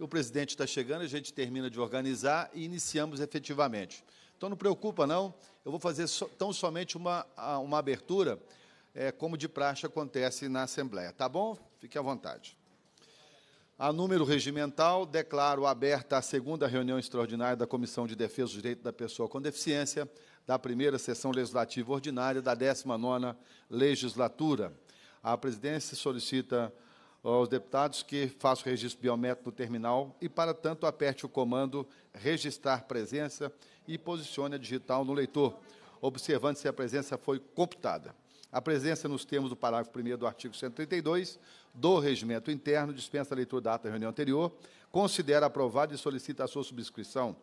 O presidente está chegando, a gente termina de organizar e iniciamos efetivamente. Então não preocupa não, eu vou fazer so, tão somente uma, uma abertura, é, como de praxe acontece na Assembleia, tá bom? Fique à vontade. A número regimental, declaro aberta a segunda reunião extraordinária da Comissão de Defesa dos Direitos da Pessoa com Deficiência, da primeira sessão legislativa ordinária da 19ª legislatura. A presidência solicita aos deputados que faça o registro biométrico no terminal e, para tanto, aperte o comando registrar presença e posicione a digital no leitor, observando se a presença foi computada. A presença, nos termos do parágrafo 1 do artigo 132 do Regimento Interno, dispensa a leitura da ata da reunião anterior, considera aprovada e solicita a sua subscrição.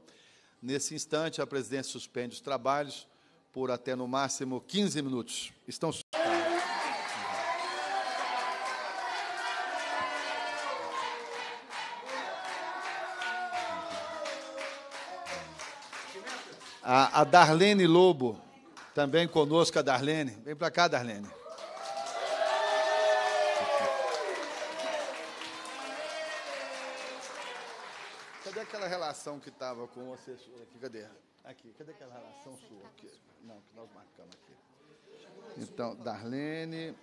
Nesse instante, a presidência suspende os trabalhos por até no máximo 15 minutos. Estão A, Darlene Lobo, também conosco a Darlene. Vem para cá, Darlene. Cadê aquela relação que estava com você? Aqui, cadê? Aqui, cadê aquela relação sua? Aqui? Não, que nós marcamos aqui. Então, Darlene.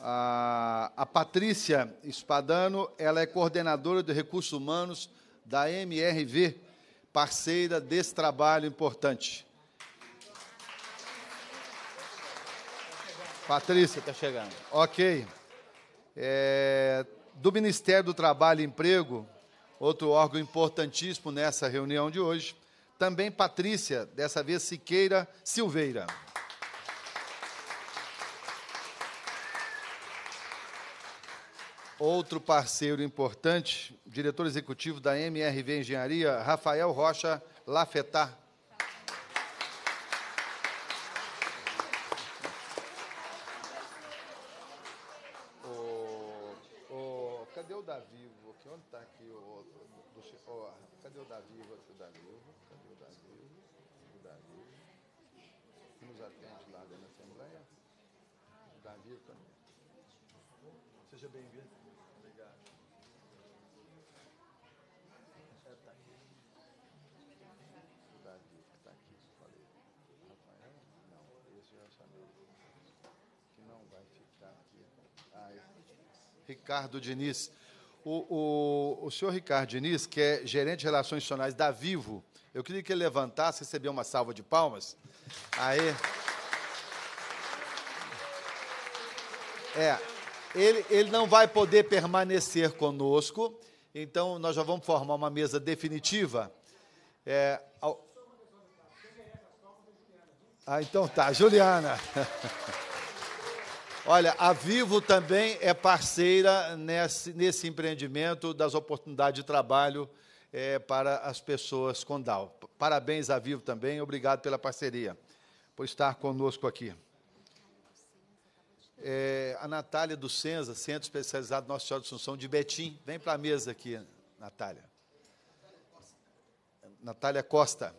A, a Patrícia Espadano, ela é coordenadora de recursos humanos da MRV, parceira desse trabalho importante. Patrícia está chegando. Ok. É, do Ministério do Trabalho e Emprego, outro órgão importantíssimo nessa reunião de hoje, também Patrícia, dessa vez Siqueira Silveira. Outro parceiro importante, diretor executivo da MRV Engenharia, Rafael Rocha Lafetar. Ricardo Diniz. O, o, o senhor Ricardo Diniz, que é gerente de relações institucionais da Vivo, eu queria que ele levantasse, receber uma salva de palmas. Aí. É, ele, ele não vai poder permanecer conosco, então nós já vamos formar uma mesa definitiva. É, ao... Ah, então tá, Juliana. Olha, a Vivo também é parceira nesse, nesse empreendimento das oportunidades de trabalho é, para as pessoas com Down. Parabéns à Vivo também, obrigado pela parceria, por estar conosco aqui. É, a Natália do Senza, Centro Especializado Nossa Senhora de Assunção de Betim. Vem para a mesa aqui, Natália. Natália Costa.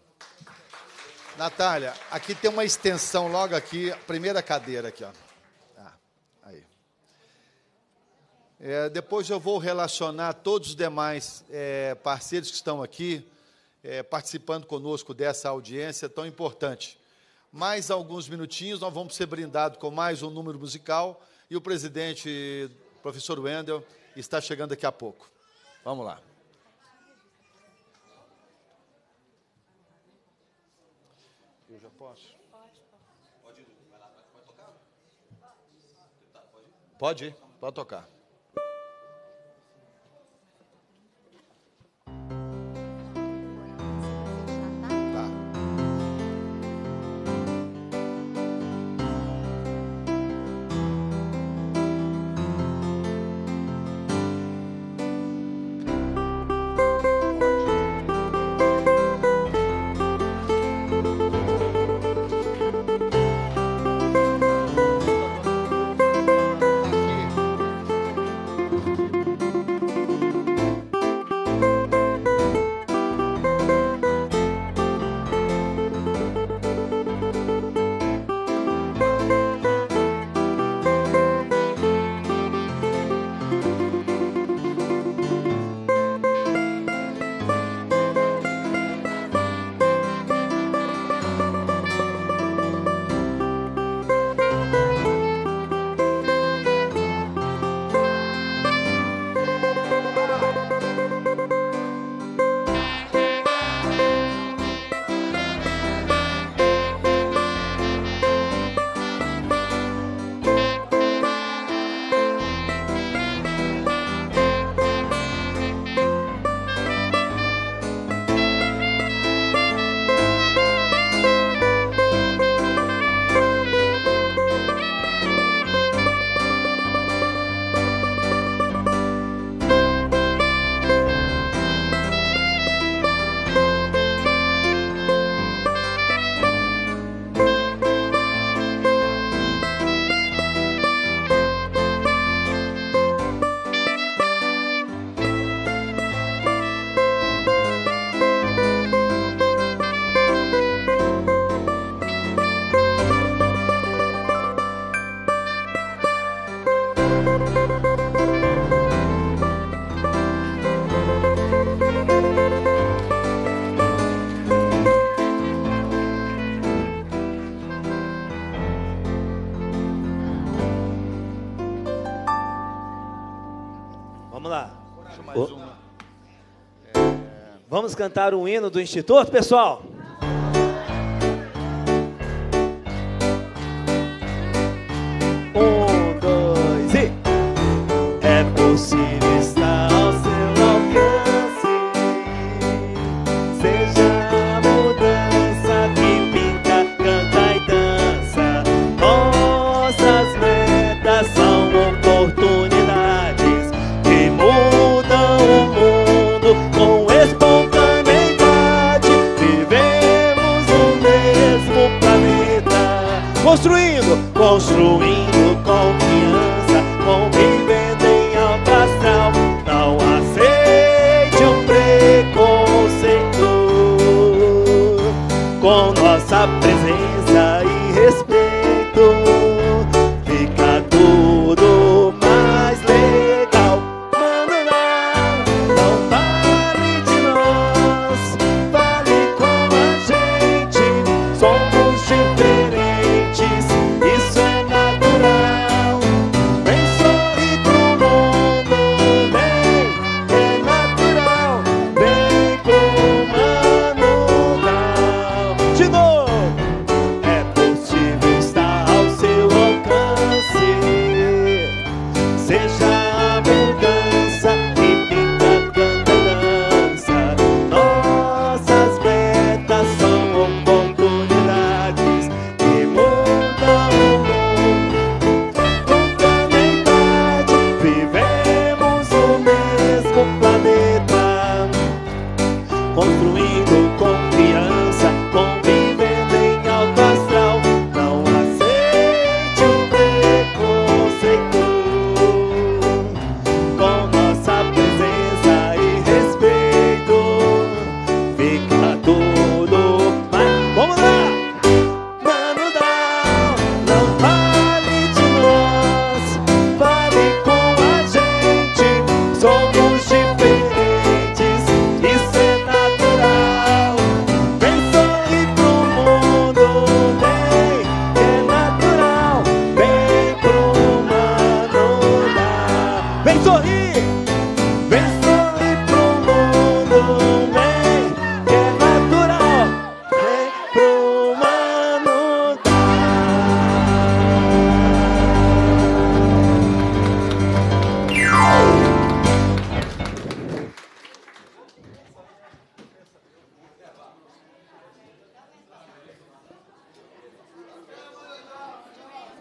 Natália, aqui tem uma extensão logo aqui, primeira cadeira aqui, ó. É, depois eu vou relacionar todos os demais é, parceiros que estão aqui é, participando conosco dessa audiência tão importante. Mais alguns minutinhos, nós vamos ser brindados com mais um número musical e o presidente, professor Wendel, está chegando daqui a pouco. Vamos lá. Eu já posso? Pode ir. Pode ir, pode tocar? Vamos cantar um hino do Instituto, pessoal?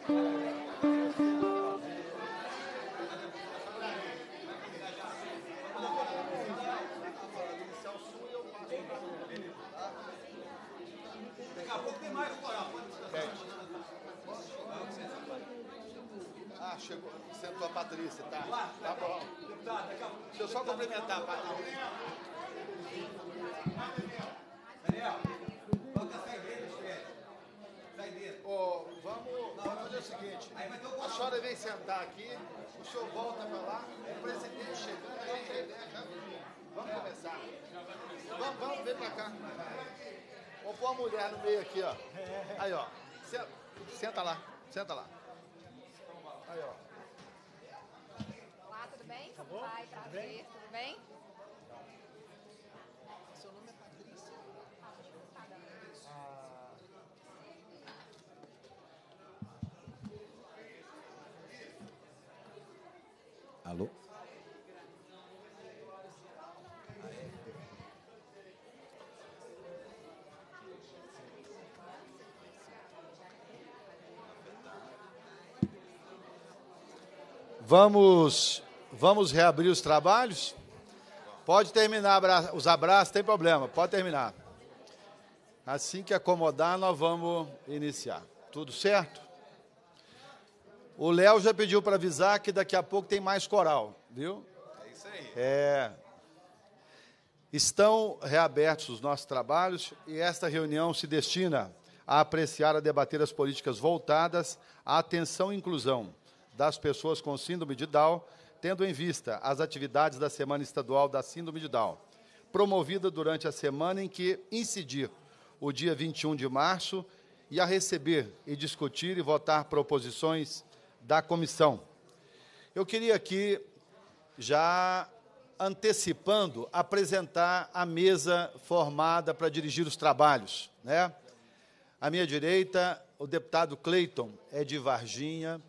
Ah, chegou. Sentou a Patrícia, tá? Tá bom. Deixa eu só a Patrícia. pra cá. Vamos pôr a mulher no meio aqui, ó. Aí, ó. Senta, lá. Senta lá. Aí, ó. Olá, tudo bem? Como tá vai? Prazer, tudo bem? Vamos, vamos reabrir os trabalhos? Pode terminar abra os abraços, tem problema, pode terminar. Assim que acomodar, nós vamos iniciar. Tudo certo? O Léo já pediu para avisar que daqui a pouco tem mais coral, viu? É isso aí. É, Estão reabertos os nossos trabalhos e esta reunião se destina a apreciar e debater as políticas voltadas à atenção e inclusão das pessoas com síndrome de Down, tendo em vista as atividades da Semana Estadual da Síndrome de Down, promovida durante a semana em que incidir o dia 21 de março e a receber e discutir e votar proposições da comissão. Eu queria aqui, já antecipando, apresentar a mesa formada para dirigir os trabalhos. Né? À minha direita, o deputado Cleiton é de Varginha,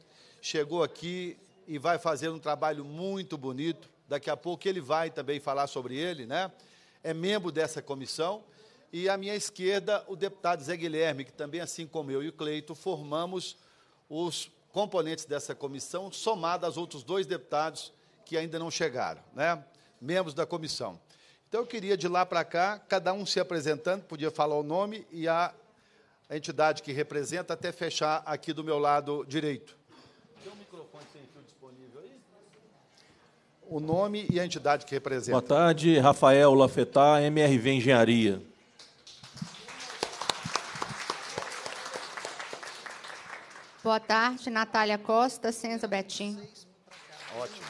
chegou aqui e vai fazer um trabalho muito bonito. Daqui a pouco ele vai também falar sobre ele, né? É membro dessa comissão. E à minha esquerda, o deputado Zé Guilherme, que também, assim como eu e o Cleito, formamos os componentes dessa comissão, somado aos outros dois deputados que ainda não chegaram, né? membros da comissão. Então, eu queria, de lá para cá, cada um se apresentando, podia falar o nome e a entidade que representa, até fechar aqui do meu lado direito. o nome e a entidade que representa. Boa tarde, Rafael Lafetá, MRV Engenharia. Boa tarde, Natália Costa, Senza Betim. Ótimo.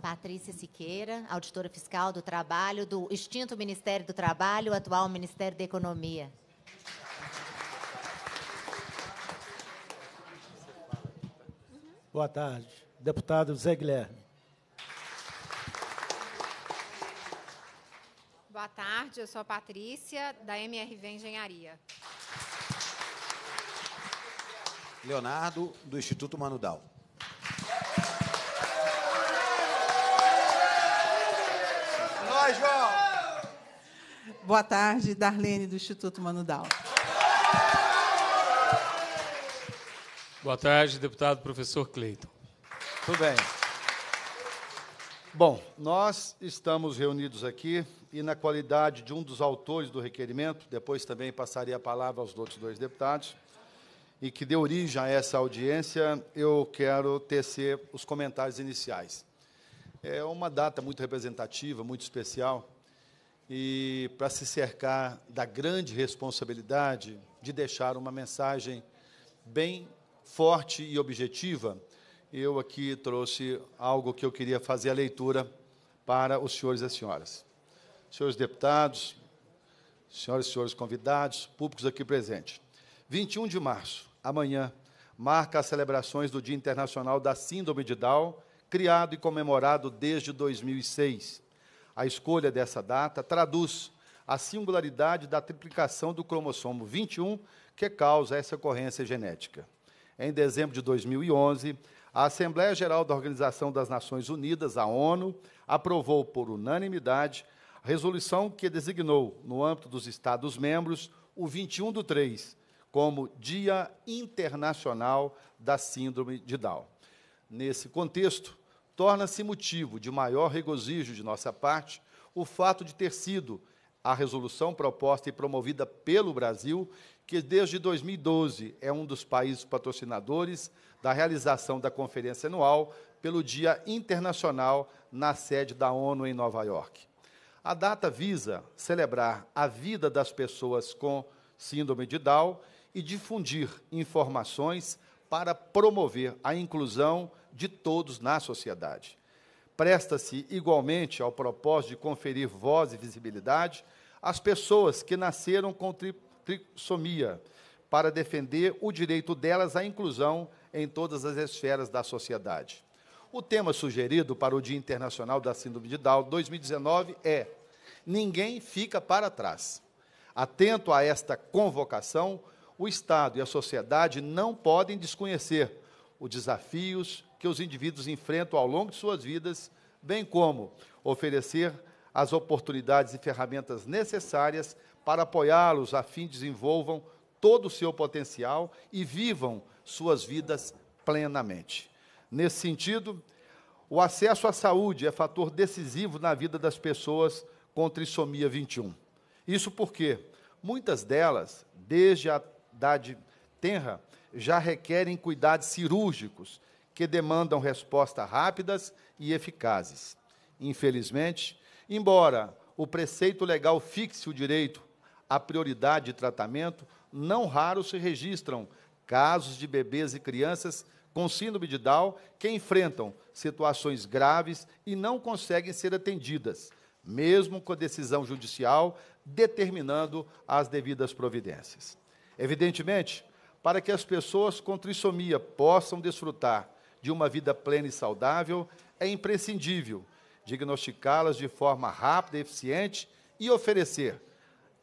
Patrícia Siqueira, auditora fiscal do trabalho do extinto Ministério do Trabalho, atual Ministério da Economia. Boa tarde deputado Zé Guilherme. Boa tarde, eu sou a Patrícia, da MRV Engenharia. Leonardo, do Instituto Manudal. Nós, Boa tarde, Darlene, do Instituto Manudal. Boa tarde, deputado professor Cleiton. Tudo bem. Bom, nós estamos reunidos aqui e, na qualidade de um dos autores do requerimento, depois também passaria a palavra aos outros dois deputados, e que deu origem a essa audiência, eu quero tecer os comentários iniciais. É uma data muito representativa, muito especial, e para se cercar da grande responsabilidade de deixar uma mensagem bem forte e objetiva eu aqui trouxe algo que eu queria fazer a leitura para os senhores e as senhoras. Senhores deputados, senhoras e senhores convidados, públicos aqui presentes. 21 de março, amanhã, marca as celebrações do Dia Internacional da Síndrome de Down, criado e comemorado desde 2006. A escolha dessa data traduz a singularidade da triplicação do cromossomo 21 que causa essa ocorrência genética. Em dezembro de 2011, a Assembleia Geral da Organização das Nações Unidas, a ONU, aprovou por unanimidade a resolução que designou, no âmbito dos Estados-membros, o 21 de 3 como Dia Internacional da Síndrome de Down. Nesse contexto, torna-se motivo de maior regozijo de nossa parte o fato de ter sido a resolução proposta e promovida pelo Brasil que desde 2012 é um dos países patrocinadores da realização da conferência anual pelo Dia Internacional na sede da ONU em Nova York. A data visa celebrar a vida das pessoas com síndrome de Down e difundir informações para promover a inclusão de todos na sociedade. Presta-se igualmente ao propósito de conferir voz e visibilidade às pessoas que nasceram com tri trissomia, para defender o direito delas à inclusão em todas as esferas da sociedade. O tema sugerido para o Dia Internacional da Síndrome de Down 2019 é Ninguém fica para trás. Atento a esta convocação, o Estado e a sociedade não podem desconhecer os desafios que os indivíduos enfrentam ao longo de suas vidas, bem como oferecer as oportunidades e ferramentas necessárias para apoiá-los a fim de desenvolvam todo o seu potencial e vivam suas vidas plenamente. Nesse sentido, o acesso à saúde é fator decisivo na vida das pessoas com trissomia 21. Isso porque muitas delas, desde a idade tenra, já requerem cuidados cirúrgicos que demandam respostas rápidas e eficazes. Infelizmente, embora o preceito legal fixe o direito a prioridade de tratamento, não raro se registram casos de bebês e crianças com síndrome de Down que enfrentam situações graves e não conseguem ser atendidas, mesmo com decisão judicial determinando as devidas providências. Evidentemente, para que as pessoas com trissomia possam desfrutar de uma vida plena e saudável, é imprescindível diagnosticá-las de forma rápida e eficiente e oferecer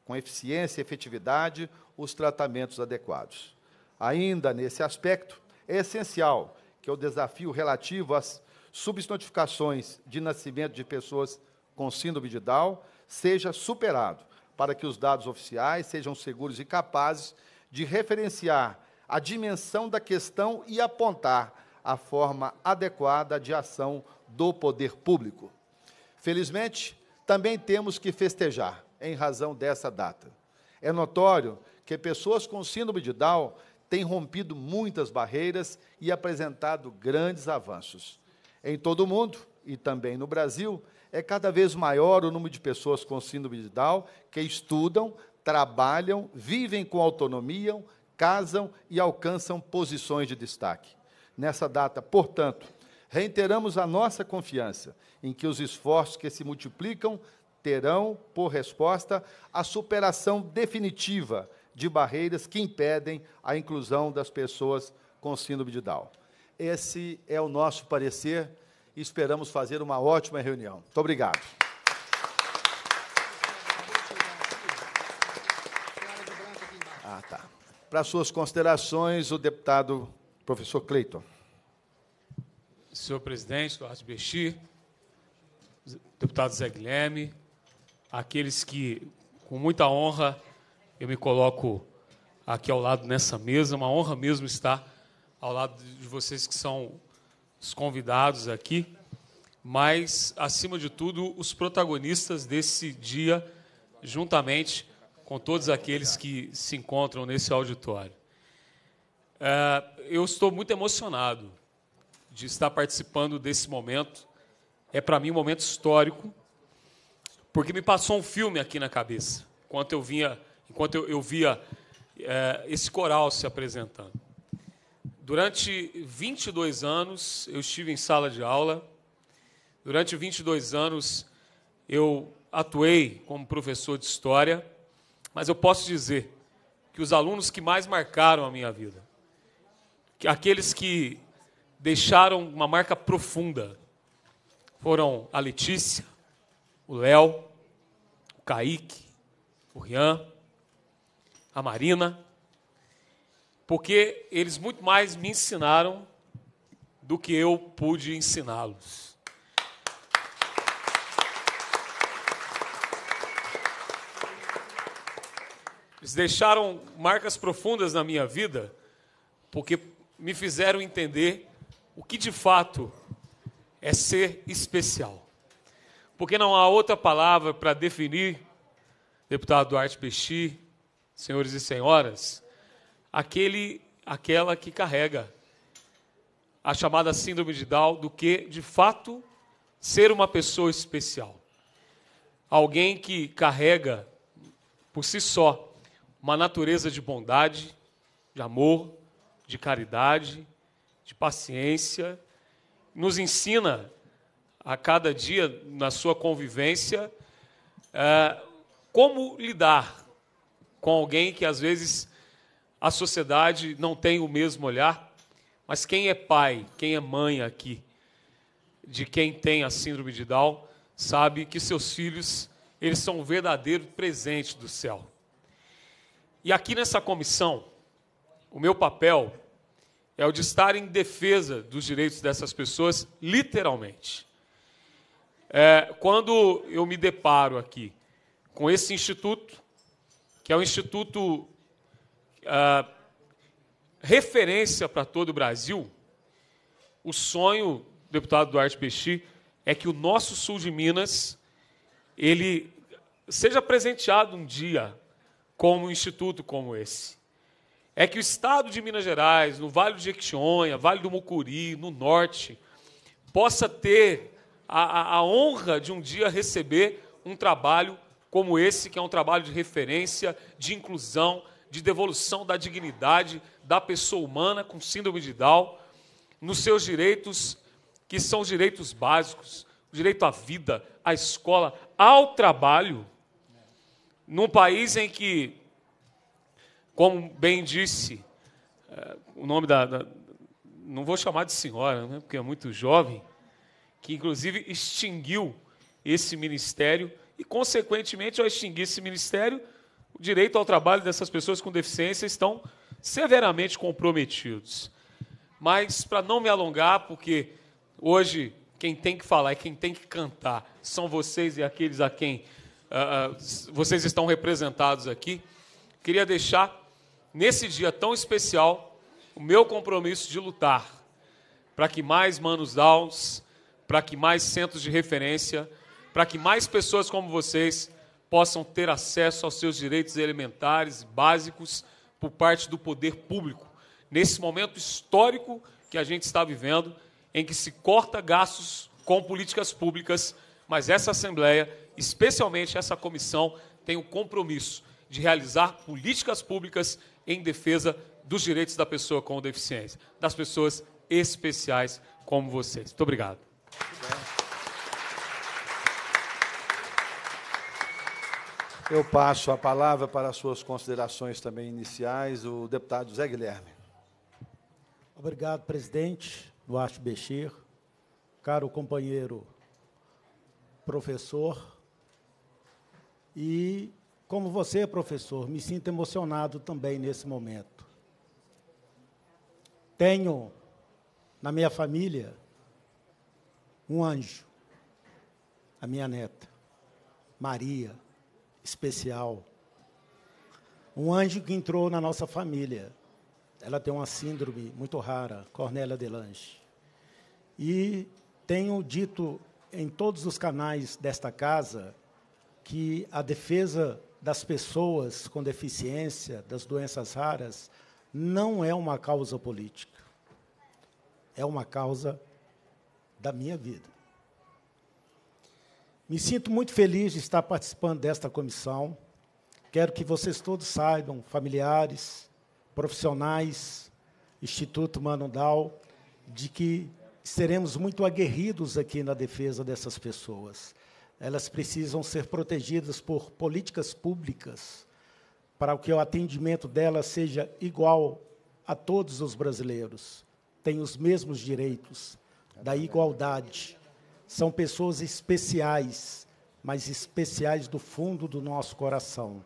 com eficiência e efetividade os tratamentos adequados. Ainda nesse aspecto, é essencial que o desafio relativo às subnotificações de nascimento de pessoas com síndrome de Down seja superado, para que os dados oficiais sejam seguros e capazes de referenciar a dimensão da questão e apontar a forma adequada de ação do poder público. Felizmente, também temos que festejar em razão dessa data. É notório que pessoas com síndrome de Down têm rompido muitas barreiras e apresentado grandes avanços. Em todo o mundo, e também no Brasil, é cada vez maior o número de pessoas com síndrome de Down que estudam, trabalham, vivem com autonomia, casam e alcançam posições de destaque. Nessa data, portanto, reiteramos a nossa confiança em que os esforços que se multiplicam terão por resposta a superação definitiva de barreiras que impedem a inclusão das pessoas com síndrome de Down. Esse é o nosso parecer e esperamos fazer uma ótima reunião. Muito obrigado. Ah, tá. Para suas considerações, o deputado professor Cleiton. Senhor presidente do Bexi, deputado Zé Guilherme, aqueles que, com muita honra, eu me coloco aqui ao lado nessa mesa. Uma honra mesmo estar ao lado de vocês que são os convidados aqui, mas, acima de tudo, os protagonistas desse dia, juntamente com todos aqueles que se encontram nesse auditório. É, eu estou muito emocionado de estar participando desse momento. É, para mim, um momento histórico porque me passou um filme aqui na cabeça, enquanto eu vinha, enquanto eu, eu via é, esse coral se apresentando. Durante 22 anos eu estive em sala de aula. Durante 22 anos eu atuei como professor de história, mas eu posso dizer que os alunos que mais marcaram a minha vida, que aqueles que deixaram uma marca profunda, foram a Letícia, o Léo, o Kaique, o Rian, a Marina, porque eles muito mais me ensinaram do que eu pude ensiná-los. Eles deixaram marcas profundas na minha vida, porque me fizeram entender o que de fato é ser especial porque não há outra palavra para definir, deputado Duarte Bexi, senhores e senhoras, aquele, aquela que carrega a chamada síndrome de Down do que, de fato, ser uma pessoa especial. Alguém que carrega por si só uma natureza de bondade, de amor, de caridade, de paciência, nos ensina a cada dia na sua convivência, é, como lidar com alguém que às vezes a sociedade não tem o mesmo olhar, mas quem é pai, quem é mãe aqui, de quem tem a síndrome de Down, sabe que seus filhos, eles são um verdadeiro presente do céu. E aqui nessa comissão, o meu papel é o de estar em defesa dos direitos dessas pessoas, literalmente. É, quando eu me deparo aqui com esse instituto, que é um instituto é, referência para todo o Brasil, o sonho, deputado Duarte Peixi, é que o nosso sul de Minas ele seja presenteado um dia como um instituto como esse. É que o estado de Minas Gerais, no Vale do Jequitinhonha, Vale do Mucuri, no norte, possa ter a, a honra de um dia receber um trabalho como esse, que é um trabalho de referência, de inclusão, de devolução da dignidade da pessoa humana com síndrome de Down, nos seus direitos, que são os direitos básicos, o direito à vida, à escola, ao trabalho, num país em que, como bem disse, é, o nome da, da, Não vou chamar de senhora, né, porque é muito jovem, que inclusive extinguiu esse ministério e, consequentemente, ao extinguir esse ministério, o direito ao trabalho dessas pessoas com deficiência estão severamente comprometidos. Mas, para não me alongar, porque hoje quem tem que falar e quem tem que cantar são vocês e aqueles a quem uh, vocês estão representados aqui, queria deixar, nesse dia tão especial, o meu compromisso de lutar para que mais manos downs, para que mais centros de referência, para que mais pessoas como vocês possam ter acesso aos seus direitos elementares, básicos, por parte do poder público. Nesse momento histórico que a gente está vivendo, em que se corta gastos com políticas públicas, mas essa Assembleia, especialmente essa comissão, tem o compromisso de realizar políticas públicas em defesa dos direitos da pessoa com deficiência, das pessoas especiais como vocês. Muito obrigado. Eu passo a palavra para as suas considerações também iniciais, o deputado Zé Guilherme. Obrigado, presidente Duarte Bexir, caro companheiro professor. E, como você, professor, me sinto emocionado também nesse momento. Tenho na minha família um anjo, a minha neta, Maria, especial. Um anjo que entrou na nossa família. Ela tem uma síndrome muito rara, Cornélia Delange. E tenho dito em todos os canais desta casa que a defesa das pessoas com deficiência, das doenças raras, não é uma causa política. É uma causa da minha vida. Me sinto muito feliz de estar participando desta comissão. Quero que vocês todos saibam, familiares, profissionais, Instituto Manundal, de que seremos muito aguerridos aqui na defesa dessas pessoas. Elas precisam ser protegidas por políticas públicas para que o atendimento delas seja igual a todos os brasileiros, tem os mesmos direitos, da igualdade. São pessoas especiais, mas especiais do fundo do nosso coração.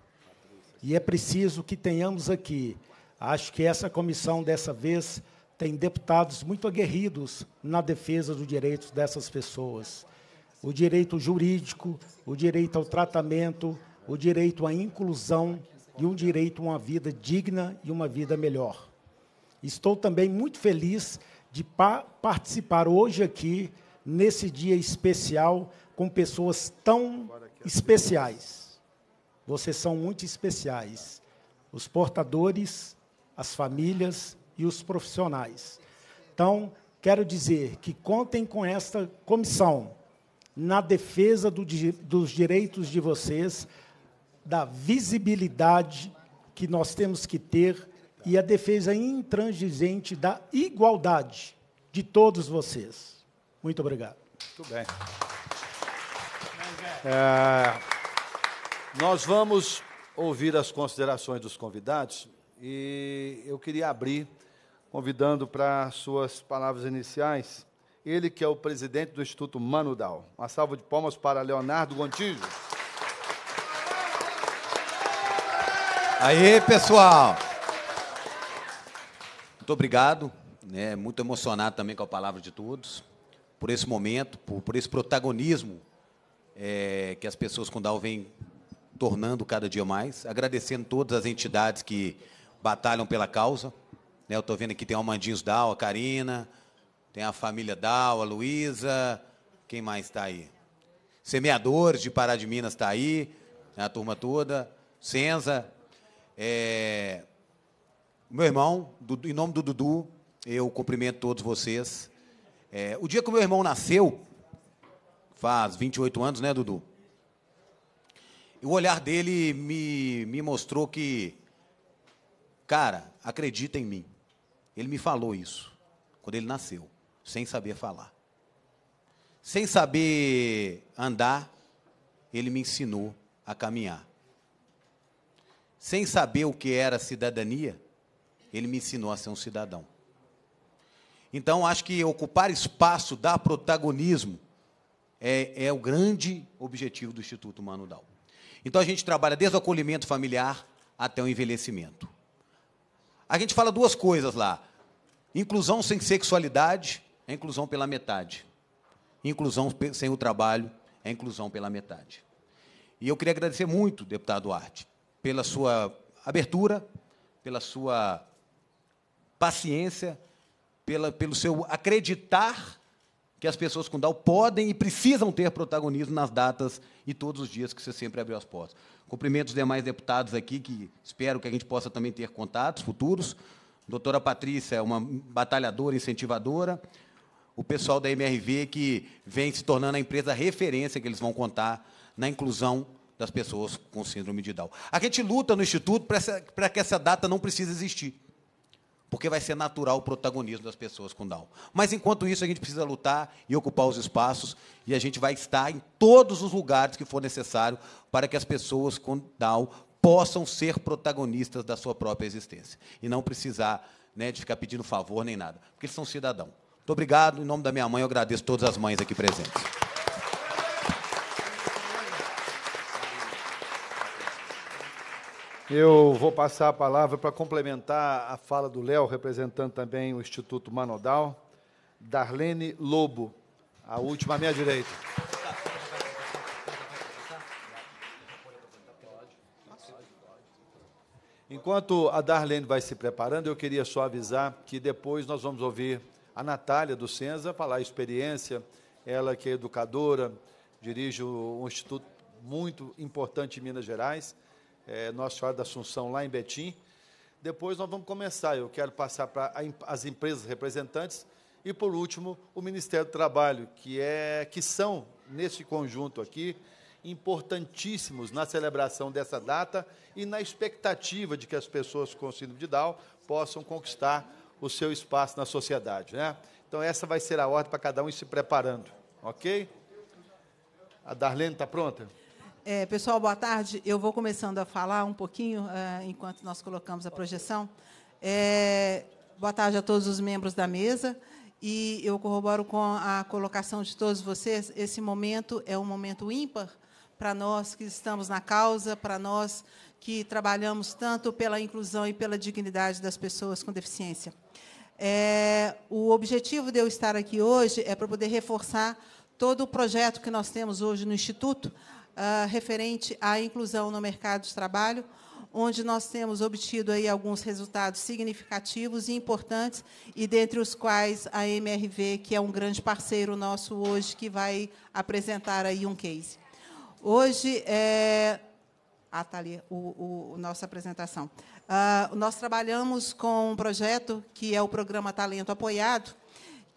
E é preciso que tenhamos aqui. Acho que essa comissão, dessa vez, tem deputados muito aguerridos na defesa dos direitos dessas pessoas. O direito jurídico, o direito ao tratamento, o direito à inclusão e um direito a uma vida digna e uma vida melhor. Estou também muito feliz de pa participar hoje aqui, nesse dia especial, com pessoas tão especiais. Vocês são muito especiais. Os portadores, as famílias e os profissionais. Então, quero dizer que contem com esta comissão na defesa do, dos direitos de vocês, da visibilidade que nós temos que ter e a defesa intransigente da igualdade de todos vocês. Muito obrigado. Muito bem. É, nós vamos ouvir as considerações dos convidados e eu queria abrir convidando para suas palavras iniciais ele que é o presidente do Instituto Manudal. Uma salva de palmas para Leonardo Gontijo. Aí, pessoal. Muito obrigado. Né? Muito emocionado também com a palavra de todos, por esse momento, por, por esse protagonismo é, que as pessoas com Down vêm tornando cada dia mais. Agradecendo todas as entidades que batalham pela causa. Né? Eu estou vendo aqui tem o Almandinhos Down, a Karina, tem a família Down, a Luísa. Quem mais está aí? Semeadores de Pará de Minas está aí, né? a turma toda. Senza. É, meu irmão, em nome do Dudu, eu cumprimento todos vocês. É, o dia que o meu irmão nasceu, faz 28 anos, né, Dudu? o olhar dele me, me mostrou que, cara, acredita em mim. Ele me falou isso quando ele nasceu, sem saber falar. Sem saber andar, ele me ensinou a caminhar. Sem saber o que era cidadania, ele me ensinou a ser um cidadão. Então, acho que ocupar espaço, dar protagonismo, é, é o grande objetivo do Instituto Mano Dal. Então, a gente trabalha desde o acolhimento familiar até o envelhecimento. A gente fala duas coisas lá: inclusão sem sexualidade é inclusão pela metade, inclusão sem o trabalho é inclusão pela metade. E eu queria agradecer muito, deputado Duarte, pela sua abertura, pela sua paciência, pela, pelo seu acreditar que as pessoas com Down podem e precisam ter protagonismo nas datas e todos os dias que você sempre abriu as portas. Cumprimento os demais deputados aqui, que espero que a gente possa também ter contatos futuros. Doutora Patrícia é uma batalhadora, incentivadora. O pessoal da MRV que vem se tornando a empresa referência que eles vão contar na inclusão das pessoas com síndrome de Down. A gente luta no Instituto para que essa data não precise existir porque vai ser natural o protagonismo das pessoas com Down. Mas enquanto isso, a gente precisa lutar e ocupar os espaços, e a gente vai estar em todos os lugares que for necessário para que as pessoas com Down possam ser protagonistas da sua própria existência e não precisar né, de ficar pedindo favor nem nada, porque eles são cidadão. Muito obrigado, em nome da minha mãe, eu agradeço todas as mães aqui presentes. Eu vou passar a palavra para complementar a fala do Léo, representando também o Instituto Manodal, Darlene Lobo, a última à minha direita. Enquanto a Darlene vai se preparando, eu queria só avisar que depois nós vamos ouvir a Natália do Senza falar a experiência, ela que é educadora, dirige um instituto muito importante em Minas Gerais, é, Nossa Senhora da Assunção, lá em Betim. Depois nós vamos começar. Eu quero passar para as empresas representantes e, por último, o Ministério do Trabalho, que, é, que são, nesse conjunto aqui, importantíssimos na celebração dessa data e na expectativa de que as pessoas com síndrome de Down possam conquistar o seu espaço na sociedade. Né? Então, essa vai ser a ordem para cada um ir se preparando, ok? A Darlene está pronta? É, pessoal, boa tarde. Eu vou começando a falar um pouquinho uh, enquanto nós colocamos a projeção. É, boa tarde a todos os membros da mesa. E eu corroboro com a colocação de todos vocês. Esse momento é um momento ímpar para nós que estamos na causa, para nós que trabalhamos tanto pela inclusão e pela dignidade das pessoas com deficiência. É, o objetivo de eu estar aqui hoje é para poder reforçar todo o projeto que nós temos hoje no Instituto, uh, referente à inclusão no mercado de trabalho, onde nós temos obtido aí alguns resultados significativos e importantes, e dentre os quais a MRV, que é um grande parceiro nosso hoje, que vai apresentar aí um case. Hoje, é... ah, está ali o, o, o nossa apresentação. Uh, nós trabalhamos com um projeto que é o Programa Talento Apoiado,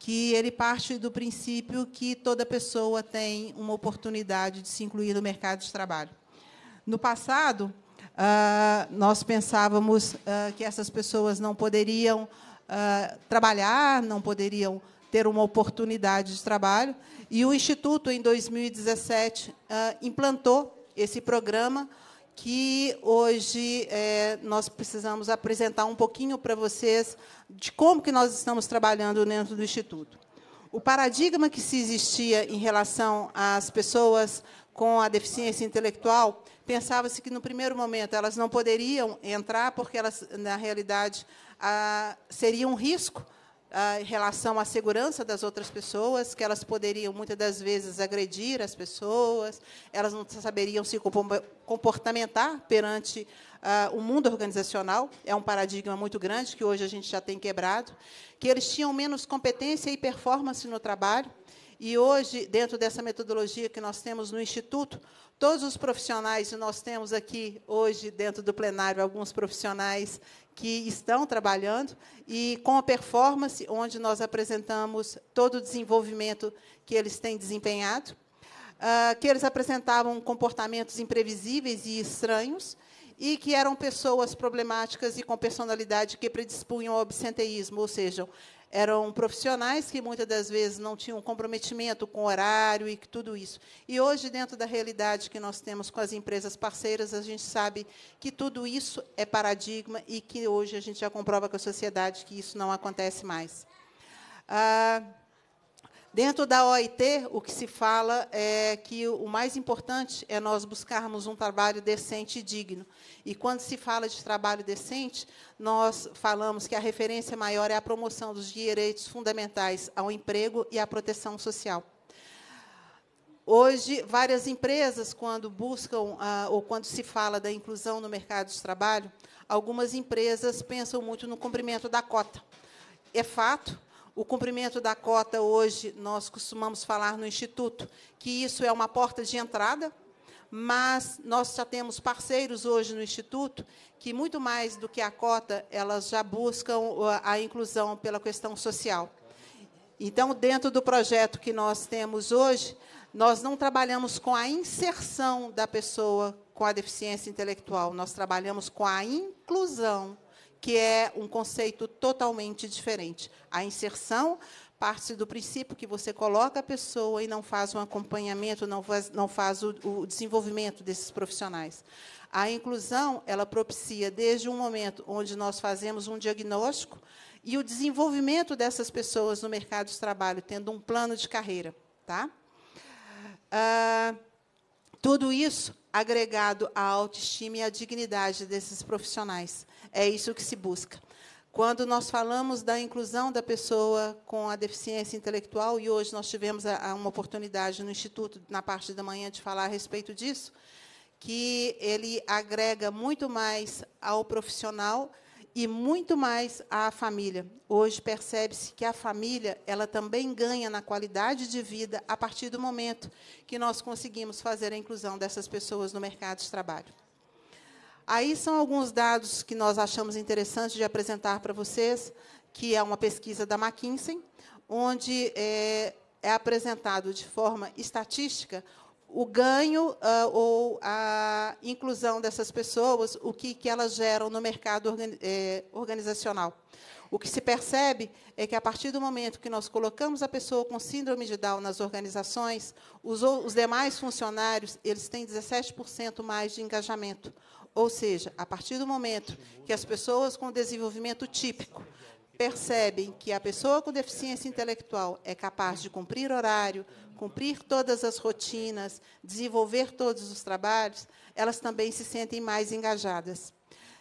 que ele parte do princípio que toda pessoa tem uma oportunidade de se incluir no mercado de trabalho. No passado, ah, nós pensávamos ah, que essas pessoas não poderiam ah, trabalhar, não poderiam ter uma oportunidade de trabalho, e o Instituto, em 2017, implantou esse programa que hoje é, nós precisamos apresentar um pouquinho para vocês de como que nós estamos trabalhando dentro do Instituto. O paradigma que se existia em relação às pessoas com a deficiência intelectual, pensava-se que, no primeiro momento, elas não poderiam entrar, porque elas, na realidade, a, ah, seria um risco ah, em relação à segurança das outras pessoas, que elas poderiam muitas das vezes agredir as pessoas, elas não saberiam se comportamentar perante ah, o uh, mundo organizacional, é um paradigma muito grande que hoje a gente já tem quebrado, que eles tinham menos competência e performance no trabalho. E hoje, dentro dessa metodologia que nós temos no Instituto, todos os profissionais, e nós temos aqui hoje, dentro do plenário, alguns profissionais que estão trabalhando, e com a performance, onde nós apresentamos todo o desenvolvimento que eles têm desempenhado, ah, que eles apresentavam comportamentos imprevisíveis e estranhos, e que eram pessoas problemáticas e com personalidade que predispunham ao absenteísmo, ou seja, eram profissionais que muitas das vezes não tinham comprometimento com horário e tudo isso. E hoje, dentro da realidade que nós temos com as empresas parceiras, a gente sabe que tudo isso é paradigma e que hoje a gente já comprova com a sociedade que isso não acontece mais. Ah, Dentro da OIT, o que se fala é que o mais importante é nós buscarmos um trabalho decente e digno. E quando se fala de trabalho decente, nós falamos que a referência maior é a promoção dos direitos fundamentais ao emprego e à proteção social. Hoje, várias empresas, quando buscam ah, ou quando se fala da inclusão no mercado de trabalho, algumas empresas pensam muito no cumprimento da cota. É fato o cumprimento da cota hoje, nós costumamos falar no Instituto que isso é uma porta de entrada, mas nós já temos parceiros hoje no Instituto que, muito mais do que a cota, elas já buscam uh, a inclusão pela questão social. Então, dentro do projeto que nós temos hoje, nós não trabalhamos com a inserção da pessoa com a deficiência intelectual, nós trabalhamos com a inclusão que é um conceito totalmente diferente. A inserção parte do princípio que você coloca a pessoa e não faz um acompanhamento, não faz, não faz o, o desenvolvimento desses profissionais. A inclusão, ela propicia desde um momento onde nós fazemos um diagnóstico e o desenvolvimento dessas pessoas no mercado de trabalho, tendo um plano de carreira. Tá? Ah, tudo isso agregado à autoestima e à dignidade desses profissionais. É isso que se busca. Quando nós falamos da inclusão da pessoa com a deficiência intelectual, e hoje nós tivemos a, a uma oportunidade no Instituto, na parte da manhã, de falar a respeito disso, que ele agrega muito mais ao profissional e muito mais à família. Hoje percebe-se que a família ela também ganha na qualidade de vida a partir do momento que nós conseguimos fazer a inclusão dessas pessoas no mercado de trabalho. Aí são alguns dados que nós achamos interessante de apresentar para vocês, que é uma pesquisa da McKinsey, onde é, é apresentado de forma estatística o ganho uh, ou a inclusão dessas pessoas, o que, que elas geram no mercado organi é, organizacional. O que se percebe é que, a partir do momento que nós colocamos a pessoa com síndrome de Down nas organizações, os, os demais funcionários eles têm 17% mais de engajamento. Ou seja, a partir do momento que as pessoas com desenvolvimento típico percebem que a pessoa com deficiência intelectual é capaz de cumprir horário, cumprir todas as rotinas, desenvolver todos os trabalhos, elas também se sentem mais engajadas.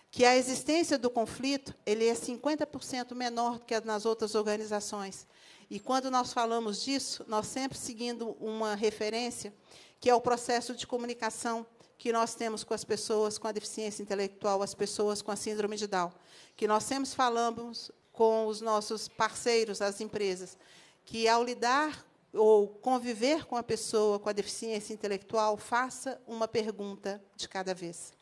Que a existência do conflito ele é 50% menor do que nas outras organizações. E quando nós falamos disso, nós sempre seguindo uma referência, que é o processo de comunicação que nós temos com as pessoas com a deficiência intelectual, as pessoas com a síndrome de Down, que nós sempre falamos com os nossos parceiros, as empresas, que ao lidar ou conviver com a pessoa com a deficiência intelectual, faça uma pergunta de cada vez.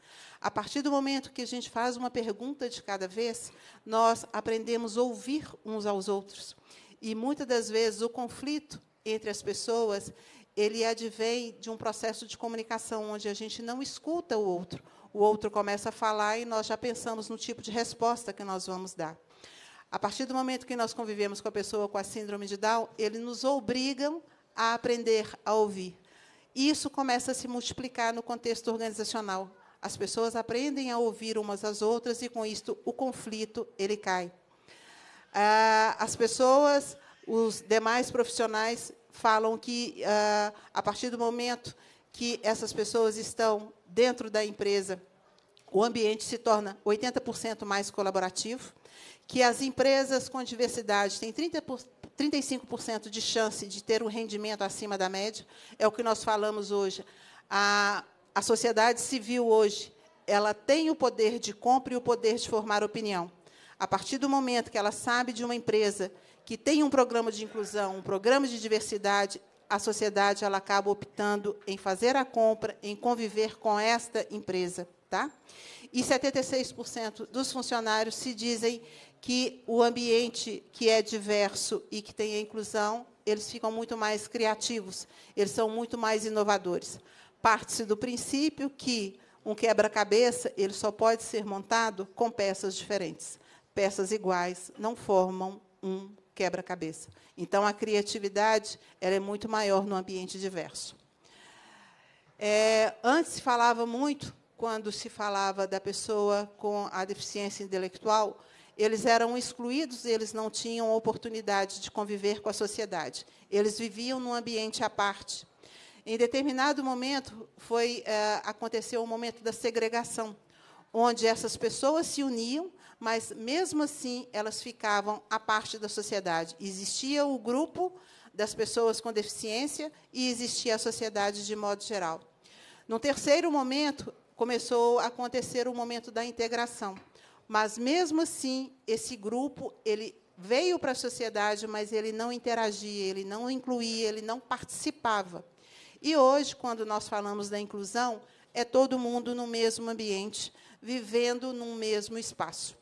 A partir do momento que a gente faz uma pergunta de cada vez, nós aprendemos a ouvir uns aos outros. E muitas das vezes o conflito entre as pessoas ele advém de um processo de comunicação onde a gente não escuta o outro. O outro começa a falar e nós já pensamos no tipo de resposta que nós vamos dar. A partir do momento que nós convivemos com a pessoa com a síndrome de Down, eles nos obrigam a aprender a ouvir. E isso começa a se multiplicar no contexto organizacional. As pessoas aprendem a ouvir umas às outras e, com isto, o conflito ele cai. Ah, as pessoas os demais profissionais falam que, ah, a partir do momento que essas pessoas estão dentro da empresa, o ambiente se torna 80% mais colaborativo, que as empresas com diversidade têm 30 35% de chance de ter um rendimento acima da média, é o que nós falamos hoje. A, a sociedade civil hoje ela tem o poder de compra e o poder de formar opinião. A partir do momento que ela sabe de uma empresa que tem um programa de inclusão, um programa de diversidade, a sociedade ela acaba optando em fazer a compra, em conviver com esta empresa, tá? E 76% dos funcionários se dizem que o ambiente que é diverso e que tem a inclusão, eles ficam muito mais criativos, eles são muito mais inovadores. Parte-se do princípio que um quebra-cabeça ele só pode ser montado com peças diferentes. Peças iguais não formam um quebra-cabeça. Então, a criatividade ela é muito maior no ambiente diverso. É, antes se falava muito, quando se falava da pessoa com a deficiência intelectual, eles eram excluídos, eles não tinham oportunidade de conviver com a sociedade. Eles viviam num ambiente à parte. Em determinado momento, foi, é, aconteceu o momento da segregação onde essas pessoas se uniam, mas mesmo assim elas ficavam à parte da sociedade. Existia o grupo das pessoas com deficiência e existia a sociedade de modo geral. No terceiro momento, começou a acontecer o momento da integração. Mas mesmo assim, esse grupo, ele veio para a sociedade, mas ele não interagia, ele não incluía, ele não participava. E hoje, quando nós falamos da inclusão, é todo mundo no mesmo ambiente, vivendo num mesmo espaço.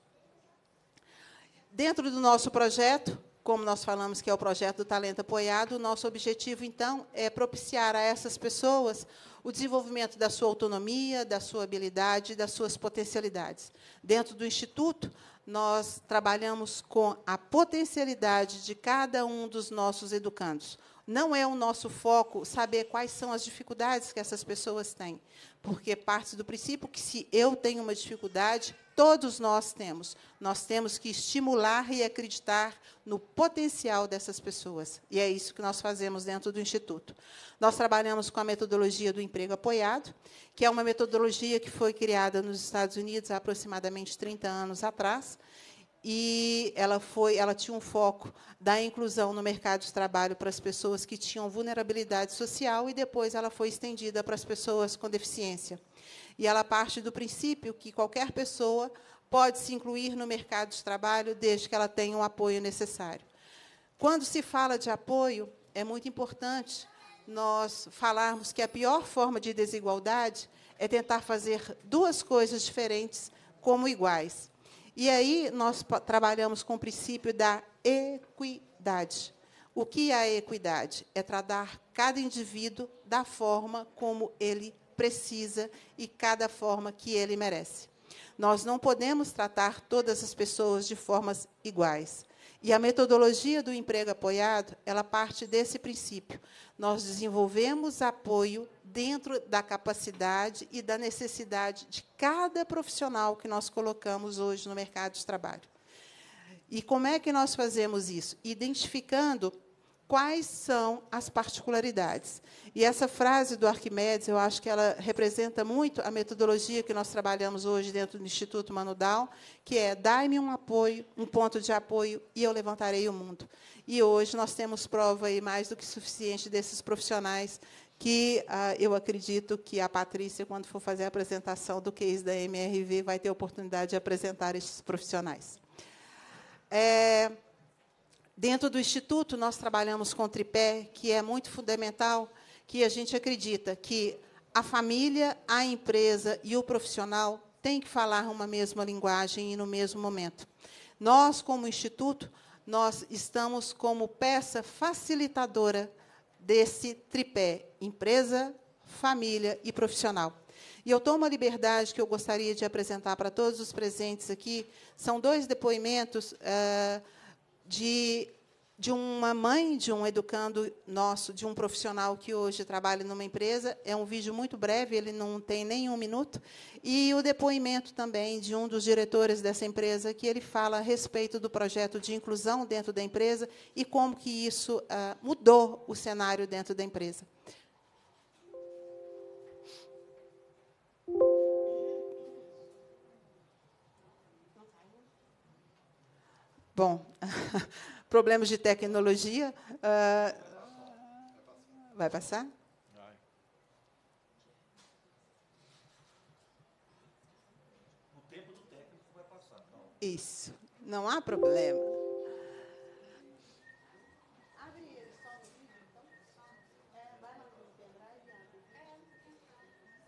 Dentro do nosso projeto, como nós falamos que é o projeto do Talento Apoiado, o nosso objetivo, então, é propiciar a essas pessoas o desenvolvimento da sua autonomia, da sua habilidade, das suas potencialidades. Dentro do Instituto, nós trabalhamos com a potencialidade de cada um dos nossos educandos. Não é o nosso foco saber quais são as dificuldades que essas pessoas têm, porque parte do princípio que se eu tenho uma dificuldade, todos nós temos. Nós temos que estimular e acreditar no potencial dessas pessoas. E é isso que nós fazemos dentro do instituto. Nós trabalhamos com a metodologia do emprego apoiado, que é uma metodologia que foi criada nos Estados Unidos há aproximadamente 30 anos atrás e ela foi, ela tinha um foco da inclusão no mercado de trabalho para as pessoas que tinham vulnerabilidade social e depois ela foi estendida para as pessoas com deficiência. E ela parte do princípio que qualquer pessoa pode se incluir no mercado de trabalho desde que ela tenha o um apoio necessário. Quando se fala de apoio, é muito importante nós falarmos que a pior forma de desigualdade é tentar fazer duas coisas diferentes como iguais. E aí nós trabalhamos com o princípio da equidade. O que é a equidade? É tratar cada indivíduo da forma como ele precisa e cada forma que ele merece. Nós não podemos tratar todas as pessoas de formas iguais. E a metodologia do emprego apoiado, ela parte desse princípio. Nós desenvolvemos apoio dentro da capacidade e da necessidade de cada profissional que nós colocamos hoje no mercado de trabalho. E como é que nós fazemos isso? Identificando quais são as particularidades. E essa frase do Arquimedes, eu acho que ela representa muito a metodologia que nós trabalhamos hoje dentro do Instituto Manudal, que é: dai-me um apoio, um ponto de apoio, e eu levantarei o mundo. E hoje nós temos prova aí mais do que suficiente desses profissionais que ah, eu acredito que a Patrícia, quando for fazer a apresentação do case da MRV, vai ter oportunidade de apresentar esses profissionais. É, Dentro do Instituto, nós trabalhamos com tripé, que é muito fundamental, que a gente acredita que a família, a empresa e o profissional têm que falar uma mesma linguagem e no mesmo momento. Nós, como Instituto, nós estamos como peça facilitadora desse tripé, empresa, família e profissional. E eu tomo a liberdade que eu gostaria de apresentar para todos os presentes aqui, são dois depoimentos... Uh, de, de uma mãe, de um educando nosso, de um profissional que hoje trabalha numa empresa. É um vídeo muito breve, ele não tem nem um minuto. E o depoimento também de um dos diretores dessa empresa, que ele fala a respeito do projeto de inclusão dentro da empresa e como que isso ah, mudou o cenário dentro da empresa. Bom, problemas de tecnologia. Uh, vai passar? O tempo do técnico vai passar. Então. Isso. Não há problema.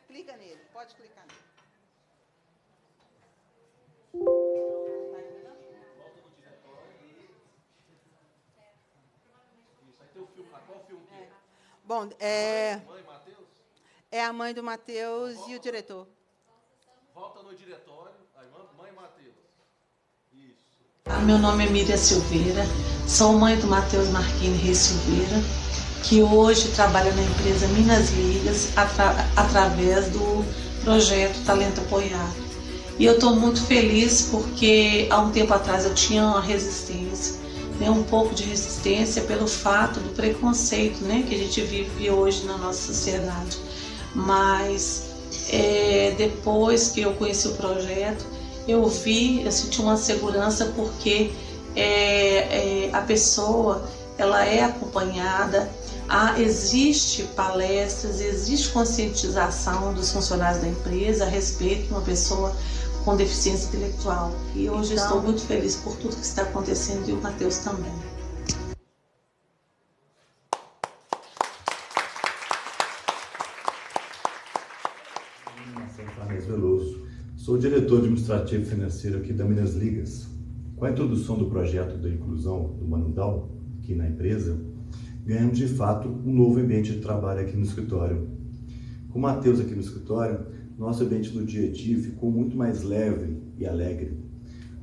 Clica então, é, é, nele, pode clicar nele. Bom, é. Mãe, Matheus? É a mãe do Matheus e o diretor. Volta no diretório. Aí, mãe Matheus. Isso. Ah, meu nome é Miriam Silveira, sou mãe do Matheus Marquinhos Reis Silveira, que hoje trabalha na empresa Minas Ligas atra através do projeto Talento Apoiado. E eu estou muito feliz porque há um tempo atrás eu tinha uma resistência né, um pouco de resistência pelo fato do preconceito né, que a gente vive hoje na nossa sociedade. Mas é, depois que eu conheci o projeto, eu vi, eu senti uma segurança porque é, é, a pessoa ela é acompanhada, há, ah, existe palestras, existe conscientização dos funcionários da empresa a respeito de uma pessoa com deficiência intelectual. E hoje então, estou muito feliz por tudo que está acontecendo e o Matheus também. Veloso. Sou diretor administrativo financeiro aqui da Minas Ligas. Com a introdução do projeto da inclusão do Manundal aqui na empresa, ganhamos de fato um novo ambiente de trabalho aqui no escritório. Com o Matheus aqui no escritório, nosso ambiente do dia a dia ficou muito mais leve e alegre.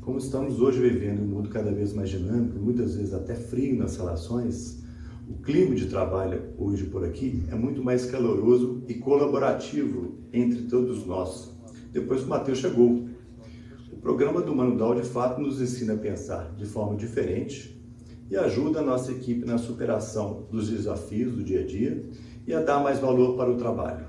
Como estamos hoje vivendo um mundo cada vez mais dinâmico, muitas vezes até frio nas relações, o clima de trabalho hoje por aqui é muito mais caloroso e colaborativo entre todos nós. Depois que o Matheus chegou. O programa do Manudal de fato nos ensina a pensar de forma diferente e ajuda a nossa equipe na superação dos desafios do dia a dia e a dar mais valor para o trabalho.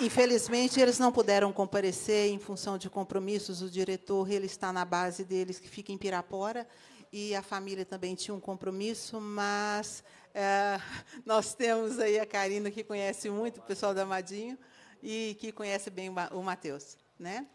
Infelizmente, eles não puderam comparecer em função de compromissos. O diretor ele está na base deles, que fica em Pirapora, e a família também tinha um compromisso, mas é, nós temos aí a Karina, que conhece muito o pessoal da Amadinho e que conhece bem o Matheus. Né?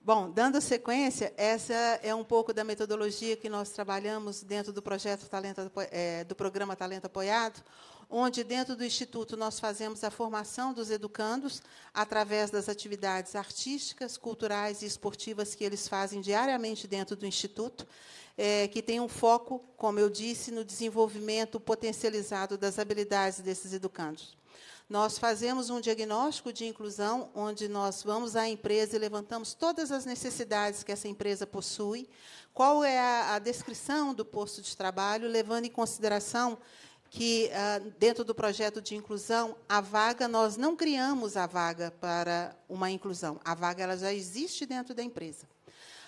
Bom, dando sequência, essa é um pouco da metodologia que nós trabalhamos dentro do projeto Talento, é, do programa Talento Apoiado, onde dentro do Instituto nós fazemos a formação dos educandos através das atividades artísticas, culturais e esportivas que eles fazem diariamente dentro do Instituto, é, que tem um foco, como eu disse, no desenvolvimento potencializado das habilidades desses educandos. Nós fazemos um diagnóstico de inclusão, onde nós vamos à empresa e levantamos todas as necessidades que essa empresa possui, qual é a, a descrição do posto de trabalho, levando em consideração que ah, dentro do projeto de inclusão, a vaga, nós não criamos a vaga para uma inclusão. A vaga ela já existe dentro da empresa.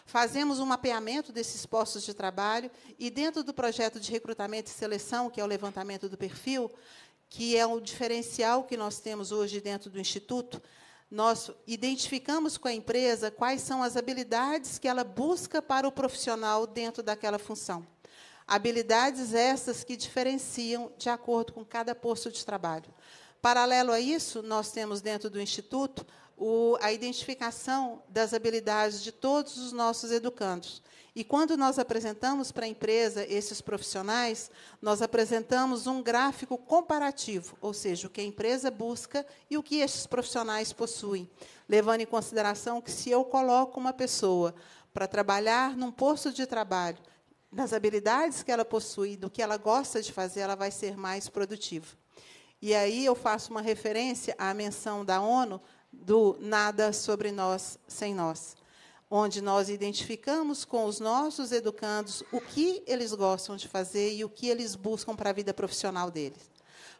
Fazemos um mapeamento desses postos de trabalho e, dentro do projeto de recrutamento e seleção, que é o levantamento do perfil, que é o diferencial que nós temos hoje dentro do Instituto, nós identificamos com a empresa quais são as habilidades que ela busca para o profissional dentro daquela função. Habilidades essas que diferenciam de acordo com cada posto de trabalho. Paralelo a isso, nós temos dentro do Instituto o, a identificação das habilidades de todos os nossos educandos. E quando nós apresentamos para a empresa esses profissionais, nós apresentamos um gráfico comparativo, ou seja, o que a empresa busca e o que esses profissionais possuem, levando em consideração que se eu coloco uma pessoa para trabalhar num posto de trabalho nas habilidades que ela possui, do que ela gosta de fazer, ela vai ser mais produtiva. E aí eu faço uma referência à menção da ONU do nada sobre nós sem nós, onde nós identificamos com os nossos educandos o que eles gostam de fazer e o que eles buscam para a vida profissional deles.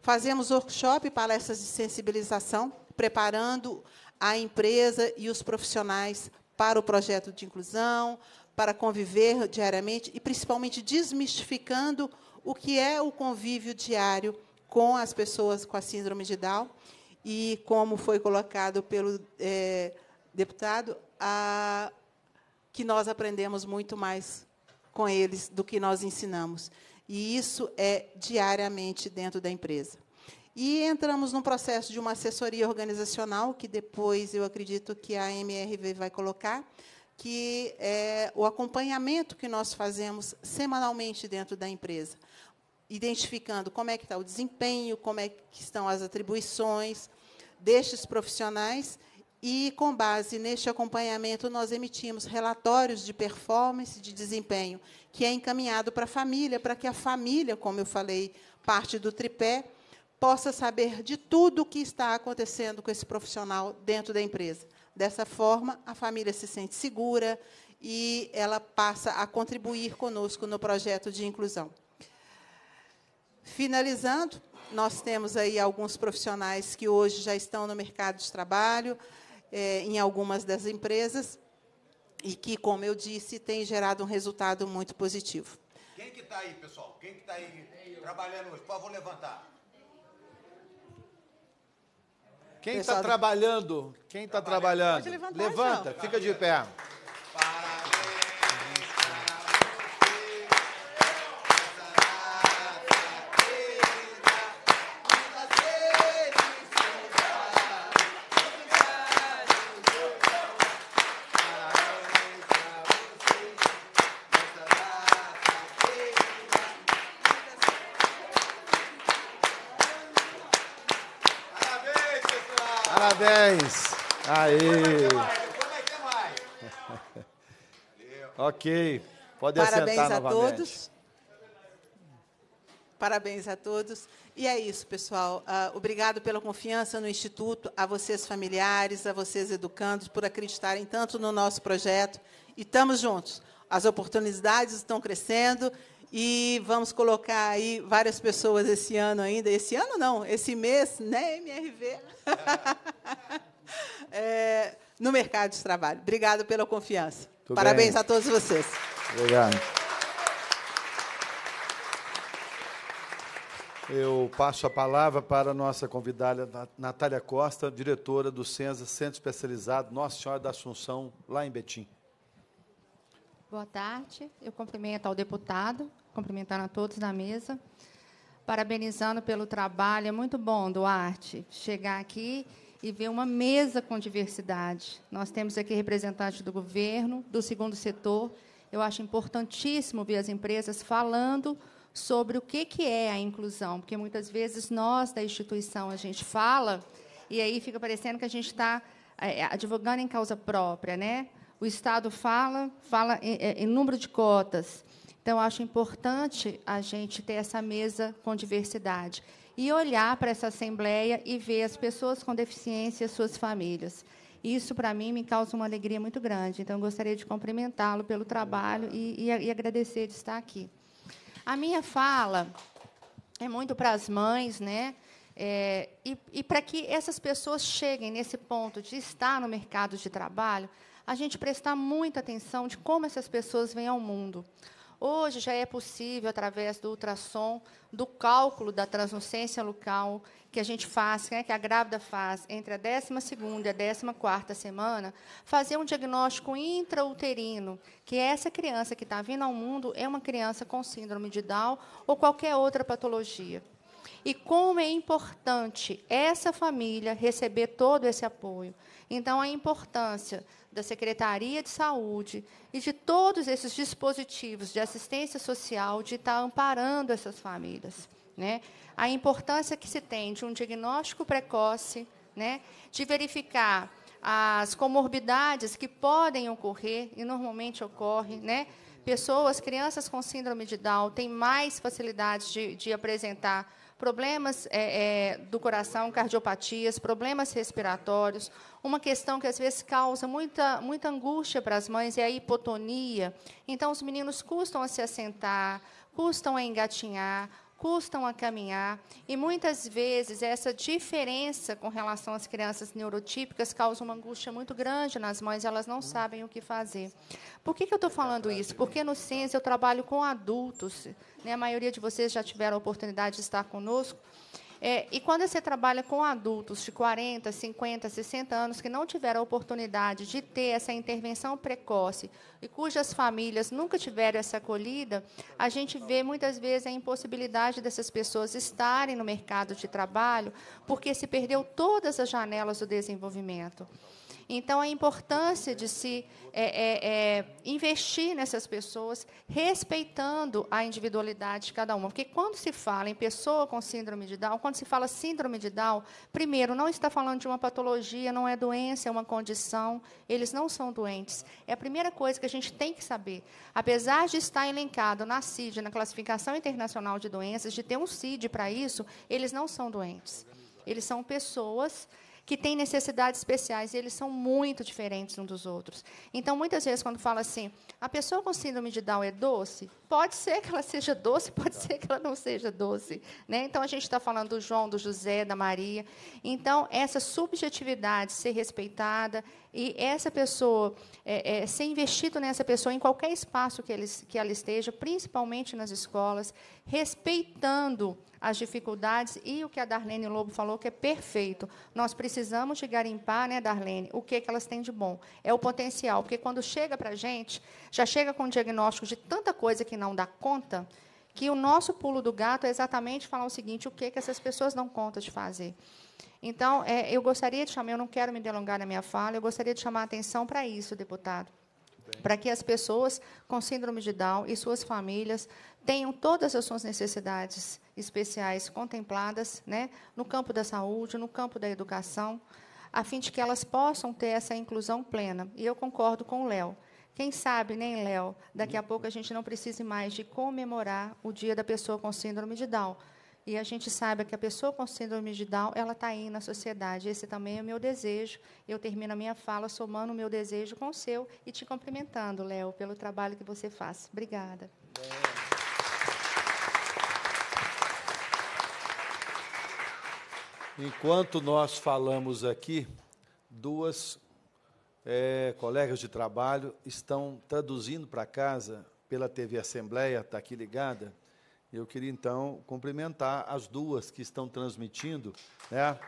Fazemos workshop e palestras de sensibilização, preparando a empresa e os profissionais para o projeto de inclusão, para conviver diariamente e, principalmente, desmistificando o que é o convívio diário com as pessoas com a síndrome de Down e, como foi colocado pelo é, deputado, a, que nós aprendemos muito mais com eles do que nós ensinamos. E isso é diariamente dentro da empresa. E entramos num processo de uma assessoria organizacional, que depois eu acredito que a MRV vai colocar, que é o acompanhamento que nós fazemos semanalmente dentro da empresa, identificando como é que está o desempenho, como é que estão as atribuições destes profissionais e, com base neste acompanhamento, nós emitimos relatórios de performance de desempenho, que é encaminhado para a família, para que a família, como eu falei, parte do tripé, possa saber de tudo o que está acontecendo com esse profissional dentro da empresa. Dessa forma, a família se sente segura e ela passa a contribuir conosco no projeto de inclusão. Finalizando, nós temos aí alguns profissionais que hoje já estão no mercado de trabalho, é, em algumas das empresas, e que, como eu disse, tem gerado um resultado muito positivo. Quem que está aí, pessoal? Quem que está aí trabalhando hoje? Por favor, levantar. Quem está trabalhando, quem está trabalhando, levanta, fica de pé. Parabéns. Parabéns. Aí. ok. Pode Parabéns a novamente. todos. Parabéns a todos. E é isso, pessoal. Uh, obrigado pela confiança no Instituto, a vocês familiares, a vocês educandos, por acreditarem tanto no nosso projeto. E estamos juntos. As oportunidades estão crescendo e vamos colocar aí várias pessoas esse ano ainda. Esse ano não, esse mês, né, MRV? é, no mercado de trabalho. Obrigado pela confiança. Tudo Parabéns bem. a todos vocês. Obrigado. Eu passo a palavra para a nossa convidada Natália Costa, diretora do CENSA, Centro Especializado Nossa Senhora da Assunção, lá em Betim. Boa tarde. Eu cumprimento ao deputado, cumprimentando a todos na mesa, parabenizando pelo trabalho. É muito bom, Duarte, chegar aqui e ver uma mesa com diversidade. Nós temos aqui representantes do governo, do segundo setor. Eu acho importantíssimo ver as empresas falando sobre o que é a inclusão, porque muitas vezes nós, da instituição, a gente fala e aí fica parecendo que a gente está eh, advogando em causa própria, né? O Estado fala, fala em, é, em número de cotas. Então, acho importante a gente ter essa mesa com diversidade e olhar para essa Assembleia e ver as pessoas com deficiência e suas famílias. Isso, para mim, me causa uma alegria muito grande. Então, gostaria de cumprimentá-lo pelo trabalho e, e, e agradecer de estar aqui. A minha fala é muito para as mães, né? É, e, e para que essas pessoas cheguem nesse ponto de estar no mercado de trabalho, a gente prestar muita atenção de como essas pessoas vêm ao mundo. Hoje já é possível, através do ultrassom, do cálculo da translucência local que a gente faz, né, que a grávida faz entre a 12 e a 14 semana, fazer um diagnóstico intrauterino, que essa criança que está vindo ao mundo é uma criança com síndrome de Down ou qualquer outra patologia. E como é importante essa família receber todo esse apoio. Então, a importância da Secretaria de Saúde e de todos esses dispositivos de assistência social de estar amparando essas famílias. Né? A importância que se tem de um diagnóstico precoce, né? de verificar as comorbidades que podem ocorrer, e normalmente ocorrem, né? pessoas, crianças com síndrome de Down, têm mais facilidade de, de apresentar problemas é, é, do coração, cardiopatias, problemas respiratórios, uma questão que às vezes causa muita, muita angústia para as mães é a hipotonia. Então, os meninos custam a se assentar, custam a engatinhar, custam a caminhar e muitas vezes essa diferença com relação às crianças neurotípicas causa uma angústia muito grande nas mães, elas não sabem o que fazer. Por que, que eu estou falando isso? Porque no Ciência eu trabalho com adultos, né? a maioria de vocês já tiveram a oportunidade de estar conosco, é, e quando você trabalha com adultos de 40, 50, 60 anos que não tiveram a oportunidade de ter essa intervenção precoce e cujas famílias nunca tiveram essa acolhida, a gente vê muitas vezes a impossibilidade dessas pessoas estarem no mercado de trabalho porque se perdeu todas as janelas do desenvolvimento. Então, a importância de se é, é, é, investir nessas pessoas, respeitando a individualidade de cada uma. Porque quando se fala em pessoa com síndrome de Down, quando se fala síndrome de Down, primeiro, não está falando de uma patologia, não é doença, é uma condição. Eles não são doentes. É a primeira coisa que a gente tem que saber. Apesar de estar elencado na CID, na Classificação Internacional de Doenças, de ter um CID para isso, eles não são doentes. Eles são pessoas que têm necessidades especiais e eles são muito diferentes uns dos outros. Então, muitas vezes, quando fala assim, a pessoa com síndrome de Down é doce, pode ser que ela seja doce, pode ser que ela não seja doce. Né? Então, a gente está falando do João, do José, da Maria. Então, essa subjetividade ser respeitada e essa pessoa, é, é, ser investido nessa pessoa em qualquer espaço que, eles, que ela esteja, principalmente nas escolas, respeitando as dificuldades e o que a Darlene Lobo falou que é perfeito. Nós precisamos de garimpar, né, Darlene, o que, que elas têm de bom. É o potencial, porque quando chega para a gente, já chega com um diagnóstico de tanta coisa que não dá conta, que o nosso pulo do gato é exatamente falar o seguinte, o que, que essas pessoas dão conta de fazer. Então, é, eu gostaria de chamar, eu não quero me delongar na minha fala, eu gostaria de chamar a atenção para isso, deputado para que as pessoas com síndrome de Down e suas famílias tenham todas as suas necessidades especiais contempladas né, no campo da saúde, no campo da educação, a fim de que elas possam ter essa inclusão plena. E eu concordo com o Léo. Quem sabe, nem né, Léo, daqui a pouco a gente não precise mais de comemorar o Dia da Pessoa com Síndrome de Down, e a gente sabe que a pessoa com síndrome de Down, ela está aí na sociedade. Esse também é o meu desejo. Eu termino a minha fala somando o meu desejo com o seu e te cumprimentando, Léo, pelo trabalho que você faz. Obrigada. Enquanto nós falamos aqui, duas é, colegas de trabalho estão traduzindo para casa pela TV Assembleia, está aqui ligada, eu queria então cumprimentar as duas que estão transmitindo, né?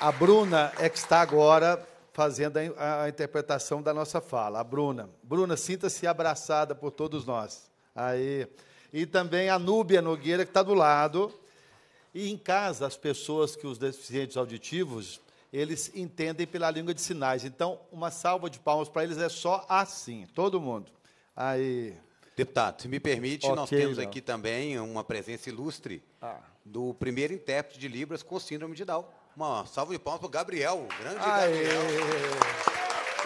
A Bruna é que está agora fazendo a, a interpretação da nossa fala. A Bruna, Bruna, sinta-se abraçada por todos nós. Aí. E também a Núbia Nogueira que está do lado. E em casa as pessoas que os deficientes auditivos eles entendem pela língua de sinais. Então, uma salva de palmas para eles é só assim, todo mundo. Aí. Deputado, se me permite, okay, nós temos não. aqui também uma presença ilustre ah. do primeiro intérprete de Libras com síndrome de Down. Uma salva de palmas para o Gabriel, grande Aê. Gabriel.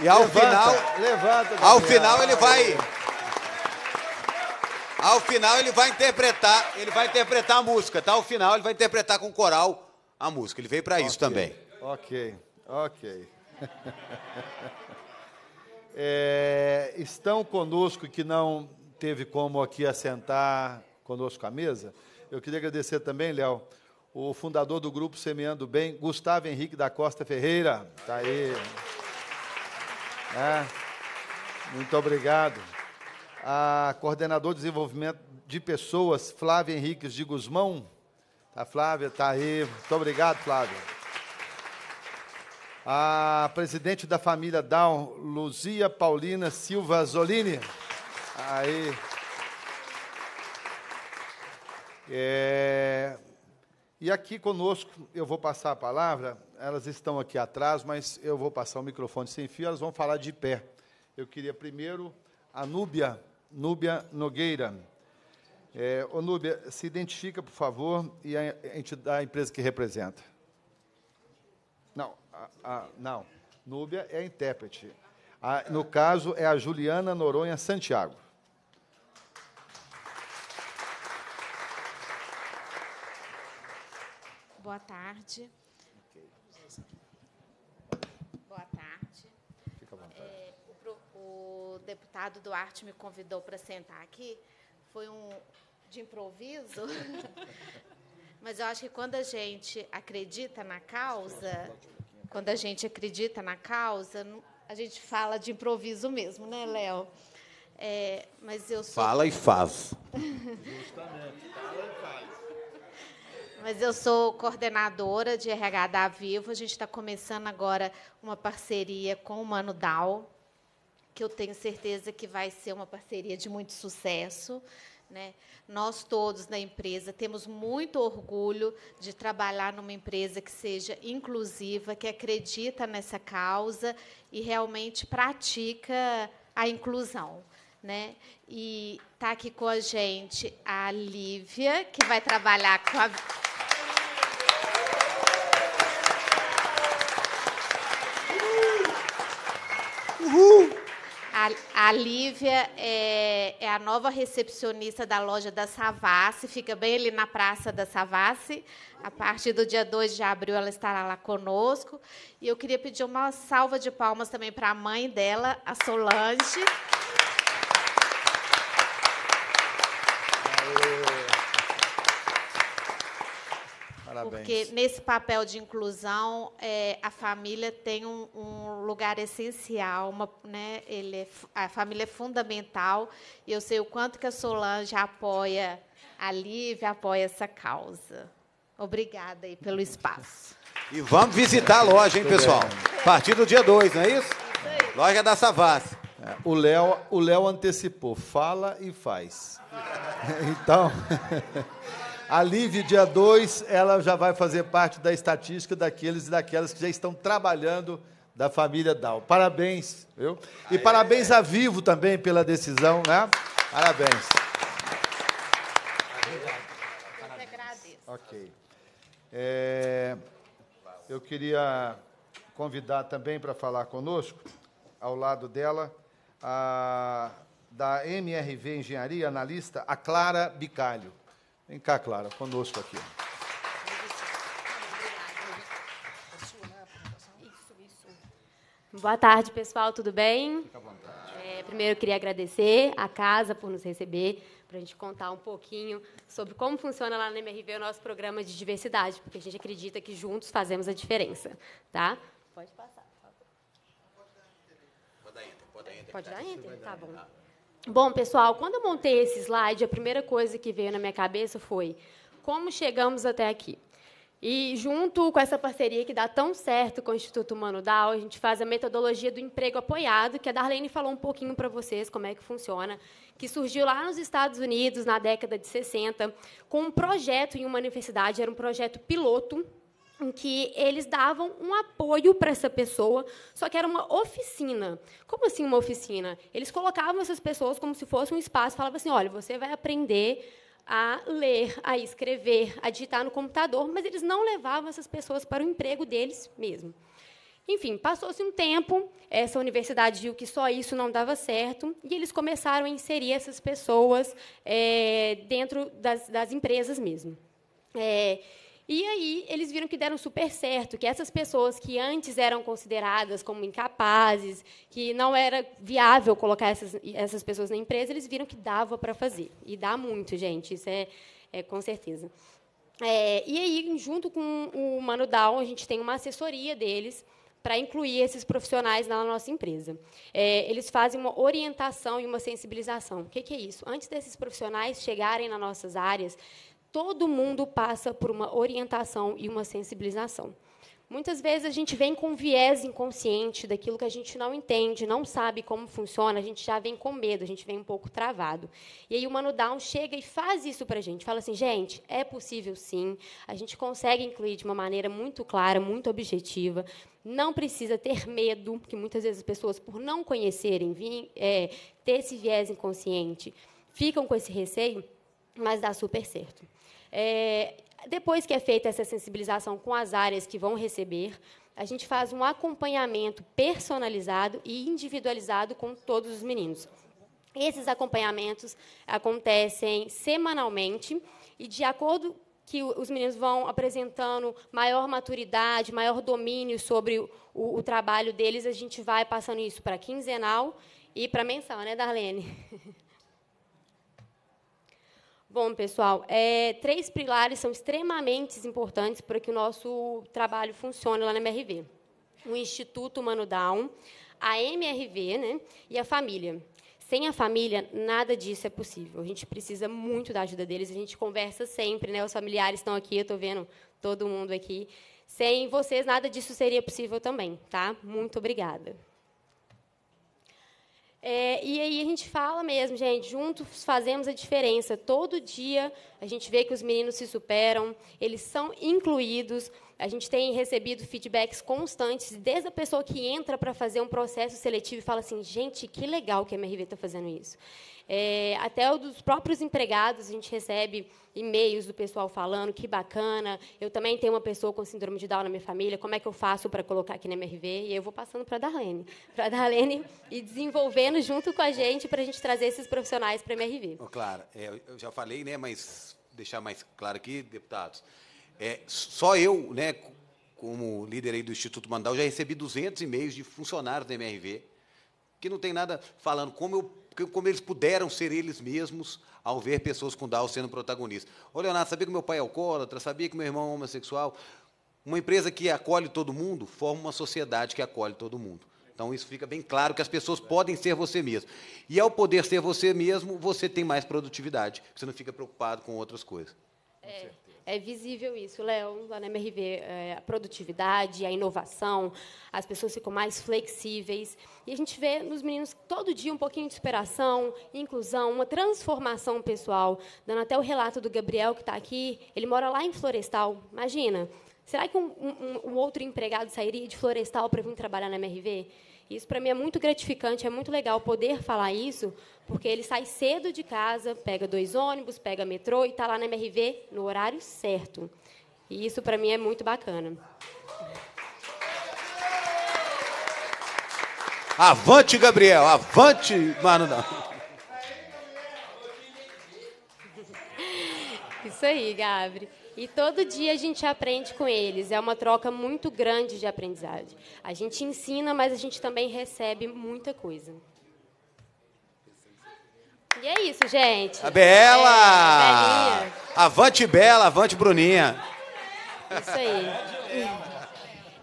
E ao levanta, final. Levanta, Gabriel. Ao final ele vai. Ao final ele vai interpretar, ele vai interpretar a música, tá? Ao final ele vai interpretar com coral a música. Ele veio para okay. isso também. Ok, ok. É, estão conosco que não teve como aqui assentar conosco à mesa. Eu queria agradecer também, Léo, o fundador do grupo Semeando Bem, Gustavo Henrique da Costa Ferreira. Está aí. É. Muito obrigado. A coordenadora de desenvolvimento de pessoas, Flávia Henriques de Guzmão. A tá, Flávia está aí. Muito obrigado, Flávia. A presidente da família Down, Luzia Paulina Silva Zolini. Aí. É... E aqui conosco, eu vou passar a palavra, elas estão aqui atrás, mas eu vou passar o microfone sem fio, elas vão falar de pé. Eu queria primeiro a Núbia, Núbia Nogueira. É, ô Núbia, se identifica, por favor, e a, a empresa que representa. Não, a, a, não. Núbia é a intérprete. A, no caso, é a Juliana Noronha Santiago. Boa tarde. Boa tarde. Fica à vontade. É, o, o deputado Duarte me convidou para sentar aqui. Foi um de improviso. Mas eu acho que quando a gente acredita na causa, quando a gente acredita na causa, a gente fala de improviso mesmo, né, Léo? É, mas eu sou... Fala e faz. Justamente. Fala e mas eu sou coordenadora de RH da Vivo. A gente está começando agora uma parceria com o Mano Dal, que eu tenho certeza que vai ser uma parceria de muito sucesso. Né? Nós todos na empresa temos muito orgulho de trabalhar numa empresa que seja inclusiva, que acredita nessa causa e realmente pratica a inclusão. Né? E está aqui com a gente a Lívia, que vai trabalhar com a. Uhul! A, a Lívia é, é, a nova recepcionista da loja da Savassi, fica bem ali na Praça da Savassi. A partir do dia 2 de abril ela estará lá conosco. E eu queria pedir uma salva de palmas também para a mãe dela, a Solange. Parabéns. porque nesse papel de inclusão é, a família tem um, um lugar essencial, uma, né, ele é, a família é fundamental. E eu sei o quanto que a Solange apoia a Lívia apoia essa causa. Obrigada aí pelo espaço. E vamos visitar a loja, hein, pessoal? A partir do dia 2, não é isso? isso Loja da Savassi. É, o Léo, o Léo antecipou, fala e faz. Então. A Live, dia 2, ela já vai fazer parte da estatística daqueles e daquelas que já estão trabalhando da família Dal. Parabéns, viu? E Aê. parabéns a Vivo também pela decisão, né? Parabéns. Eu ok. É, eu queria convidar também para falar conosco, ao lado dela, a, da MRV Engenharia, analista, a Clara Bicalho. Vem cá, Clara, conosco aqui. Boa tarde, pessoal, tudo bem? Fica à vontade. É, primeiro, eu queria agradecer à casa por nos receber, para a gente contar um pouquinho sobre como funciona lá na MRV o nosso programa de diversidade, porque a gente acredita que juntos fazemos a diferença. Tá? Pode passar, por favor. Pode dar enter, pode dar enter. Pode dar enter? Tá bom. Bom, pessoal, quando eu montei esse slide, a primeira coisa que veio na minha cabeça foi como chegamos até aqui. E junto com essa parceria que dá tão certo com o Instituto Humano Dal, a gente faz a metodologia do emprego apoiado, que a Darlene falou um pouquinho para vocês como é que funciona, que surgiu lá nos Estados Unidos na década de 60, com um projeto em uma universidade, era um projeto piloto em que eles davam um apoio para essa pessoa, só que era uma oficina. Como assim uma oficina? Eles colocavam essas pessoas como se fosse um espaço, falavam assim: olha, você vai aprender a ler, a escrever, a digitar no computador, mas eles não levavam essas pessoas para o emprego deles mesmo. Enfim, passou-se um tempo, essa universidade viu que só isso não dava certo, e eles começaram a inserir essas pessoas é, dentro das, das, empresas mesmo. É, e aí eles viram que deram super certo, que essas pessoas que antes eram consideradas como incapazes, que não era viável colocar essas, essas pessoas na empresa, eles viram que dava para fazer. E dá muito, gente, isso é, é com certeza. É, e aí, junto com o Mano Down, a gente tem uma assessoria deles, para incluir esses profissionais na nossa empresa. É, eles fazem uma orientação e uma sensibilização. O que, que, é isso? Antes desses profissionais chegarem nas nossas áreas, todo mundo passa por uma orientação e uma sensibilização. Muitas vezes a gente vem com viés inconsciente daquilo que a gente não entende, não sabe como funciona, a gente já vem com medo, a gente vem um pouco travado. E aí o Mano Down chega e faz isso para a gente, fala assim, gente, é possível sim, a gente consegue incluir de uma maneira muito clara, muito objetiva, não precisa ter medo, que muitas vezes as pessoas, por não conhecerem, vim, é, ter esse viés inconsciente, ficam com esse receio, mas dá super certo. É, depois que é feita essa sensibilização com as áreas que vão receber, a gente faz um acompanhamento personalizado e individualizado com todos os meninos. Esses acompanhamentos acontecem semanalmente e, de acordo que os meninos vão apresentando maior maturidade, maior domínio sobre o, o, o trabalho deles, a gente vai passando isso para quinzenal e para mensal, né, Darlene? Bom, pessoal, é, três pilares são extremamente importantes para que o nosso trabalho funcione lá na MRV. O Instituto Humano Down, a MRV né, e a família. Sem a família, nada disso é possível. A gente precisa muito da ajuda deles, a gente conversa sempre, né? Os familiares estão aqui, eu estou vendo todo mundo aqui. Sem vocês, nada disso seria possível também, tá? Muito obrigada. É, e aí a gente fala mesmo, gente, juntos fazemos a diferença. Todo dia a gente vê que os meninos se superam, eles são incluídos. A gente tem recebido feedbacks constantes, desde a pessoa que entra para fazer um processo seletivo e fala assim, gente, que legal que a MRV está fazendo isso. É, até dos próprios empregados, a gente recebe e-mails do pessoal falando que bacana, eu também tenho uma pessoa com síndrome de Down na minha família, como é que eu faço para colocar aqui na MRV? E eu vou passando para a Darlene, para a Darlene e desenvolvendo junto com a gente para a gente trazer esses profissionais para a MRV. Oh, claro, é, eu já falei, né, mas deixar mais claro aqui, deputados, é, só eu, né, como líder aí do Instituto Mandal, já recebi 200 e-mails de funcionários da MRV que não tem nada falando como, eu, como eles puderam ser eles mesmos ao ver pessoas com Down sendo protagonistas. Ô, Leonardo, sabia que meu pai é alcoólatra? Sabia que meu irmão é homossexual? Uma empresa que acolhe todo mundo forma uma sociedade que acolhe todo mundo. Então, isso fica bem claro que as pessoas podem ser você mesmo. E ao poder ser você mesmo, você tem mais produtividade, você não fica preocupado com outras coisas. É, é visível isso, Léo, lá na MRV, é, a produtividade, a inovação, as pessoas ficam mais flexíveis. E a gente vê nos meninos todo dia um pouquinho de superação, inclusão, uma transformação pessoal. Dando até o relato do Gabriel, que está aqui, ele mora lá em Florestal. Imagina, será que um, um, um outro empregado sairia de Florestal para vir trabalhar na MRV? Isso para mim é muito gratificante, é muito legal poder falar isso, porque ele sai cedo de casa, pega dois ônibus, pega metrô e está lá na MRV no horário certo. E isso para mim é muito bacana. Avante, Gabriel! Avante, mano! Isso aí, Gabriel. E todo dia a gente aprende com eles. É uma troca muito grande de aprendizagem. A gente ensina, mas a gente também recebe muita coisa. E é isso, gente. A Bela! É, a avante Bela, avante Bruninha. Isso aí.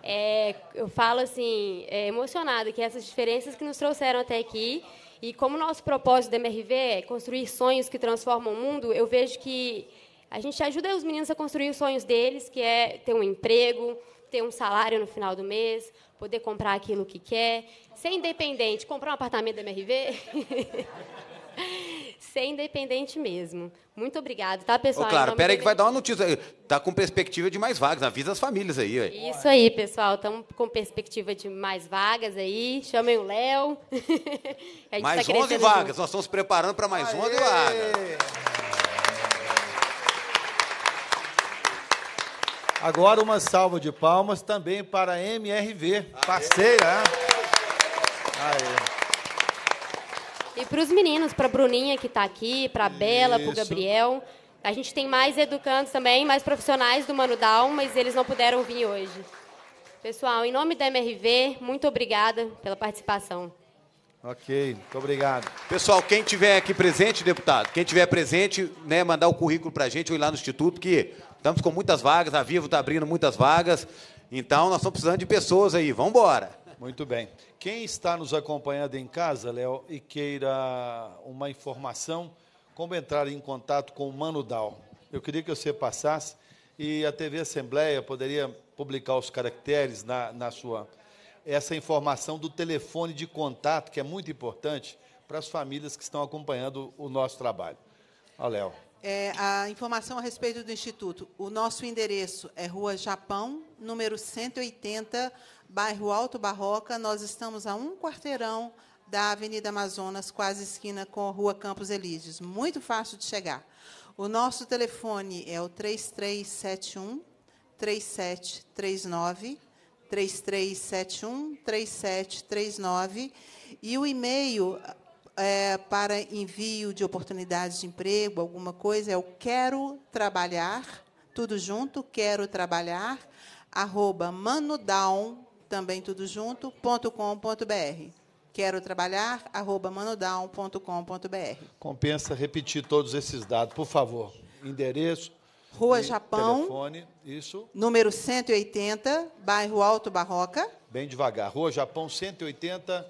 É, eu falo assim, é emocionada que essas diferenças que nos trouxeram até aqui e como nosso propósito da MRV é construir sonhos que transformam o mundo, eu vejo que a gente ajuda os meninos a construir os sonhos deles, que é ter um emprego, ter um salário no final do mês, poder comprar aquilo que quer, ser independente, comprar um apartamento da MRV. ser independente mesmo. Muito obrigado, tá, pessoal? Ô, claro, peraí que vai dar uma notícia. Tá com perspectiva de mais vagas, avisa as famílias aí. Ué. Isso aí, pessoal. Estamos com perspectiva de mais vagas aí. Chamem o Léo. Tá mais tá 11 vagas. Junto. Nós estamos preparando para mais Aê! 11 vagas. Agora uma salva de palmas também para a MRV, parceira. Aê. E para os meninos, para a Bruninha que está aqui, para a Bela, para o Gabriel. A gente tem mais educantes também, mais profissionais do Mano Down, mas eles não puderam vir hoje. Pessoal, em nome da MRV, muito obrigada pela participação. Ok, muito obrigado. Pessoal, quem tiver aqui presente, deputado, quem tiver presente, né, mandar o currículo para a gente ou ir lá no Instituto, que Estamos com muitas vagas, a Vivo está abrindo muitas vagas. Então, nós estamos precisando de pessoas aí. Vamos embora. Muito bem. Quem está nos acompanhando em casa, Léo, e queira uma informação, como entrar em contato com o Mano Dal? Eu queria que você passasse e a TV Assembleia poderia publicar os caracteres na, na sua. Essa informação do telefone de contato, que é muito importante para as famílias que estão acompanhando o nosso trabalho. Ó, Léo. É, a informação a respeito do Instituto. O nosso endereço é Rua Japão, número 180, bairro Alto Barroca. Nós estamos a um quarteirão da Avenida Amazonas, quase esquina com a Rua Campos Elíseos. Muito fácil de chegar. O nosso telefone é o 3371 3739. 3371 3739 e o e-mail é, para envio de oportunidades de emprego, alguma coisa, é o quero trabalhar, tudo junto, quero trabalhar, arroba manodown, também tudo junto, ponto com, ponto br. Quero trabalhar, arroba manodown.com.br. Compensa repetir todos esses dados, por favor. Endereço, Rua Japão, telefone, isso. número 180, bairro Alto Barroca. Bem devagar. Rua Japão 180,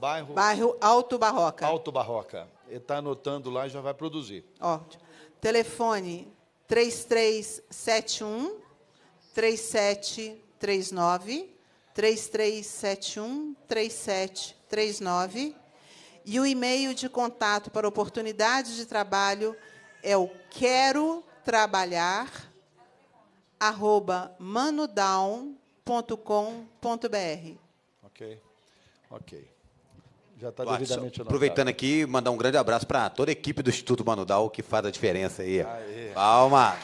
Bairro, Bairro Alto Barroca. Alto Barroca. Ele está anotando lá e já vai produzir. Ótimo. Telefone 3371 3739 3371 3739 e o e-mail de contato para oportunidades de trabalho é o quero trabalhar arroba manodown.com.br. Ok, ok. Já está devidamente anotado. Aproveitando aqui, mandar um grande abraço para toda a equipe do Instituto Manudal, que faz a diferença aí. Aê. Palma!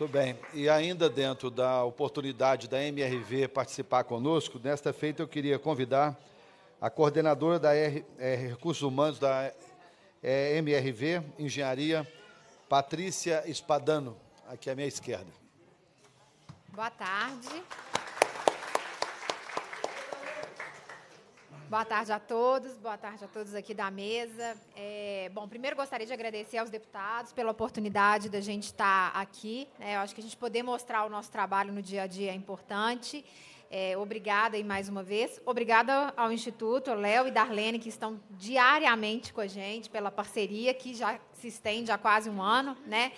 Muito bem. E ainda dentro da oportunidade da MRV participar conosco, nesta feita eu queria convidar a coordenadora da R, é, Recursos Humanos da é, MRV, Engenharia, Patrícia Espadano, aqui à minha esquerda. Boa tarde. Boa tarde a todos, boa tarde a todos aqui da mesa. É, bom, primeiro gostaria de agradecer aos deputados pela oportunidade da gente estar aqui. Né? Eu acho que a gente poder mostrar o nosso trabalho no dia a dia é importante. É, obrigada e mais uma vez. Obrigada ao Instituto, ao Léo e Darlene, que estão diariamente com a gente, pela parceria que já se estende há quase um ano, né?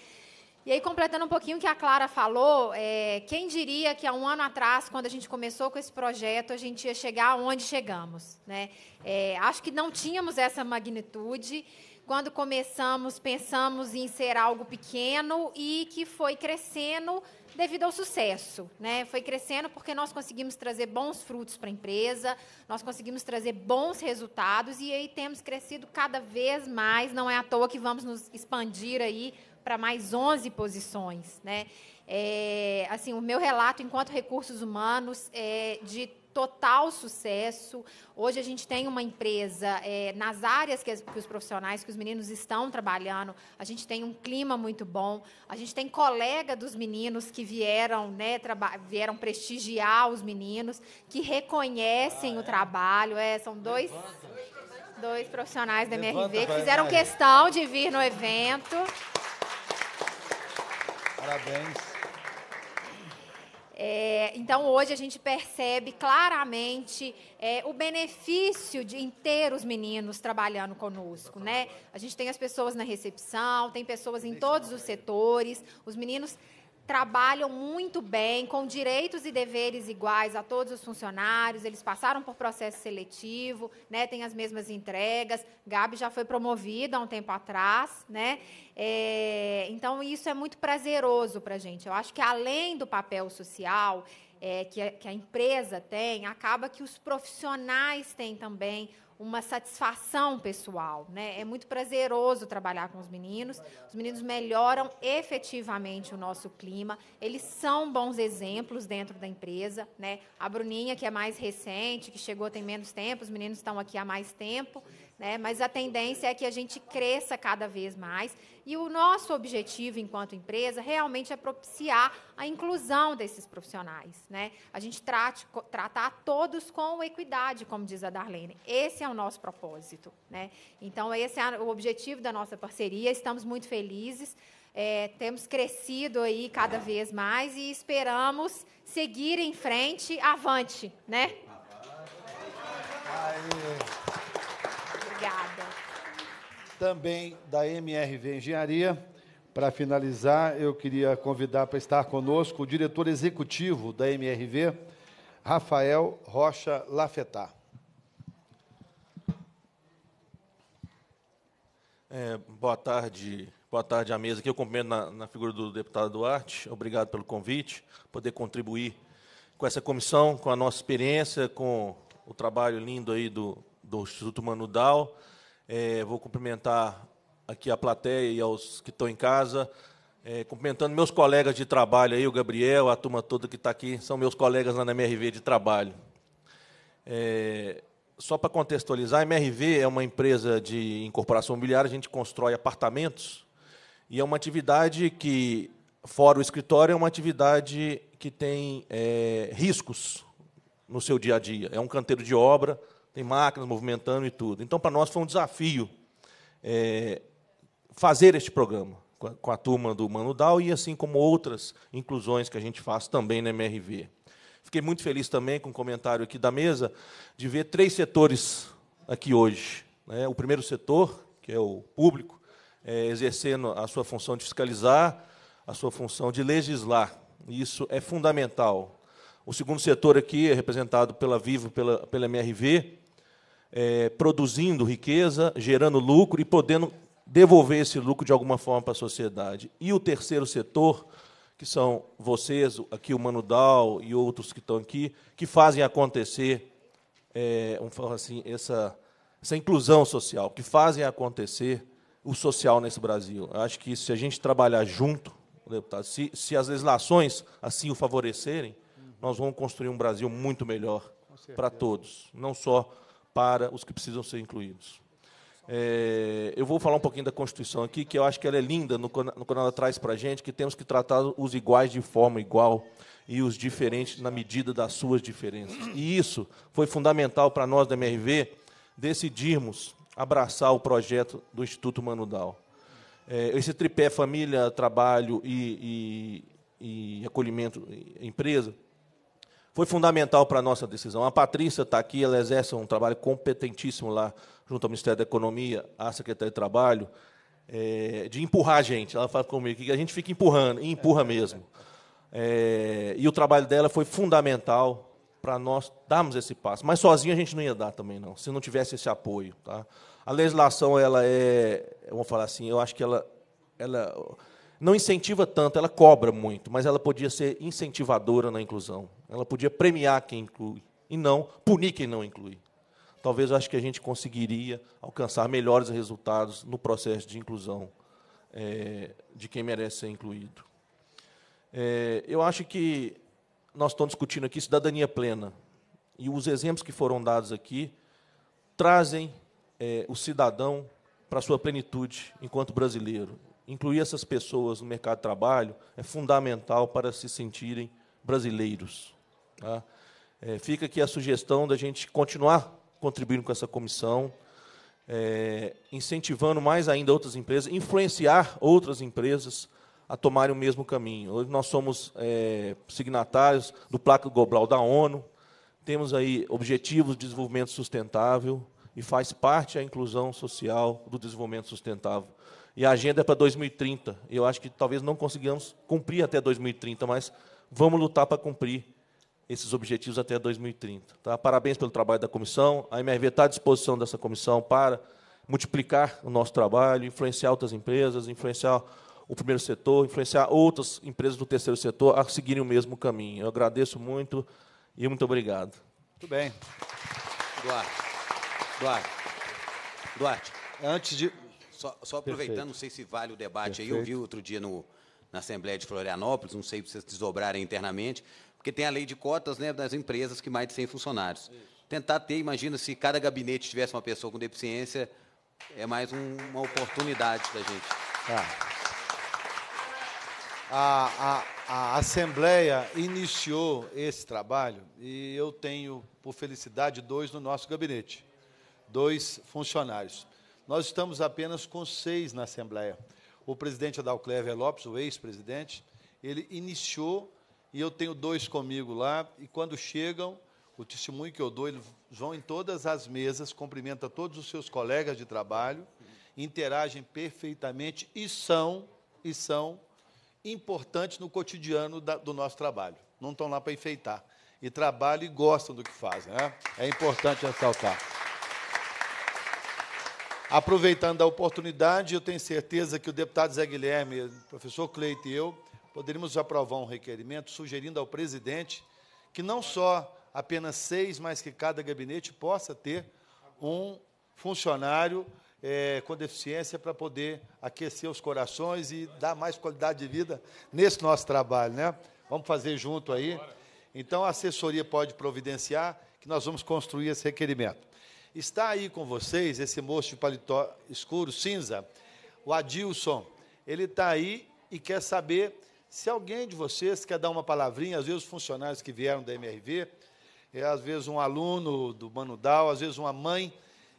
E aí, completando um pouquinho o que a Clara falou, é, quem diria que há um ano atrás, quando a gente começou com esse projeto, a gente ia chegar onde chegamos? Né? É, acho que não tínhamos essa magnitude. Quando começamos, pensamos em ser algo pequeno e que foi crescendo devido ao sucesso. Né? Foi crescendo porque nós conseguimos trazer bons frutos para a empresa, nós conseguimos trazer bons resultados e aí temos crescido cada vez mais. Não é à toa que vamos nos expandir aí para mais 11 posições. Né? É, assim, o meu relato enquanto recursos humanos é de total sucesso. Hoje a gente tem uma empresa é, nas áreas que, as, que, os profissionais, que os meninos estão trabalhando. A gente tem um clima muito bom. A gente tem colega dos meninos que vieram, né, vieram prestigiar os meninos, que reconhecem ah, é? o trabalho. É, são dois, dois profissionais da MRV que fizeram questão de vir no evento. Parabéns. É, então, hoje a gente percebe claramente é, o benefício de ter os meninos trabalhando conosco, né? A gente tem as pessoas na recepção, tem pessoas em todos os setores, os meninos trabalham muito bem, com direitos e deveres iguais a todos os funcionários, eles passaram por processo seletivo, né, têm as mesmas entregas, Gabi já foi promovida há um tempo atrás, né? É, então isso é muito prazeroso para a gente. Eu acho que além do papel social é, que, a, que a empresa tem, acaba que os profissionais têm também uma satisfação pessoal, né? É muito prazeroso trabalhar com os meninos. Os meninos melhoram efetivamente o nosso clima. Eles são bons exemplos dentro da empresa, né? A Bruninha que é mais recente, que chegou tem menos tempo, os meninos estão aqui há mais tempo né? mas a tendência é que a gente cresça cada vez mais. E o nosso objetivo enquanto empresa realmente é propiciar a inclusão desses profissionais. Né? A gente trate, tratar todos com equidade, como diz a Darlene. Esse é o nosso propósito. Né? Então, esse é o objetivo da nossa parceria. Estamos muito felizes. É, temos crescido aí cada vez mais e esperamos seguir em frente, avante, né? Aí também da MRV Engenharia. Para finalizar, eu queria convidar para estar conosco o diretor executivo da MRV, Rafael Rocha Lafetá. É, boa tarde, boa tarde à mesa. Aqui eu cumprimento na, na figura do deputado Duarte. Obrigado pelo convite, poder contribuir com essa comissão, com a nossa experiência, com o trabalho lindo aí do, do Instituto Manudal. É, vou cumprimentar aqui a plateia e aos que estão em casa, é, cumprimentando meus colegas de trabalho aí, o Gabriel, a turma toda que está aqui, são meus colegas lá na MRV de trabalho. É, só para contextualizar, a MRV é uma empresa de incorporação imobiliária, a gente constrói apartamentos, e é uma atividade que, fora o escritório, é uma atividade que tem é, riscos no seu dia a dia. É um canteiro de obra, tem máquinas movimentando e tudo. Então, para nós foi um desafio é, fazer este programa com a, com a turma do Mano Dal e assim como outras inclusões que a gente faz também na MRV. Fiquei muito feliz também com o comentário aqui da mesa de ver três setores aqui hoje. Né? O primeiro setor, que é o público, é, exercendo a sua função de fiscalizar, a sua função de legislar. Isso é fundamental. O segundo setor aqui é representado pela Vivo, pela, pela MRV, é, produzindo riqueza, gerando lucro e podendo devolver esse lucro de alguma forma para a sociedade. E o terceiro setor, que são vocês, aqui o Manudal e outros que estão aqui, que fazem acontecer é, assim, essa, essa inclusão social, que fazem acontecer o social nesse Brasil. Eu acho que se a gente trabalhar junto, deputado, se, se as legislações assim o favorecerem, nós vamos construir um Brasil muito melhor para todos, não só para os que precisam ser incluídos. É, eu vou falar um pouquinho da Constituição aqui, que eu acho que ela é linda no, quando ela traz para a gente que temos que tratar os iguais de forma igual e os diferentes na medida das suas diferenças. E isso foi fundamental para nós da MRV decidirmos abraçar o projeto do Instituto Manudal. É, esse tripé família, trabalho e, e, e acolhimento empresa foi fundamental para a nossa decisão. A Patrícia está aqui, ela exerce um trabalho competentíssimo lá, junto ao Ministério da Economia, à Secretaria de Trabalho, é, de empurrar a gente. Ela fala comigo que a gente fica empurrando, e empurra mesmo. É, e o trabalho dela foi fundamental para nós darmos esse passo. Mas sozinho a gente não ia dar também, não, se não tivesse esse apoio. Tá? A legislação, ela é, vamos falar assim, eu acho que ela, ela não incentiva tanto, ela cobra muito, mas ela podia ser incentivadora na inclusão. Ela podia premiar quem inclui e não punir quem não inclui. Talvez eu acho que a gente conseguiria alcançar melhores resultados no processo de inclusão é, de quem merece ser incluído. É, eu acho que nós estamos discutindo aqui cidadania plena e os exemplos que foram dados aqui trazem é, o cidadão para a sua plenitude enquanto brasileiro incluir essas pessoas no mercado de trabalho é fundamental para se sentirem brasileiros. Tá? É, fica aqui a sugestão da gente continuar contribuindo com essa comissão, é, incentivando mais ainda outras empresas, influenciar outras empresas a tomarem o mesmo caminho. Hoje nós somos é, signatários do Placa Global da ONU, temos aí objetivos de desenvolvimento sustentável e faz parte a inclusão social do desenvolvimento sustentável. E a agenda é para 2030. Eu acho que talvez não consigamos cumprir até 2030, mas vamos lutar para cumprir esses objetivos até 2030. Tá? Parabéns pelo trabalho da comissão. A MRV está à disposição dessa comissão para multiplicar o nosso trabalho, influenciar outras empresas, influenciar o primeiro setor, influenciar outras empresas do terceiro setor a seguirem o mesmo caminho. Eu agradeço muito e muito obrigado. Muito bem. Duarte. Duarte. Duarte, antes de, só, só aproveitando, não sei se vale o debate Perfeito. aí, eu vi outro dia no, na Assembleia de Florianópolis, não sei se vocês desdobrarem internamente, porque tem a lei de cotas né, das empresas que mais de 100 funcionários. Isso. Tentar ter, imagina se cada gabinete tivesse uma pessoa com deficiência, é mais um, uma oportunidade da gente. Tá. A, a, a Assembleia iniciou esse trabalho e eu tenho, por felicidade, dois no nosso gabinete, dois funcionários. Nós estamos apenas com seis na Assembleia. O presidente Adalclever Lopes, o ex-presidente, ele iniciou e eu tenho dois comigo lá. E quando chegam, o testemunho que eu dou, eles vão em todas as mesas, cumprimenta todos os seus colegas de trabalho, interagem perfeitamente e são e são importantes no cotidiano da, do nosso trabalho. Não estão lá para enfeitar. E trabalham e gostam do que fazem. Né? É importante ressaltar. Aproveitando a oportunidade, eu tenho certeza que o deputado Zé Guilherme, o professor Cleito e eu poderíamos aprovar um requerimento sugerindo ao presidente que não só apenas seis, mas que cada gabinete possa ter um funcionário é, com deficiência para poder aquecer os corações e dar mais qualidade de vida nesse nosso trabalho. Né? Vamos fazer junto aí. Então, a assessoria pode providenciar que nós vamos construir esse requerimento. Está aí com vocês esse moço de paletó escuro, cinza, o Adilson. Ele está aí e quer saber se alguém de vocês quer dar uma palavrinha, às vezes os funcionários que vieram da MRV, é, às vezes um aluno do Manudal, às vezes uma mãe,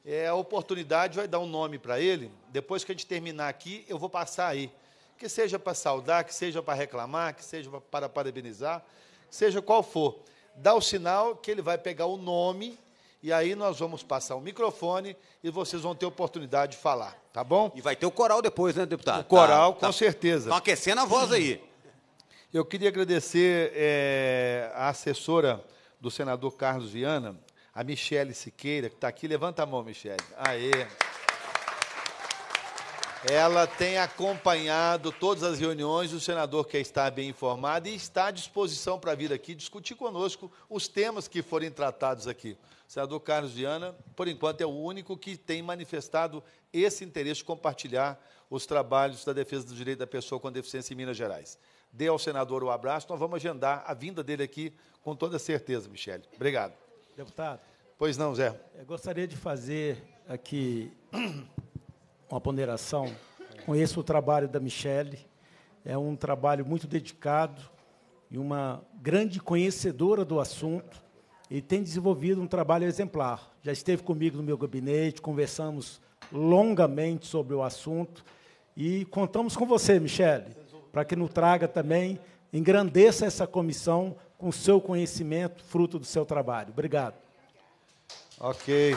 é, a oportunidade vai dar um nome para ele. Depois que a gente terminar aqui, eu vou passar aí. Que seja para saudar, que seja para reclamar, que seja para parabenizar, seja qual for. Dá o sinal que ele vai pegar o nome e aí nós vamos passar o microfone e vocês vão ter oportunidade de falar, tá bom? E vai ter o coral depois, né, deputado? O coral, tá, com tá, certeza. Estão tá aquecendo a voz aí. Eu queria agradecer é, a assessora do senador Carlos Viana, a Michele Siqueira, que está aqui. Levanta a mão, Michele. Aê. Ela tem acompanhado todas as reuniões, o senador quer estar bem informado e está à disposição para vir aqui discutir conosco os temas que forem tratados aqui. O senador Carlos Viana, por enquanto, é o único que tem manifestado esse interesse de compartilhar os trabalhos da defesa do direito da pessoa com deficiência em Minas Gerais. Dê ao senador o um abraço, nós vamos agendar a vinda dele aqui com toda certeza, Michele. Obrigado. Deputado. Pois não, Zé. Eu gostaria de fazer aqui uma ponderação. Conheço o trabalho da Michele. é um trabalho muito dedicado e uma grande conhecedora do assunto e tem desenvolvido um trabalho exemplar. Já esteve comigo no meu gabinete, conversamos longamente sobre o assunto e contamos com você, Michele, para que nos traga também, engrandeça essa comissão com o seu conhecimento, fruto do seu trabalho. Obrigado. Ok.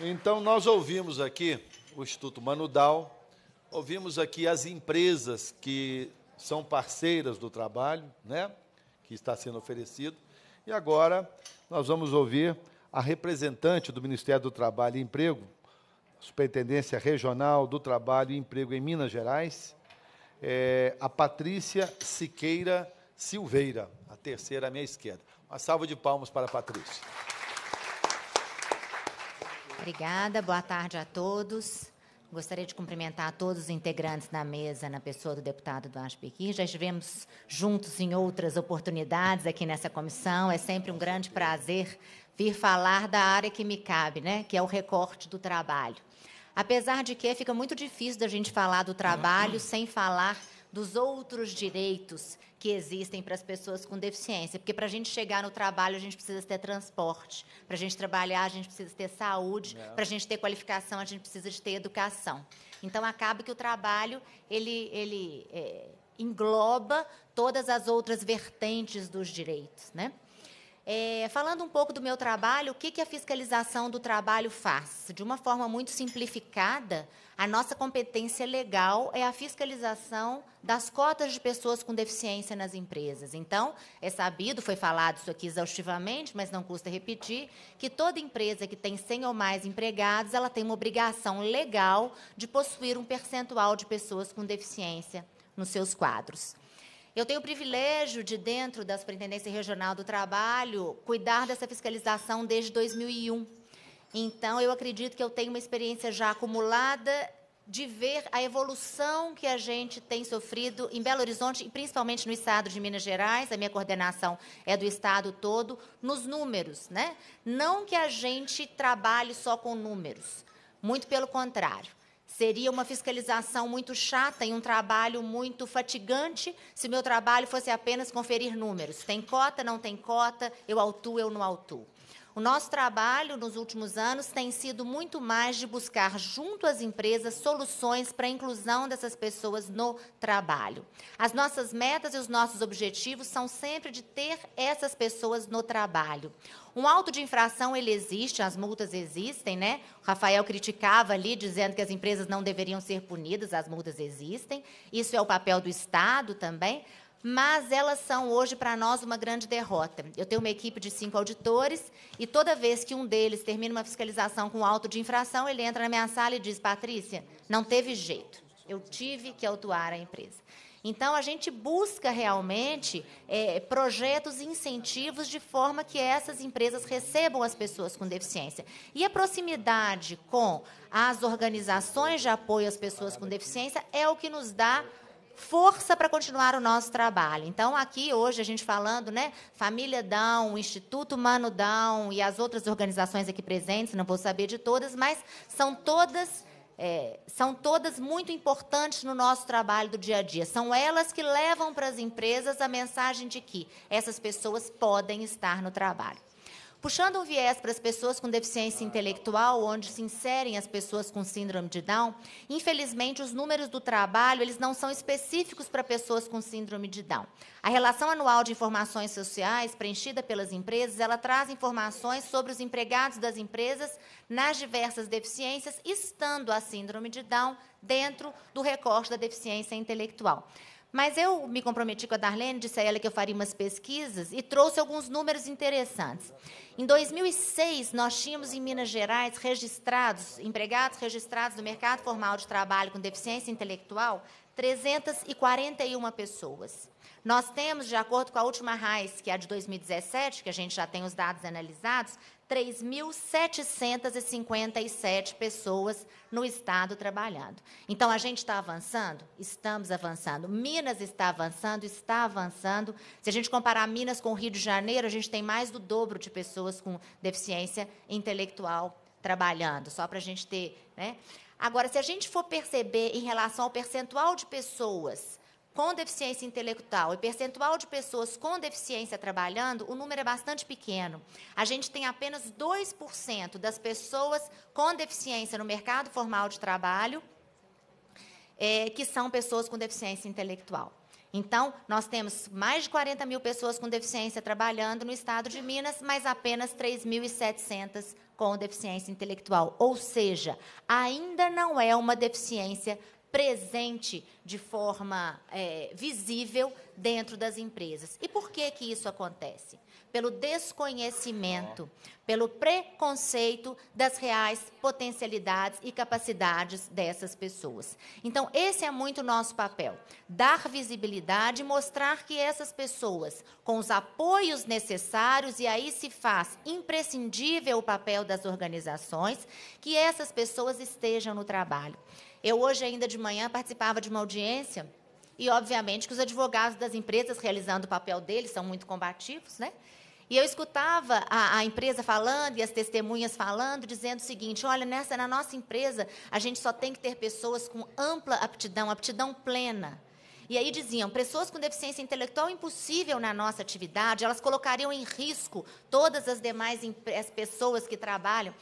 Então, nós ouvimos aqui o Instituto Manudal, ouvimos aqui as empresas que são parceiras do trabalho, né, que está sendo oferecido, e agora nós vamos ouvir a representante do Ministério do Trabalho e Emprego, Superintendência Regional do Trabalho e Emprego em Minas Gerais, é, a Patrícia Siqueira Silveira, a terceira à minha esquerda. Uma salva de palmas para a Patrícia. Obrigada, boa tarde a todos. Gostaria de cumprimentar todos os integrantes da mesa, na pessoa do deputado Duarte Pequim. Já estivemos juntos em outras oportunidades aqui nessa comissão. É sempre um grande prazer vir falar da área que me cabe, né? que é o recorte do trabalho. Apesar de que fica muito difícil da gente falar do trabalho sem falar dos outros direitos que existem para as pessoas com deficiência. Porque para a gente chegar no trabalho, a gente precisa ter transporte. Para a gente trabalhar, a gente precisa ter saúde. É. Para a gente ter qualificação, a gente precisa de ter educação. Então, acaba que o trabalho, ele, ele é, engloba todas as outras vertentes dos direitos, né? É, falando um pouco do meu trabalho, o que, que a fiscalização do trabalho faz? De uma forma muito simplificada, a nossa competência legal é a fiscalização das cotas de pessoas com deficiência nas empresas. Então, é sabido, foi falado isso aqui exaustivamente, mas não custa repetir, que toda empresa que tem 100 ou mais empregados, ela tem uma obrigação legal de possuir um percentual de pessoas com deficiência nos seus quadros. Eu tenho o privilégio de, dentro da Superintendência Regional do Trabalho, cuidar dessa fiscalização desde 2001. Então, eu acredito que eu tenho uma experiência já acumulada de ver a evolução que a gente tem sofrido em Belo Horizonte e principalmente no estado de Minas Gerais, a minha coordenação é do estado todo, nos números, né? Não que a gente trabalhe só com números, muito pelo contrário. Seria uma fiscalização muito chata e um trabalho muito fatigante se meu trabalho fosse apenas conferir números. Tem cota, não tem cota, eu autuo, eu não autuo. O nosso trabalho nos últimos anos tem sido muito mais de buscar junto às empresas soluções para a inclusão dessas pessoas no trabalho. As nossas metas e os nossos objetivos são sempre de ter essas pessoas no trabalho. Um auto de infração ele existe, as multas existem, né? O Rafael criticava ali dizendo que as empresas não deveriam ser punidas, as multas existem. Isso é o papel do Estado também, mas elas são hoje para nós uma grande derrota. Eu tenho uma equipe de cinco auditores e toda vez que um deles termina uma fiscalização com auto de infração, ele entra na minha sala e diz: Patrícia, não teve jeito, eu tive que autuar a empresa. Então, a gente busca realmente é, projetos e incentivos de forma que essas empresas recebam as pessoas com deficiência. E a proximidade com as organizações de apoio às pessoas com deficiência é o que nos dá força para continuar o nosso trabalho. Então, aqui hoje a gente falando, né? Família Dão, Instituto Mano Dão e as outras organizações aqui presentes, não vou saber de todas, mas são todas é, são todas muito importantes no nosso trabalho do dia a dia. São elas que levam para as empresas a mensagem de que essas pessoas podem estar no trabalho puxando um viés para as pessoas com deficiência intelectual, onde se inserem as pessoas com síndrome de Down, infelizmente os números do trabalho eles não são específicos para pessoas com síndrome de Down. A relação anual de informações sociais preenchida pelas empresas, ela traz informações sobre os empregados das empresas nas diversas deficiências, estando a síndrome de Down dentro do recorte da deficiência intelectual. Mas eu me comprometi com a Darlene, disse a ela que eu faria umas pesquisas e trouxe alguns números interessantes. Em 2006, nós tínhamos em Minas Gerais registrados, empregados registrados do mercado formal de trabalho com deficiência intelectual, 341 pessoas. Nós temos, de acordo com a última RAIS, que é a de 2017, que a gente já tem os dados analisados, 3.757 pessoas no estado trabalhando. Então, a gente está avançando? Estamos avançando. Minas está avançando? Está avançando. Se a gente comparar Minas com o Rio de Janeiro, a gente tem mais do dobro de pessoas com deficiência intelectual trabalhando, só para a gente ter. Né? Agora, se a gente for perceber em relação ao percentual de pessoas com deficiência intelectual e percentual de pessoas com deficiência trabalhando, o número é bastante pequeno. A gente tem apenas 2% das pessoas com deficiência no mercado formal de trabalho é, que são pessoas com deficiência intelectual. Então, nós temos mais de 40 mil pessoas com deficiência trabalhando no estado de Minas, mas apenas 3.700 com deficiência intelectual. Ou seja, ainda não é uma deficiência presente de forma é, visível dentro das empresas. E por que que isso acontece? Pelo desconhecimento, pelo preconceito das reais potencialidades e capacidades dessas pessoas. Então, esse é muito nosso papel, dar visibilidade, mostrar que essas pessoas, com os apoios necessários, e aí se faz imprescindível o papel das organizações, que essas pessoas estejam no trabalho. Eu hoje ainda de manhã participava de uma audiência e obviamente que os advogados das empresas realizando o papel deles são muito combativos, né? E eu escutava a, a, empresa falando e as testemunhas falando, dizendo o seguinte: olha, nessa na nossa empresa a gente só tem que ter pessoas com ampla aptidão, aptidão plena. E aí diziam, pessoas com deficiência intelectual impossível na nossa atividade, elas colocariam em risco todas as demais pessoas que trabalham.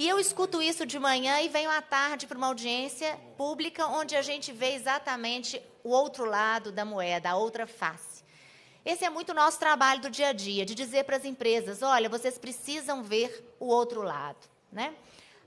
E eu escuto isso de manhã e venho à tarde para uma audiência pública onde a gente vê exatamente o outro lado da moeda, a outra face. Esse é muito o nosso trabalho do dia a dia, de dizer para as empresas: olha, vocês precisam ver o outro lado. Né?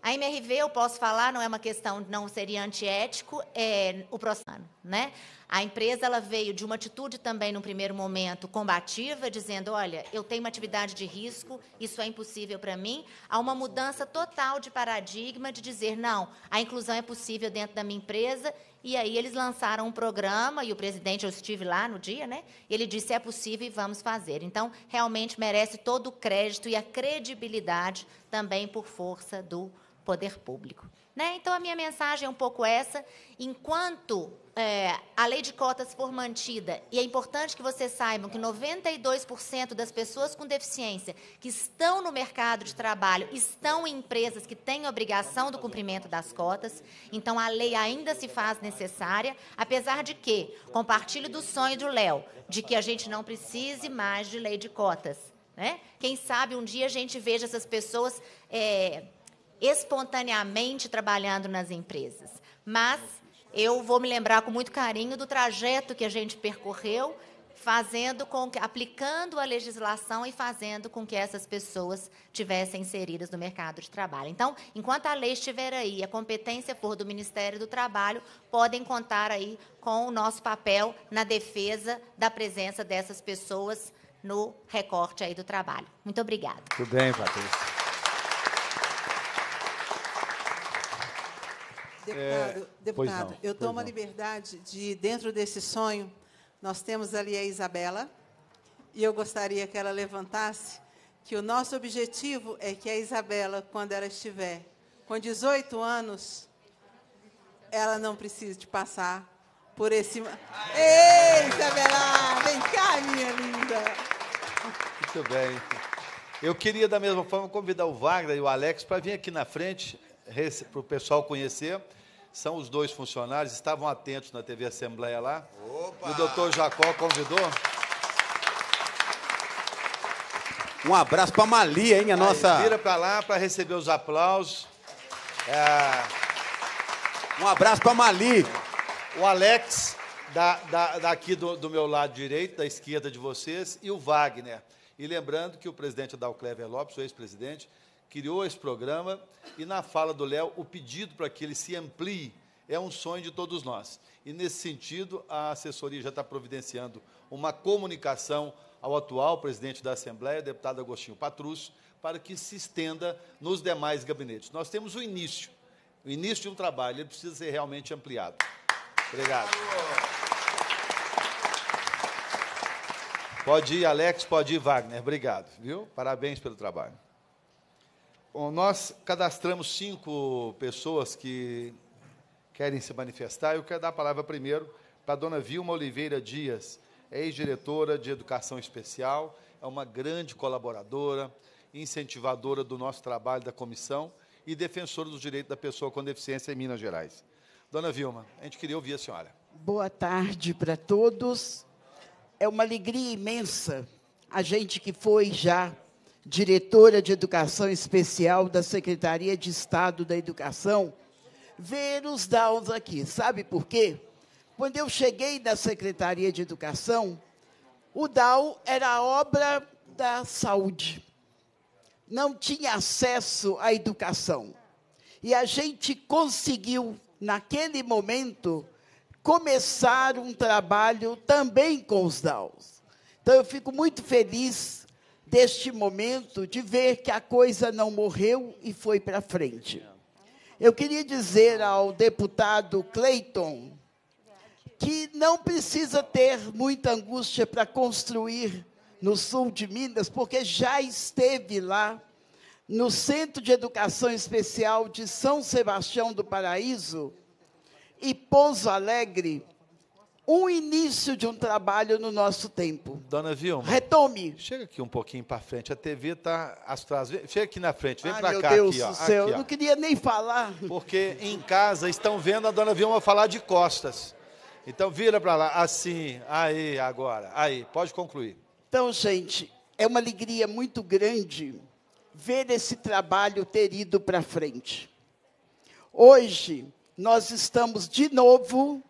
A MRV, eu posso falar, não é uma questão, não seria antiético, é o próximo ano, né? A empresa ela veio de uma atitude também no primeiro momento combativa, dizendo, olha, eu tenho uma atividade de risco, isso é impossível para mim, a uma mudança total de paradigma de dizer, não, a inclusão é possível dentro da minha empresa e aí eles lançaram um programa e o presidente, eu estive lá no dia, né? Ele disse é possível e vamos fazer. Então, realmente merece todo o crédito e a credibilidade também por força do poder público. Né? Então, a minha mensagem é um pouco essa. Enquanto é, a lei de cotas for mantida, e é importante que vocês saibam que 92% das pessoas com deficiência que estão no mercado de trabalho estão em empresas que têm obrigação do cumprimento das cotas, então a lei ainda se faz necessária, apesar de que, compartilho do sonho do Léo, de que a gente não precise mais de lei de cotas. Né? Quem sabe um dia a gente veja essas pessoas é, espontaneamente trabalhando nas empresas. Mas eu vou me lembrar com muito carinho do trajeto que a gente percorreu, fazendo com que, aplicando a legislação e fazendo com que essas pessoas tivessem inseridas no mercado de trabalho. Então, enquanto a lei estiver aí, a competência for do Ministério do Trabalho, podem contar aí com o nosso papel na defesa da presença dessas pessoas no recorte aí do trabalho. Muito obrigada. Tudo bem, Patrícia. Deputado, é, deputado não, eu tomo não. a liberdade de, dentro desse sonho, nós temos ali a Isabela, e eu gostaria que ela levantasse que o nosso objetivo é que a Isabela, quando ela estiver com 18 anos, ela não precise de passar por esse. Ei, Isabela! Vem cá, minha linda! Muito bem. Eu queria, da mesma forma, convidar o Wagner e o Alex para vir aqui na frente para o pessoal conhecer. São os dois funcionários, estavam atentos na TV Assembleia lá. Opa! E o doutor Jacó convidou. Um abraço para a Mali, hein? A Aí, nossa. Vira para lá para receber os aplausos. É... Um abraço para a Mali. O Alex, da, da, daqui do, do, meu lado direito, da esquerda de vocês, e o Wagner. E lembrando que o presidente Adalclever Lopes, o ex-presidente, criou esse programa e na fala do Léo, o pedido para que ele se amplie é um sonho de todos nós. E nesse sentido, a assessoria já está providenciando uma comunicação ao atual presidente da Assembleia, deputado Agostinho Patrus, para que se estenda nos demais gabinetes. Nós temos o início, o início de um trabalho, ele precisa ser realmente ampliado. Obrigado. Pode ir, Alex, pode ir, Wagner. Obrigado, viu? Parabéns pelo trabalho. Bom, nós cadastramos cinco pessoas que querem se manifestar. Eu quero dar a palavra primeiro para a dona Vilma Oliveira Dias, ex-diretora de Educação Especial, é uma grande colaboradora, incentivadora do nosso trabalho da comissão e defensora dos direitos da pessoa com deficiência em Minas Gerais. Dona Vilma, a gente queria ouvir a senhora. Boa tarde para todos. É uma alegria imensa a gente que foi já diretora de Educação Especial da Secretaria de Estado da Educação, ver os dados aqui. Sabe por quê? Quando eu cheguei da Secretaria de Educação, o DAO era obra da saúde. Não tinha acesso à educação. E a gente conseguiu, naquele momento, começar um trabalho também com os DAOs. Então, eu fico muito feliz deste momento de ver que a coisa não morreu e foi para frente. Eu queria dizer ao deputado Clayton que não precisa ter muita angústia para construir no sul de Minas, porque já esteve lá no Centro de Educação Especial de São Sebastião do Paraíso e Pouso Alegre um início de um trabalho no nosso tempo. Dona Vilma. Retome. Chega aqui um pouquinho para frente. A TV está atrás. Chega aqui na frente. Vem para cá. Deus aqui, do ó. céu. Aqui, Não queria nem falar. Porque em casa estão vendo a Dona Vilma falar de costas. Então vira para lá. Assim. Aí, agora. Aí. Pode concluir. Então, gente, é uma alegria muito grande ver esse trabalho ter ido para frente. Hoje, nós estamos de novo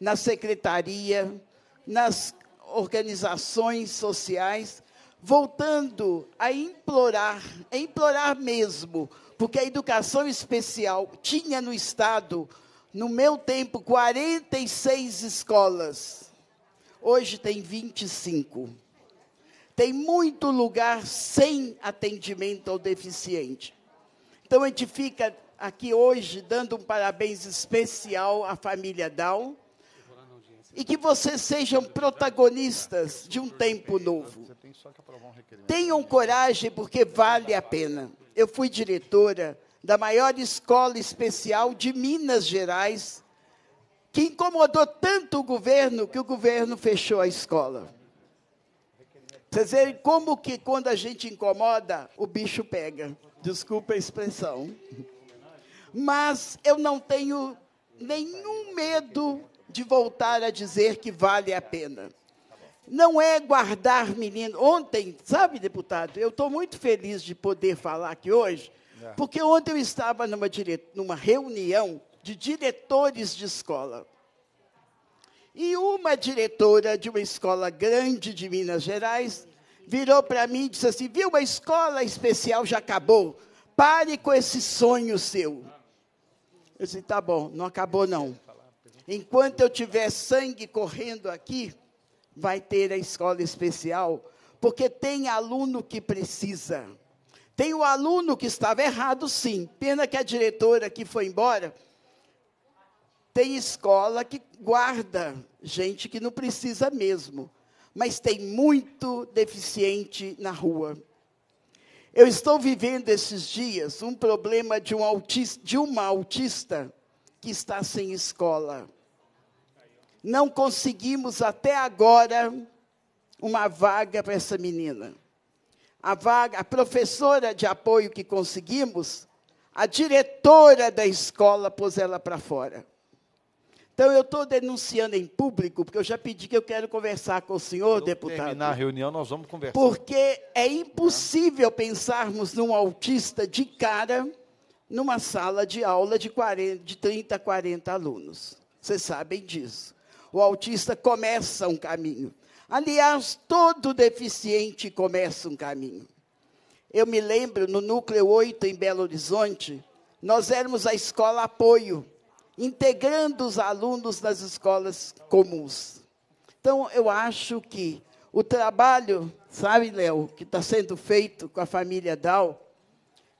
na secretaria, nas organizações sociais, voltando a implorar, a implorar mesmo, porque a educação especial tinha no Estado, no meu tempo, 46 escolas. Hoje tem 25. Tem muito lugar sem atendimento ao deficiente. Então, a gente fica aqui hoje dando um parabéns especial à família Down e que vocês sejam protagonistas de um tempo novo. Tenham coragem, porque vale a pena. Eu fui diretora da maior escola especial de Minas Gerais, que incomodou tanto o governo que o governo fechou a escola. Vocês dizer, como que quando a gente incomoda, o bicho pega. Desculpa a expressão. Mas eu não tenho nenhum medo de voltar a dizer que vale a pena. Não é guardar menino. Ontem, sabe, deputado, eu estou muito feliz de poder falar aqui hoje, é. porque ontem eu estava numa, dire... numa reunião de diretores de escola. E uma diretora de uma escola grande de Minas Gerais virou para mim e disse assim: viu, a escola especial já acabou. Pare com esse sonho seu. Eu disse: tá bom, não acabou não. Enquanto eu tiver sangue correndo aqui, vai ter a escola especial, porque tem aluno que precisa. Tem o aluno que estava errado, sim. Pena que a diretora que foi embora. Tem escola que guarda gente que não precisa mesmo, mas tem muito deficiente na rua. Eu estou vivendo esses dias um problema de, um autista, de uma autista que está sem escola não conseguimos até agora uma vaga para essa menina. A vaga, a professora de apoio que conseguimos, a diretora da escola pôs ela para fora. Então eu estou denunciando em público, porque eu já pedi que eu quero conversar com o senhor, Quando deputado. Terminar a reunião, nós vamos conversar. Porque é impossível pensarmos num autista de cara numa sala de aula de, 40, de 30, 40 alunos. Vocês sabem disso o autista começa um caminho. Aliás, todo deficiente começa um caminho. Eu me lembro, no Núcleo 8, em Belo Horizonte, nós éramos a escola apoio, integrando os alunos nas escolas comuns. Então, eu acho que o trabalho, sabe, Léo, que está sendo feito com a família Dal,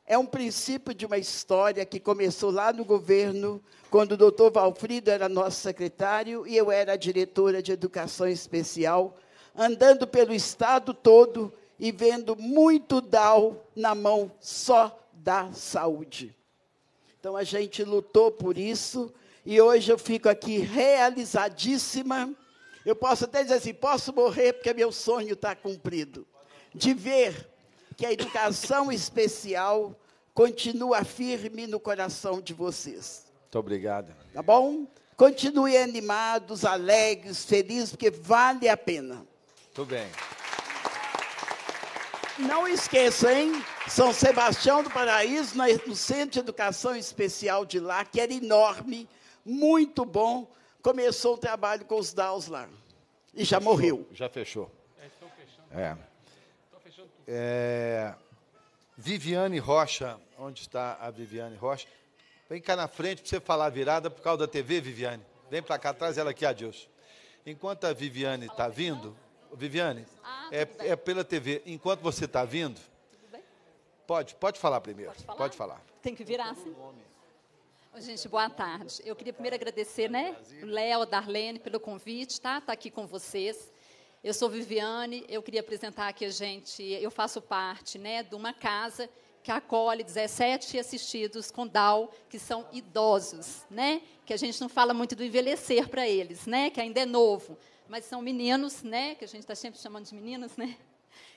é um princípio de uma história que começou lá no governo quando o doutor Valfrido era nosso secretário e eu era diretora de educação especial, andando pelo estado todo e vendo muito DAO na mão só da saúde. Então a gente lutou por isso e hoje eu fico aqui realizadíssima. Eu posso até dizer assim: posso morrer porque meu sonho está cumprido. De ver que a educação especial continua firme no coração de vocês. Muito obrigado. Tá bom? Continue animados, alegres, felizes, porque vale a pena. Muito bem. Não esqueça, hein? São Sebastião do Paraíso, no Centro de Educação Especial de lá, que era enorme, muito bom. Começou o trabalho com os DAOs lá. E já fechou, morreu. Já fechou. É, estão fechando. É. Estão fechando tudo. É, Viviane Rocha, onde está a Viviane Rocha? Vem cá na frente para você falar virada por causa da TV, Viviane. Vem para cá atrás, ela aqui, adeus. Enquanto a Viviane está vindo, Viviane, ah, tá é, é, pela TV. Enquanto você está vindo, pode, pode falar primeiro. Pode falar? Pode falar. Tem que virar assim. Gente, boa tarde. Eu queria primeiro agradecer, né, Léo, Darlene, pelo convite, tá? Tá aqui com vocês. Eu sou Viviane, eu queria apresentar aqui a gente, eu faço parte, né, de uma casa que acolhe 17 assistidos com DAO, que são idosos, né? Que a gente não fala muito do envelhecer para eles, né? Que ainda é novo, mas são meninos, né? Que a gente está sempre chamando de meninos, né?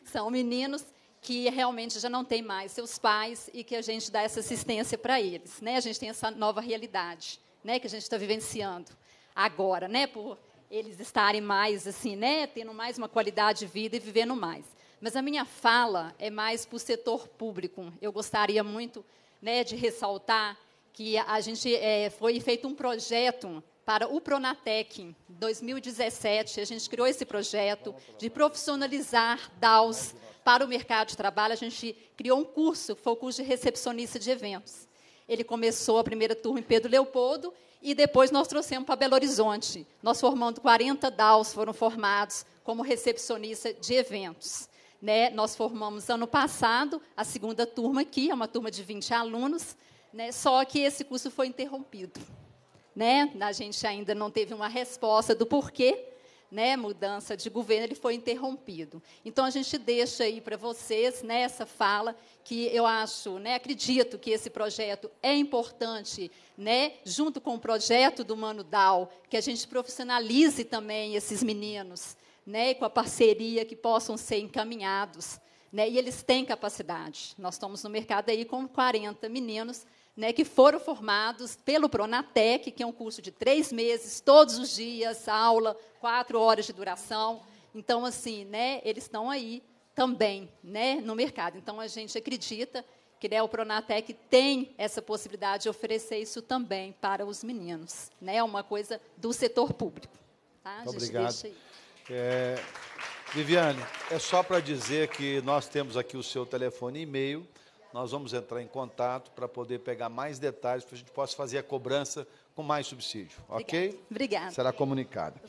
São meninos que realmente já não têm mais seus pais e que a gente dá essa assistência para eles, né? A gente tem essa nova realidade, né? Que a gente está vivenciando agora, né? Por eles estarem mais assim, né? Tendo mais uma qualidade de vida e vivendo mais mas a minha fala é mais para o setor público. Eu gostaria muito né, de ressaltar que a gente é, foi feito um projeto para o Pronatec 2017. A gente criou esse projeto de profissionalizar DAOs para o mercado de trabalho. A gente criou um curso, que foi o curso de recepcionista de eventos. Ele começou a primeira turma em Pedro Leopoldo e depois nós trouxemos para Belo Horizonte. Nós formando 40 DAOs foram formados como recepcionista de eventos. Né? Nós formamos ano passado a segunda turma aqui, é uma turma de 20 alunos, né? só que esse curso foi interrompido. Né? A gente ainda não teve uma resposta do porquê, né, mudança de governo, ele foi interrompido. Então, a gente deixa aí para vocês nessa né, fala que eu acho, né, acredito que esse projeto é importante, né, junto com o projeto do Manudal Dal, que a gente profissionalize também esses meninos, né, com a parceria que possam ser encaminhados. Né, e eles têm capacidade. Nós estamos no mercado aí com 40 meninos né, que foram formados pelo Pronatec, que é um curso de três meses, todos os dias, aula, quatro horas de duração. Então, assim, né, eles estão aí também né, no mercado. Então, a gente acredita que né, o Pronatec tem essa possibilidade de oferecer isso também para os meninos. Né, é né, uma coisa do setor público. Tá? Obrigado. É, Viviane, é só para dizer que nós temos aqui o seu telefone e e-mail. Nós vamos entrar em contato para poder pegar mais detalhes para a gente possa fazer a cobrança com mais subsídio, Obrigada. ok? Obrigada. Será comunicado.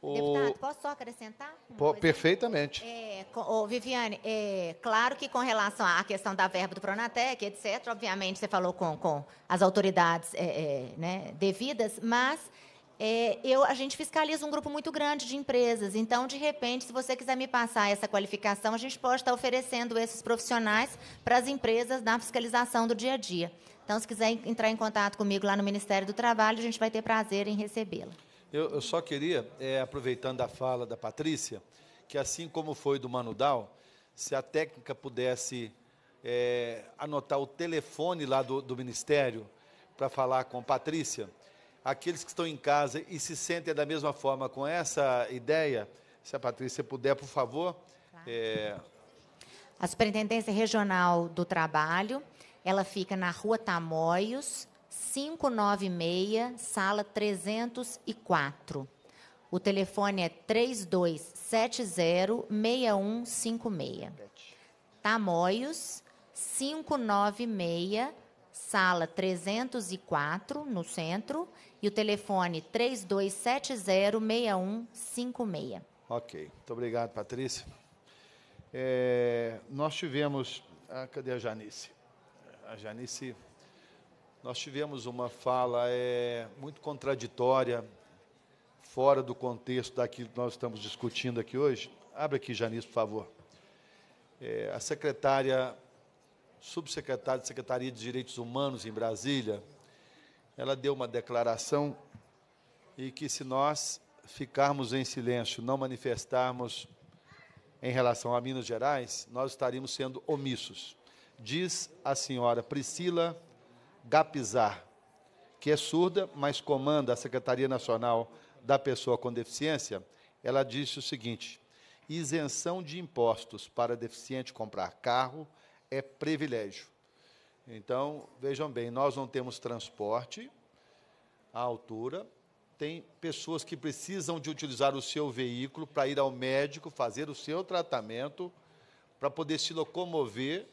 O... Deputado, posso só acrescentar? perfeitamente. É, oh, Viviane, é, claro que com relação à questão da verba do Pronatec, etc., obviamente você falou com, com as autoridades é, é, né, devidas, mas é, eu, a gente fiscaliza um grupo muito grande de empresas. Então, de repente, se você quiser me passar essa qualificação, a gente pode estar oferecendo esses profissionais para as empresas na fiscalização do dia a dia. Então, se quiser entrar em contato comigo lá no Ministério do Trabalho, a gente vai ter prazer em recebê-la. Eu, eu, só queria, é, aproveitando a fala da Patrícia, que assim como foi do Manudal, se a técnica pudesse é, anotar o telefone lá do, do Ministério para falar com Patrícia aqueles que estão em casa e se sentem da mesma forma com essa ideia, se a Patrícia puder, por favor. É... A Superintendência Regional do Trabalho, ela fica na Rua Tamoios, 596, sala 304. O telefone é 3270-6156. Tamoios, 596, sala 304, no centro, e o telefone 32706156. Ok. Muito obrigado, Patrícia. É, nós tivemos. Ah, cadê a Janice? A Janice. Nós tivemos uma fala é, muito contraditória, fora do contexto daquilo que nós estamos discutindo aqui hoje. Abre aqui, Janice, por favor. É, a secretária subsecretária de Secretaria de Direitos Humanos em Brasília, ela deu uma declaração e que se nós ficarmos em silêncio, não manifestarmos em relação a Minas Gerais, nós estaríamos sendo omissos. Diz a senhora Priscila Gapizar, que é surda, mas comanda a Secretaria Nacional da Pessoa com Deficiência, ela disse o seguinte: isenção de impostos para deficiente comprar carro, é privilégio. Então, vejam bem, nós não temos transporte à altura, tem pessoas que precisam de utilizar o seu veículo para ir ao médico, fazer o seu tratamento, para poder se locomover.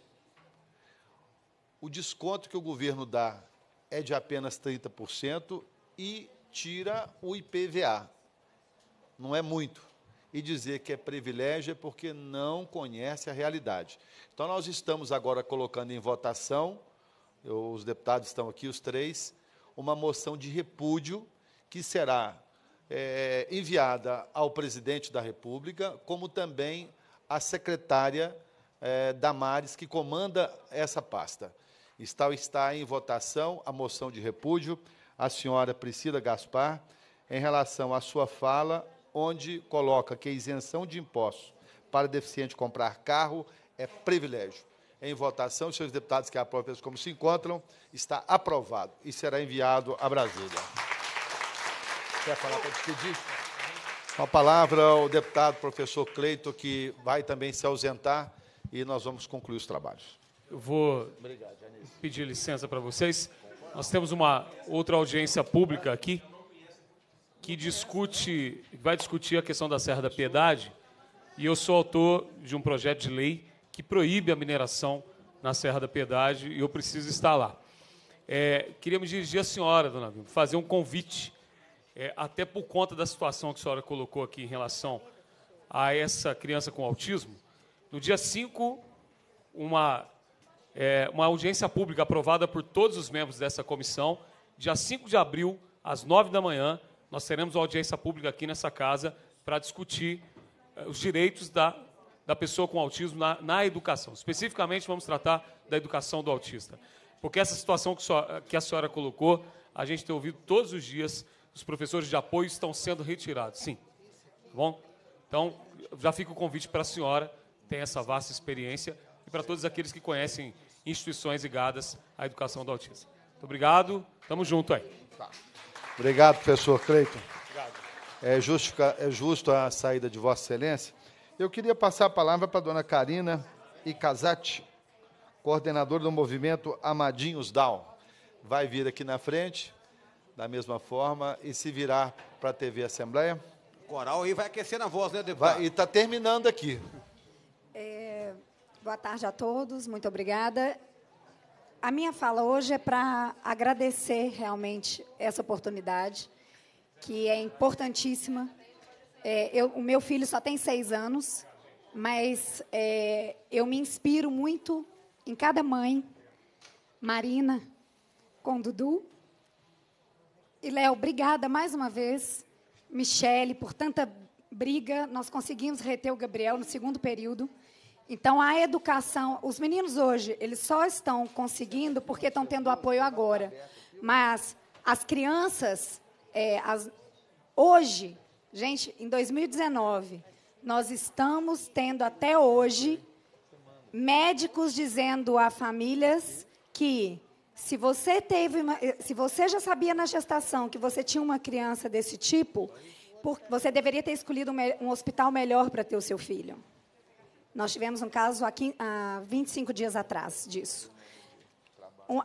O desconto que o governo dá é de apenas 30% e tira o IPVA. Não é muito e dizer que é privilégio é porque não conhece a realidade. Então, nós estamos agora colocando em votação, eu, os deputados estão aqui, os três, uma moção de repúdio que será é, enviada ao presidente da República, como também à secretária é, Damares, que comanda essa pasta. Está, está em votação a moção de repúdio, a senhora Priscila Gaspar, em relação à sua fala onde coloca que a isenção de impostos para deficiente comprar carro é privilégio. Em votação, os senhores deputados que aprovam como se encontram, está aprovado e será enviado a Brasília. Quer falar para despedir? a palavra ao deputado professor Cleito, que vai também se ausentar e nós vamos concluir os trabalhos. Eu vou pedir licença para vocês. Nós temos uma outra audiência pública aqui que discute, vai discutir a questão da Serra da Piedade, e eu sou autor de um projeto de lei que proíbe a mineração na Serra da Piedade e eu preciso estar lá. É, queria me dirigir à senhora, dona Vilma, fazer um convite, é, até por conta da situação que a senhora colocou aqui em relação a essa criança com autismo. No dia 5, uma, é, uma audiência pública aprovada por todos os membros dessa comissão, dia 5 de abril, às 9 da manhã, nós teremos uma audiência pública aqui nessa casa para discutir eh, os direitos da, da pessoa com autismo na, na educação. Especificamente, vamos tratar da educação do autista. Porque essa situação que, eh, que a senhora colocou, a gente tem ouvido todos os dias, os professores de apoio estão sendo retirados. Sim. Tá bom? Então, já fica o convite para a senhora, tem essa vasta experiência, e para todos aqueles que conhecem instituições ligadas à educação do autista. Muito obrigado, tamo junto aí. Tá. Obrigado, professor Cleiton. É justo, é justo a saída de Vossa Excelência. Eu queria passar a palavra para a dona Karina Icasati, coordenadora do movimento Amadinhos Down. Vai vir aqui na frente, da mesma forma, e se virar para a TV Assembleia. Coral aí vai aquecer na voz, né, deputado? Vai, e está terminando aqui. É, boa tarde a todos, muito obrigada a minha fala hoje é para agradecer realmente essa oportunidade, que é importantíssima. É, eu, o meu filho só tem seis anos, mas é, eu me inspiro muito em cada mãe, Marina, com Dudu. E Léo, obrigada mais uma vez, Michele, por tanta briga. Nós conseguimos reter o Gabriel no segundo período. Então, a educação, os meninos hoje, eles só estão conseguindo porque estão tendo apoio agora. Mas as crianças, é, as, hoje, gente, em 2019, nós estamos tendo até hoje médicos dizendo a famílias que se você teve uma, se você já sabia na gestação que você tinha uma criança desse tipo, por, você deveria ter escolhido um, um hospital melhor para ter o seu filho. Nós tivemos um caso há 25 dias atrás disso.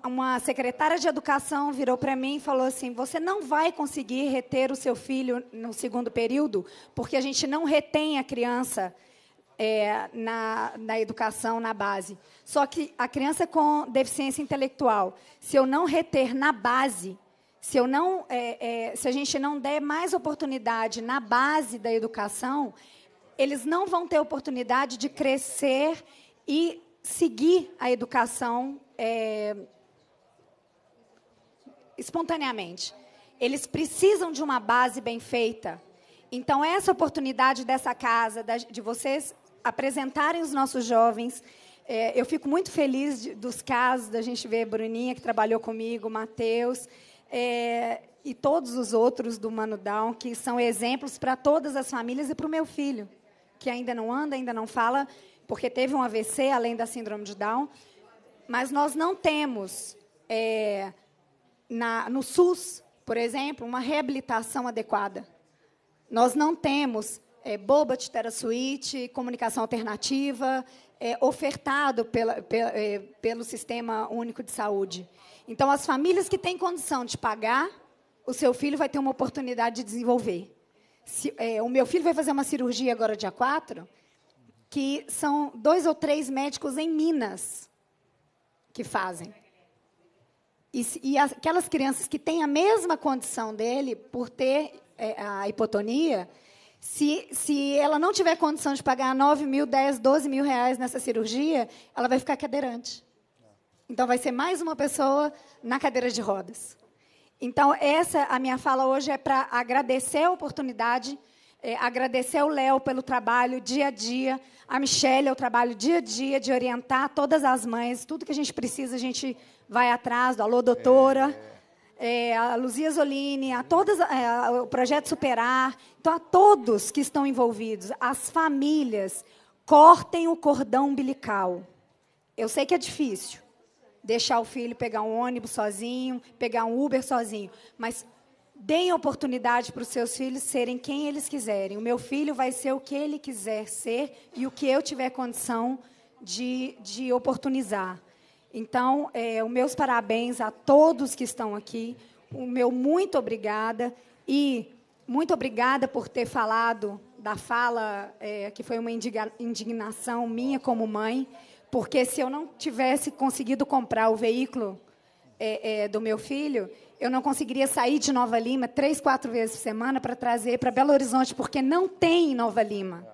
Uma secretária de educação virou para mim e falou assim: Você não vai conseguir reter o seu filho no segundo período, porque a gente não retém a criança é, na, na, educação, na base. Só que a criança com deficiência intelectual, se eu não reter na base, se, eu não, é, é, se a gente não der mais oportunidade na base da educação, eles não vão ter oportunidade de crescer e seguir a educação é, espontaneamente. Eles precisam de uma base bem feita. Então, essa oportunidade dessa casa, de vocês apresentarem os nossos jovens, é, eu fico muito feliz de, dos casos, da gente ver Bruninha, que trabalhou comigo, Matheus, é, e todos os outros do Mano Down, que são exemplos para todas as famílias e para o meu filho que ainda não anda, ainda não fala, porque teve um AVC, além da síndrome de Down. Mas nós não temos é, na, no SUS, por exemplo, uma reabilitação adequada. Nós não temos é, boba de suíte, comunicação alternativa, é, ofertado pela, pela, é, pelo Sistema Único de Saúde. Então, as famílias que têm condição de pagar, o seu filho vai ter uma oportunidade de desenvolver. Se, é, o meu filho vai fazer uma cirurgia agora, dia 4, que são dois ou três médicos em Minas que fazem. E, e aquelas crianças que têm a mesma condição dele, por ter é, a hipotonia, se, se ela não tiver condição de pagar 9 mil, 10, 12 mil reais nessa cirurgia, ela vai ficar cadeirante. Então, vai ser mais uma pessoa na cadeira de rodas. Então, essa a minha fala hoje é para agradecer a oportunidade, é, agradecer ao Léo pelo trabalho dia a dia, a Michelle o trabalho dia a dia de orientar todas as mães, tudo que a gente precisa, a gente vai atrás do Alô Doutora, é, é a Luzia Zolini, a todas, é, o Projeto Superar, então a todos que estão envolvidos, as famílias, cortem o cordão umbilical. Eu sei que é difícil, deixar o filho pegar um ônibus sozinho, pegar um Uber sozinho, mas deem oportunidade para os seus filhos serem quem eles quiserem. O meu filho vai ser o que ele quiser ser e o que eu tiver condição de, de oportunizar. Então, é, os meus parabéns a todos que estão aqui, o meu muito obrigada e muito obrigada por ter falado da fala é, que foi uma indignação minha como mãe. Porque se eu não tivesse conseguido comprar o veículo é, é, do meu filho, eu não conseguiria sair de Nova Lima três, quatro vezes por semana para trazer para Belo Horizonte, porque não tem Nova Lima.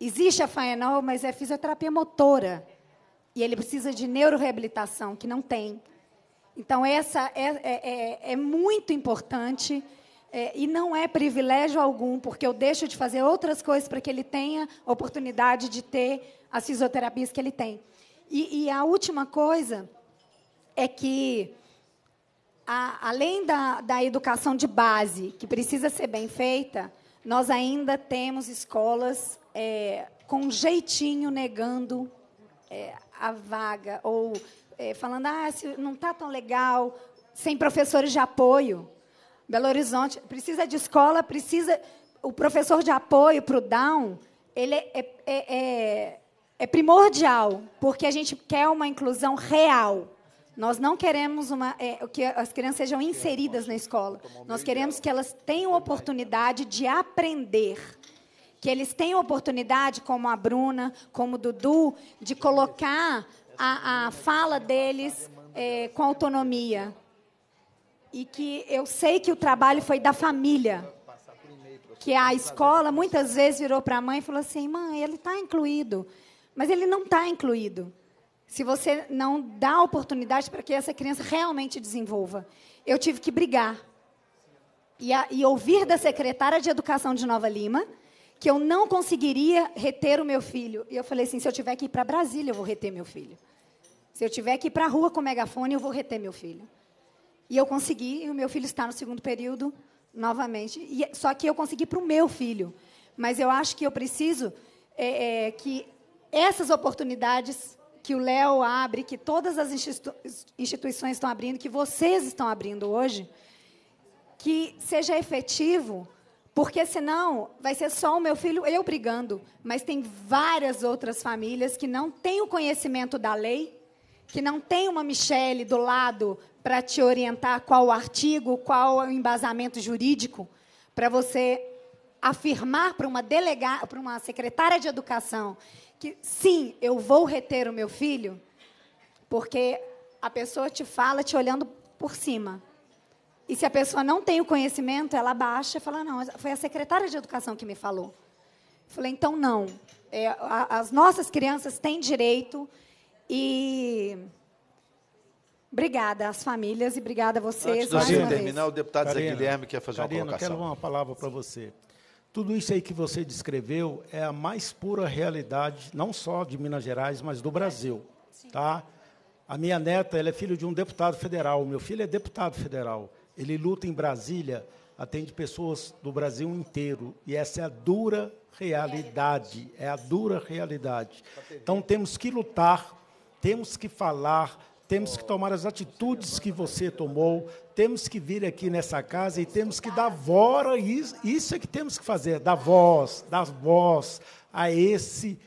Existe a Faenol, mas é fisioterapia motora. E ele precisa de neuroreabilitação, que não tem. Então, essa é, é, é, é muito importante é, e não é privilégio algum, porque eu deixo de fazer outras coisas para que ele tenha oportunidade de ter as fisioterapias que ele tem. E, e a última coisa é que, a, além da, da educação de base, que precisa ser bem feita, nós ainda temos escolas é, com jeitinho negando é, a vaga, ou é, falando, ah, não está tão legal, sem professores de apoio. Belo Horizonte precisa de escola, precisa. O professor de apoio para o Down, ele é, é, é é primordial, porque a gente quer uma inclusão real. Nós não queremos uma, é, que as crianças sejam inseridas na escola. Nós queremos que elas tenham oportunidade de aprender. Que eles tenham oportunidade, como a Bruna, como o Dudu, de colocar a, a fala deles é, com autonomia. E que eu sei que o trabalho foi da família. Que a escola muitas vezes virou para a mãe e falou assim: mãe, ele está incluído. Mas ele não está incluído. Se você não dá oportunidade para que essa criança realmente desenvolva. Eu tive que brigar. E, a, e ouvir da secretária de Educação de Nova Lima que eu não conseguiria reter o meu filho. E eu falei assim: se eu tiver que ir para Brasília, eu vou reter meu filho. Se eu tiver que ir para a rua com megafone, eu vou reter meu filho. E eu consegui, e o meu filho está no segundo período novamente. E, só que eu consegui para o meu filho. Mas eu acho que eu preciso é, é, que essas oportunidades que o Léo abre, que todas as institu instituições estão abrindo, que vocês estão abrindo hoje, que seja efetivo, porque senão vai ser só o meu filho, eu brigando, mas tem várias outras famílias que não têm o conhecimento da lei, que não tem uma Michele do lado para te orientar qual o artigo, qual o embasamento jurídico, para você afirmar para uma delegada, para uma secretária de educação que sim, eu vou reter o meu filho, porque a pessoa te fala te olhando por cima. E se a pessoa não tem o conhecimento, ela baixa e fala: não, foi a secretária de educação que me falou. Eu falei: então não. É, a, as nossas crianças têm direito e. Obrigada às famílias e obrigada a vocês. Antes do terminar, vez. o deputado Carina, Zé Guilherme quer fazer Carina, uma colocação. quero uma palavra para você. Tudo isso aí que você descreveu é a mais pura realidade, não só de Minas Gerais, mas do Brasil. Tá? A minha neta ela é filho de um deputado federal, meu filho é deputado federal. Ele luta em Brasília, atende pessoas do Brasil inteiro. E essa é a dura realidade, é a dura realidade. Então temos que lutar, temos que falar, temos que tomar as atitudes que você tomou, temos que vir aqui nessa casa e temos que dar voz, isso, isso é que temos que fazer, dar voz, dar voz a esse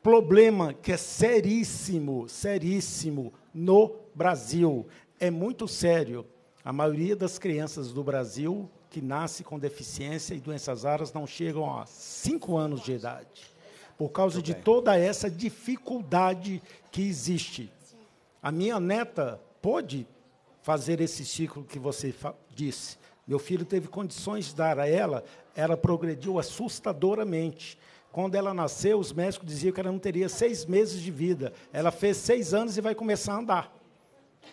problema que é seríssimo, seríssimo no Brasil. É muito sério. A maioria das crianças do Brasil que nasce com deficiência e doenças raras não chegam a cinco anos de idade, por causa de toda essa dificuldade que existe. A minha neta pôde fazer esse ciclo que você disse. Meu filho teve condições de dar a ela, ela progrediu assustadoramente. Quando ela nasceu, os médicos diziam que ela não teria seis meses de vida. Ela fez seis anos e vai começar a andar.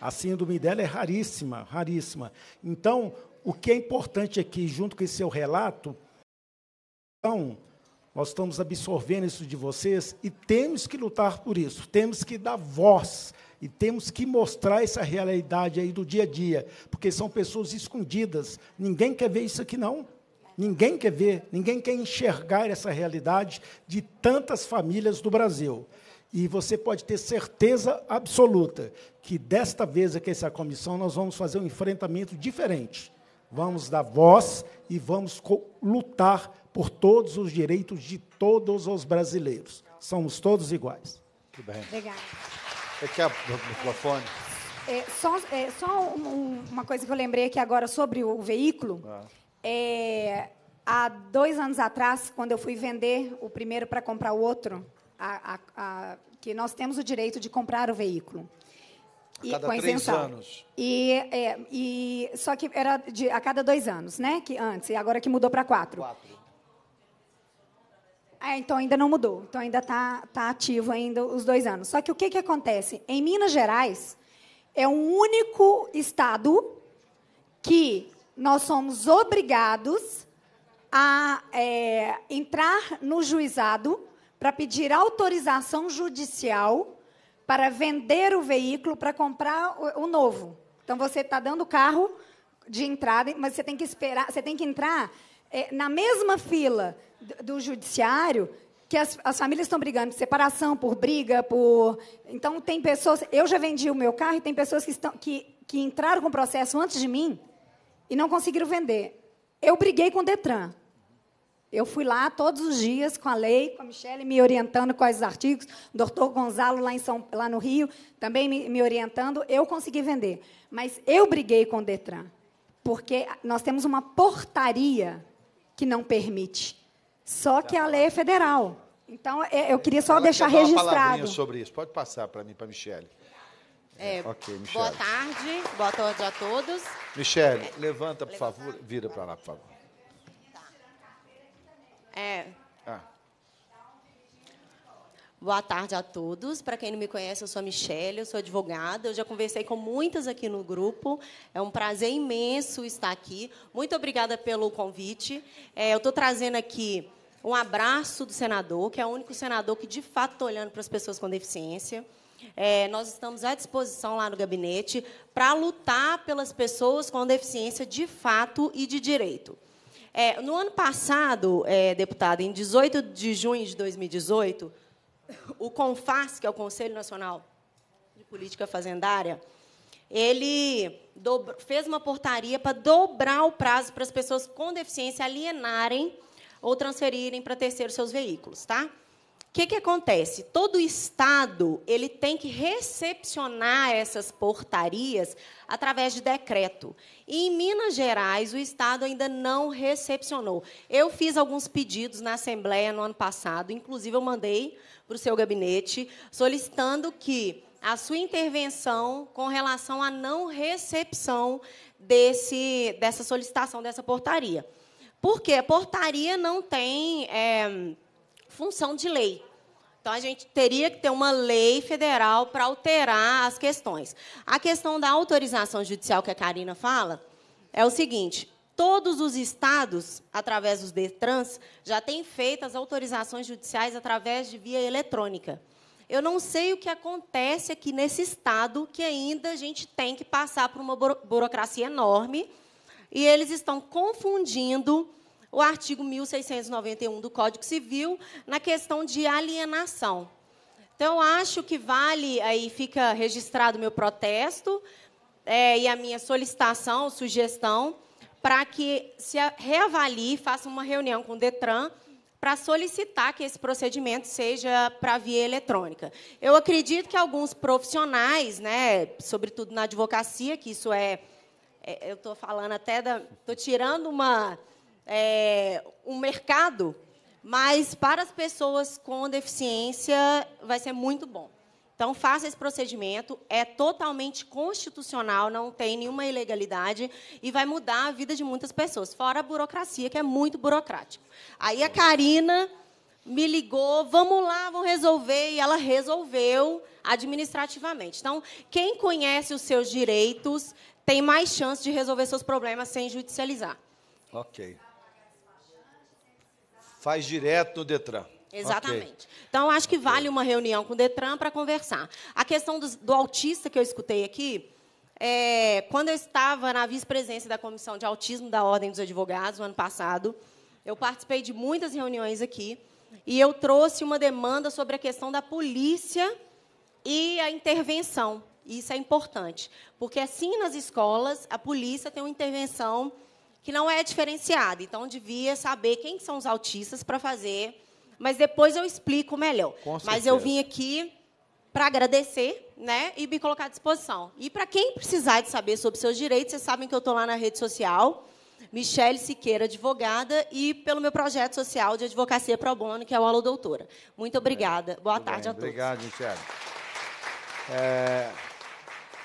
A síndrome dela é raríssima, raríssima. Então, o que é importante aqui, junto com esse seu relato, então, nós estamos absorvendo isso de vocês e temos que lutar por isso, temos que dar voz e temos que mostrar essa realidade aí do dia a dia, porque são pessoas escondidas. Ninguém quer ver isso aqui, não. Ninguém quer ver, ninguém quer enxergar essa realidade de tantas famílias do Brasil. E você pode ter certeza absoluta que desta vez aqui essa comissão nós vamos fazer um enfrentamento diferente. Vamos dar voz e vamos lutar por todos os direitos de todos os brasileiros. Somos todos iguais. Muito bem. Obrigada que é o microfone. É, só, é, só um, uma coisa que eu lembrei aqui agora sobre o veículo. Ah. É, há dois anos atrás, quando eu fui vender o primeiro para comprar o outro, a, a, a, que nós temos o direito de comprar o veículo. E, cada com três isenção. anos. E, é, e, só que era de, a cada dois anos, né? Que antes, e agora que mudou para quatro. quatro. É, então ainda não mudou. Então ainda está tá ativo ainda os dois anos. Só que o que, que acontece? Em Minas Gerais, é o um único estado que nós somos obrigados a é, entrar no juizado para pedir autorização judicial para vender o veículo, para comprar o, o novo. Então você está dando carro de entrada, mas você tem que esperar, você tem que entrar é, na mesma fila do, do judiciário que as, as famílias estão brigando por separação, por briga, por. Então, tem pessoas. Eu já vendi o meu carro e tem pessoas que, estão, que, que entraram com o processo antes de mim e não conseguiram vender. Eu briguei com o Detran. Eu fui lá todos os dias com a lei, com a Michelle me orientando quais os artigos, o doutor Gonzalo lá, em São, lá no Rio também me, me orientando. Eu consegui vender. Mas eu briguei com o Detran, porque nós temos uma portaria que não permite. Só que a lei é federal. Então, é, eu é, queria só Ela deixar quer registrado. Uma sobre isso. Pode passar para mim, para a Michelle. É, é, okay, Boa tarde, boa tarde a todos. Michelle, levanta, por levanta. favor, vira para lá, por favor. É, Boa tarde a todos. Para quem não me conhece, eu sou a Michelle, eu sou advogada. Eu já conversei com muitas aqui no grupo. É um prazer imenso estar aqui. Muito obrigada pelo convite. É, eu estou trazendo aqui um abraço do senador, que é o único senador que, de fato, está olhando para as pessoas com deficiência. É, nós estamos à disposição lá no gabinete para lutar pelas pessoas com deficiência de fato e de direito. É, no ano passado, é, deputada, em 18 de junho de 2018 o CONFAS, que é o Conselho Nacional de Política Fazendária, ele fez uma portaria para dobrar o prazo para as pessoas com deficiência alienarem ou transferirem para terceiros seus veículos, tá? O que, que acontece? Todo estado ele tem que recepcionar essas portarias através de decreto. E em Minas Gerais o estado ainda não recepcionou. Eu fiz alguns pedidos na Assembleia no ano passado, inclusive eu mandei para o seu gabinete, solicitando que a sua intervenção com relação à não recepção desse, dessa solicitação, dessa portaria. Por quê? A portaria não tem é, função de lei. Então, a gente teria que ter uma lei federal para alterar as questões. A questão da autorização judicial que a Karina fala é o seguinte: todos os estados, através dos DETRANS, já têm feito as autorizações judiciais através de via eletrônica. Eu não sei o que acontece aqui nesse estado, que ainda a gente tem que passar por uma burocracia enorme, e eles estão confundindo o artigo 1691 do Código Civil na questão de alienação. Então, acho que vale, aí fica registrado o meu protesto é, e a minha solicitação, sugestão, para que se reavalie, faça uma reunião com o Detran para solicitar que esse procedimento seja para via eletrônica. Eu acredito que alguns profissionais, né, sobretudo na advocacia, que isso é, é eu estou falando até da, estou tirando uma é, um mercado, mas para as pessoas com deficiência vai ser muito bom. Então, faça esse procedimento, é totalmente constitucional, não tem nenhuma ilegalidade e vai mudar a vida de muitas pessoas, fora a burocracia, que é muito burocrático. Aí a Karina me ligou, vamos lá, vamos resolver, e ela resolveu administrativamente. Então, quem conhece os seus direitos tem mais chance de resolver seus problemas sem judicializar. Ok. Faz direto no Detran. Exatamente. Okay. Então, acho que okay. vale uma reunião com o Detran para conversar. A questão do, do, autista que eu escutei aqui, é, quando eu estava na vice-presidência da Comissão de Autismo da Ordem dos Advogados, no ano passado, eu participei de muitas reuniões aqui e eu trouxe uma demanda sobre a questão da polícia e a intervenção. Isso é importante, porque assim nas escolas a polícia tem uma intervenção que não é diferenciada. Então devia saber quem são os autistas para fazer mas depois eu explico melhor. Mas eu vim aqui para agradecer né, e me colocar à disposição. E para quem precisar de saber sobre seus direitos, vocês sabem que eu estou lá na rede social, Michele Siqueira, advogada, e pelo meu projeto social de advocacia pro bono, que é o Alô Doutora. Muito obrigada. Boa Muito tarde bem. a todos. Obrigado, Michele. É...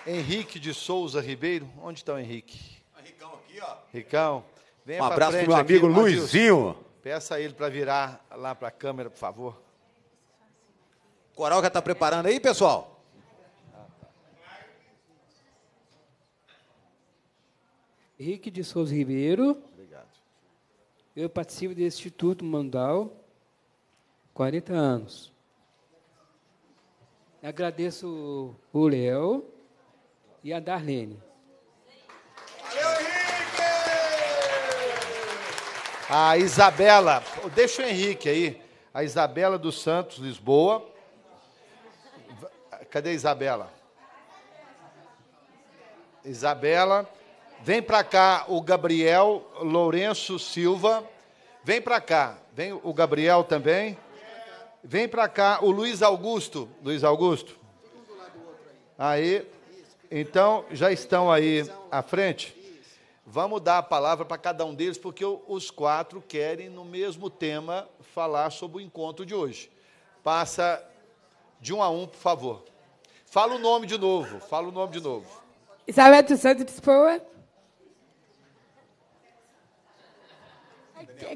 Henrique de Souza Ribeiro. Onde está o Henrique? Ricão aqui, ó. Ricão. Vem um abraço para o meu amigo aqui, Luizinho. Peça a ele para virar lá para a câmera, por favor. coral já está preparando aí, pessoal? Henrique de Souza Ribeiro. Obrigado. Eu participo do Instituto Mandal, 40 anos. Agradeço o Léo e a Darlene. A Isabela, deixa o Henrique aí. A Isabela dos Santos, Lisboa. Cadê a Isabela? Isabela. Vem para cá o Gabriel Lourenço Silva. Vem para cá. Vem o Gabriel também. Vem para cá o Luiz Augusto. Luiz Augusto. Aí. Então, já estão aí à frente. Vamos dar a palavra para cada um deles, porque os quatro querem, no mesmo tema, falar sobre o encontro de hoje. Passa de um a um, por favor. Fala o nome de novo. Fala o nome de novo. Isabel dos Santos Lisboa.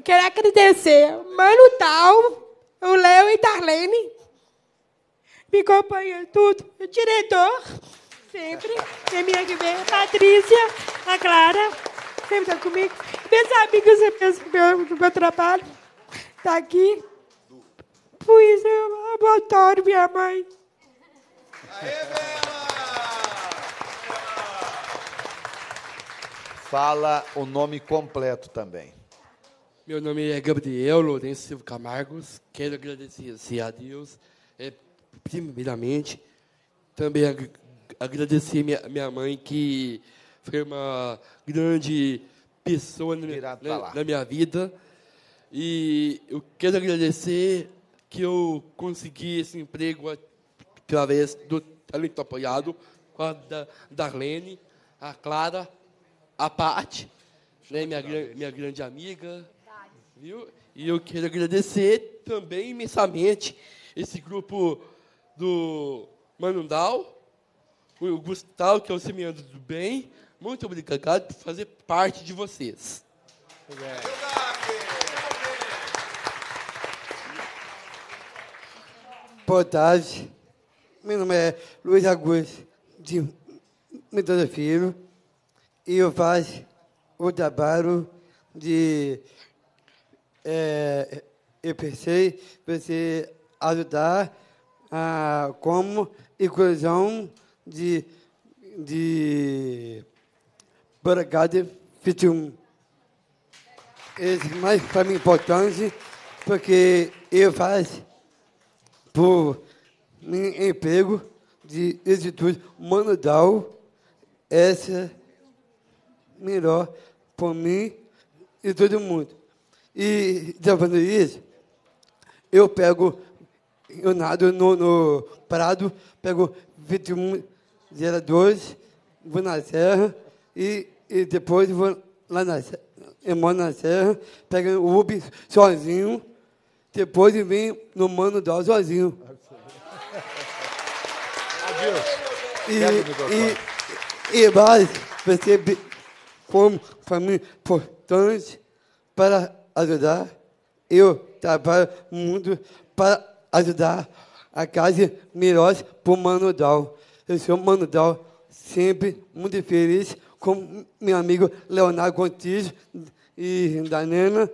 Quero agradecer Mano Tal, o Léo e Tarlene, me acompanhando tudo, o diretor, sempre. Minha amiga que vem, a Patrícia, a Clara, sempre está comigo. Meus amigos do meu, do meu trabalho está aqui. Luiz, eu adoro minha mãe. Aê, Bela! Fala o nome completo também. Meu nome é Gabriel Lourenço Silva Camargos. Quero agradecer a Deus, é, primeiramente, também agradecer minha, minha mãe, que foi uma grande pessoa na, na, na minha vida. E eu quero agradecer que eu consegui esse emprego através do talento apoiado com a Darlene, a Clara, a Paty, né, minha, minha grande amiga. Viu? E eu quero agradecer também imensamente esse grupo do Manundal, o Gustavo, que é o semeando do bem. Muito obrigado por fazer parte de vocês. Boa tarde. Meu nome é Luiz Augusto de Mendoza Filho e eu faço o trabalho de. É, eu pensei você ajudar a como inclusão de, de Bragade 21. Esse mais para mim importante, porque eu faço por meu emprego de editor manual, essa é melhor por mim e todo mundo. E, fazendo isso, eu pego, eu nado no, no prado, pego 21 Geradores, vou na serra e, e depois vou lá na serra. Eu moro na serra, pego o Uber sozinho, depois vim no Mano Dó sozinho. Adeus. E, e, e, e mais, percebi como foi importante para ajudar. Eu trabalho muito para ajudar a casa melhor para o Mano Dó. Eu sou Manudal, sempre muito feliz com meu amigo Leonardo Contis e da Nena.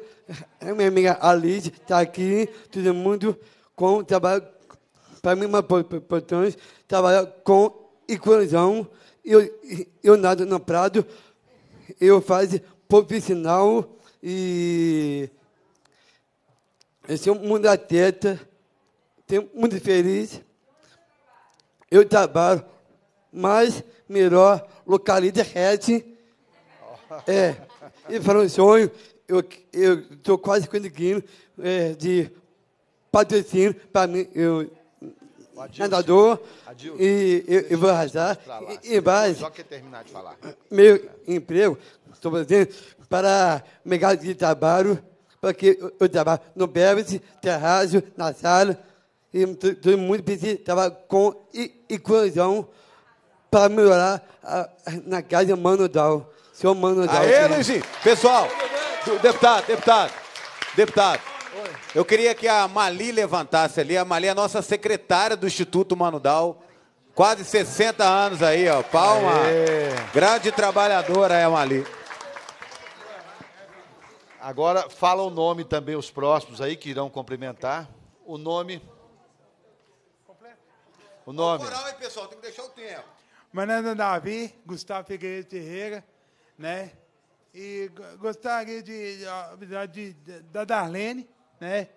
É, minha amiga Alice está aqui, todo mundo com trabalho para mim é uma importante, trabalhar com inclusão. Eu, eu nado no prado, eu faço profissional e eu sou muito atleta, tenho muito feliz eu trabalho mais melhor localidade é, e para um sonho, eu estou quase conseguindo é, de patrocínio para mim, eu Adilson, nadador, Adilson, e eu, eu, vou arrasar. e, e só que terminar de falar. Meu emprego, estou fazendo para mercado de trabalho, porque eu, eu trabalho no Bebes, terrácio, na sala, e todo mundo precisa trabalhar com para melhorar a, na casa Manodal. Seu Manodal. Aê, Luizinho! Pessoal, deputado, deputado, deputado. Eu queria que a Mali levantasse ali. A Mali é a nossa secretária do Instituto Manodal. Quase 60 anos aí, ó. Palma. Aê. Grande trabalhadora é a Mali. Agora fala o nome também os próximos aí que irão cumprimentar. O nome o nome. O pessoal, tem que deixar o tempo. Mananda Davi, Gustavo Figueiredo Ferreira, né? E gostaria de, de, de da Darlene, né?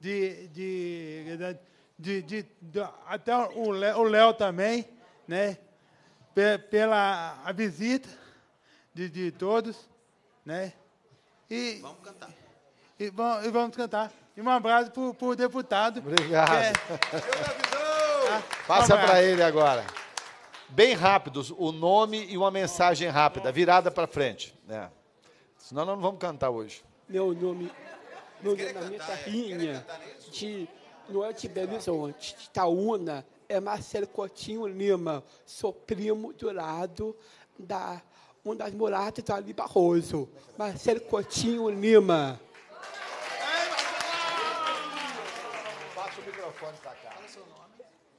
De, de, de, de, até o Léo, o Léo também, né? pela a visita de, de todos, né? E, vamos cantar. E, e, vamos, e vamos cantar. E um abraço para o deputado. Obrigado. Que é... Tá? Passa para ele agora. Bem rápidos, o nome e uma mensagem rápida, virada para frente. né? Senão nós não vamos cantar hoje. Meu nome, meu nome é cantar, minha Tarinha, é, de noite Belo Horizonte, de Itaúna, é Marcelo Cotinho Lima, sou primo do lado da uma das mulatas do Ali Barroso, Marcelo Cotinho Lima. Passa o microfone para cá.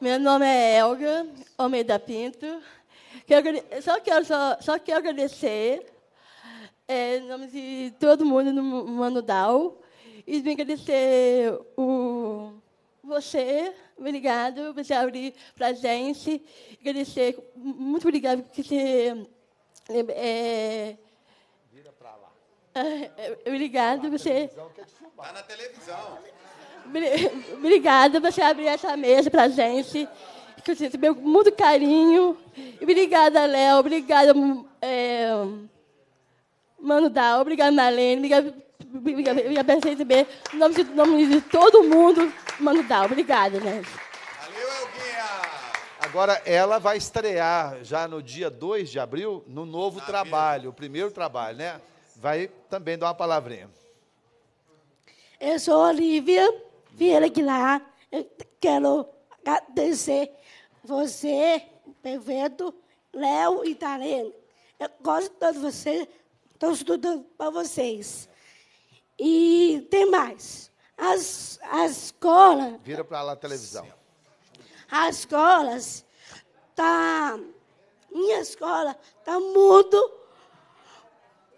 Meu nome é Elga Almeida Pinto. só quero, só, só quero agradecer é, em nome de todo mundo no Manudal e agradecer o, você, obrigado por você abrir para a gente. Agradecer, muito obrigado por você. É, é Vira para lá. É, obrigado, você. Está na televisão. É Obrigada por você abrir essa mesa para a gente. Que eu recebi com muito carinho. Obrigada, Léo. Obrigada, hum, é, Mano Dal. Obrigada, Marlene. Obrigada, obrigada, obrigada PCB. Em nome, de, nome de todo mundo, Mano Dal. Obrigada, gente. Valeu, Elguinha. Agora, ela vai estrear já no dia 2 de abril no novo ah, trabalho, o primeiro trabalho, né? Vai também dar uma palavrinha. Eu sou Olivia Vieira lá, eu quero agradecer você, Bevedo, Léo e Tarene. Eu gosto de todos vocês, estou estudando para vocês. E tem mais. As, as escolas. Vira para lá a televisão. As escolas. Tá, minha escola está muito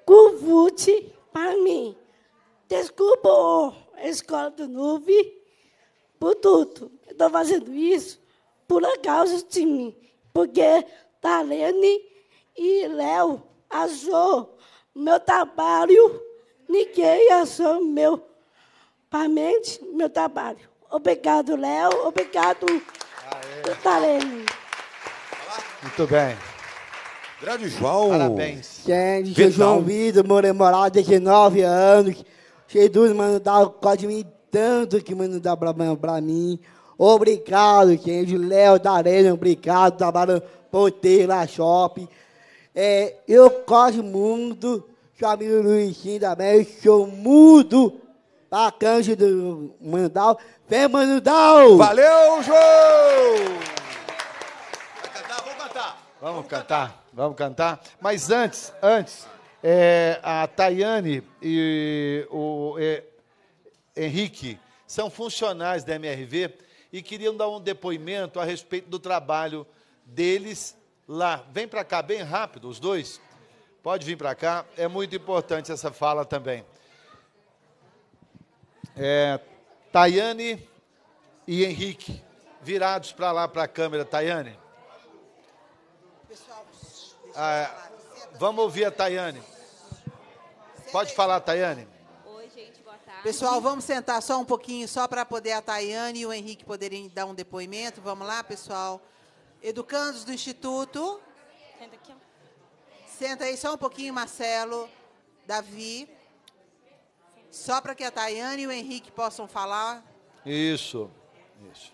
convute para mim. Desculpa. Escola do Nube, por tudo. Estou fazendo isso por causa de mim, porque Tarene e Léo achou meu trabalho, ninguém achou meu pamente, meu trabalho. Obrigado, Léo. Obrigado, Aê. Muito bem. Grande João. Parabéns. Gente, João Vitor, morei moral desde 19 anos Jesus, mano, dá, pode me tanto que, mano, dá pra, pra mim. Obrigado, gente. É Léo da Arena, obrigado. Trabalho Ponteiro, da Shopping. É, eu gosto muito, seu amigo Luizinho também. Eu sou mudo bacana cancha do Mandal. Vem, Mandal! Valeu, João! Vai cantar, vamos cantar. Vamos, vamos cantar. cantar, vamos cantar. Mas antes, antes. É, a Tayane e o é, Henrique são funcionários da MRV e queriam dar um depoimento a respeito do trabalho deles lá. Vem para cá bem rápido, os dois. Pode vir para cá. É muito importante essa fala também. É, Tayane e Henrique, virados para lá, para a câmera. Tayane. Pessoal, ah, vamos ouvir a Tayane. Pode falar, Tayane. Oi, gente, boa tarde. Pessoal, vamos sentar só um pouquinho, só para poder a Tayane e o Henrique poderem dar um depoimento. Vamos lá, pessoal. Educandos do Instituto. Senta aqui, ó. Senta aí só um pouquinho, Marcelo, Davi. Só para que a Tayane e o Henrique possam falar. Isso, isso.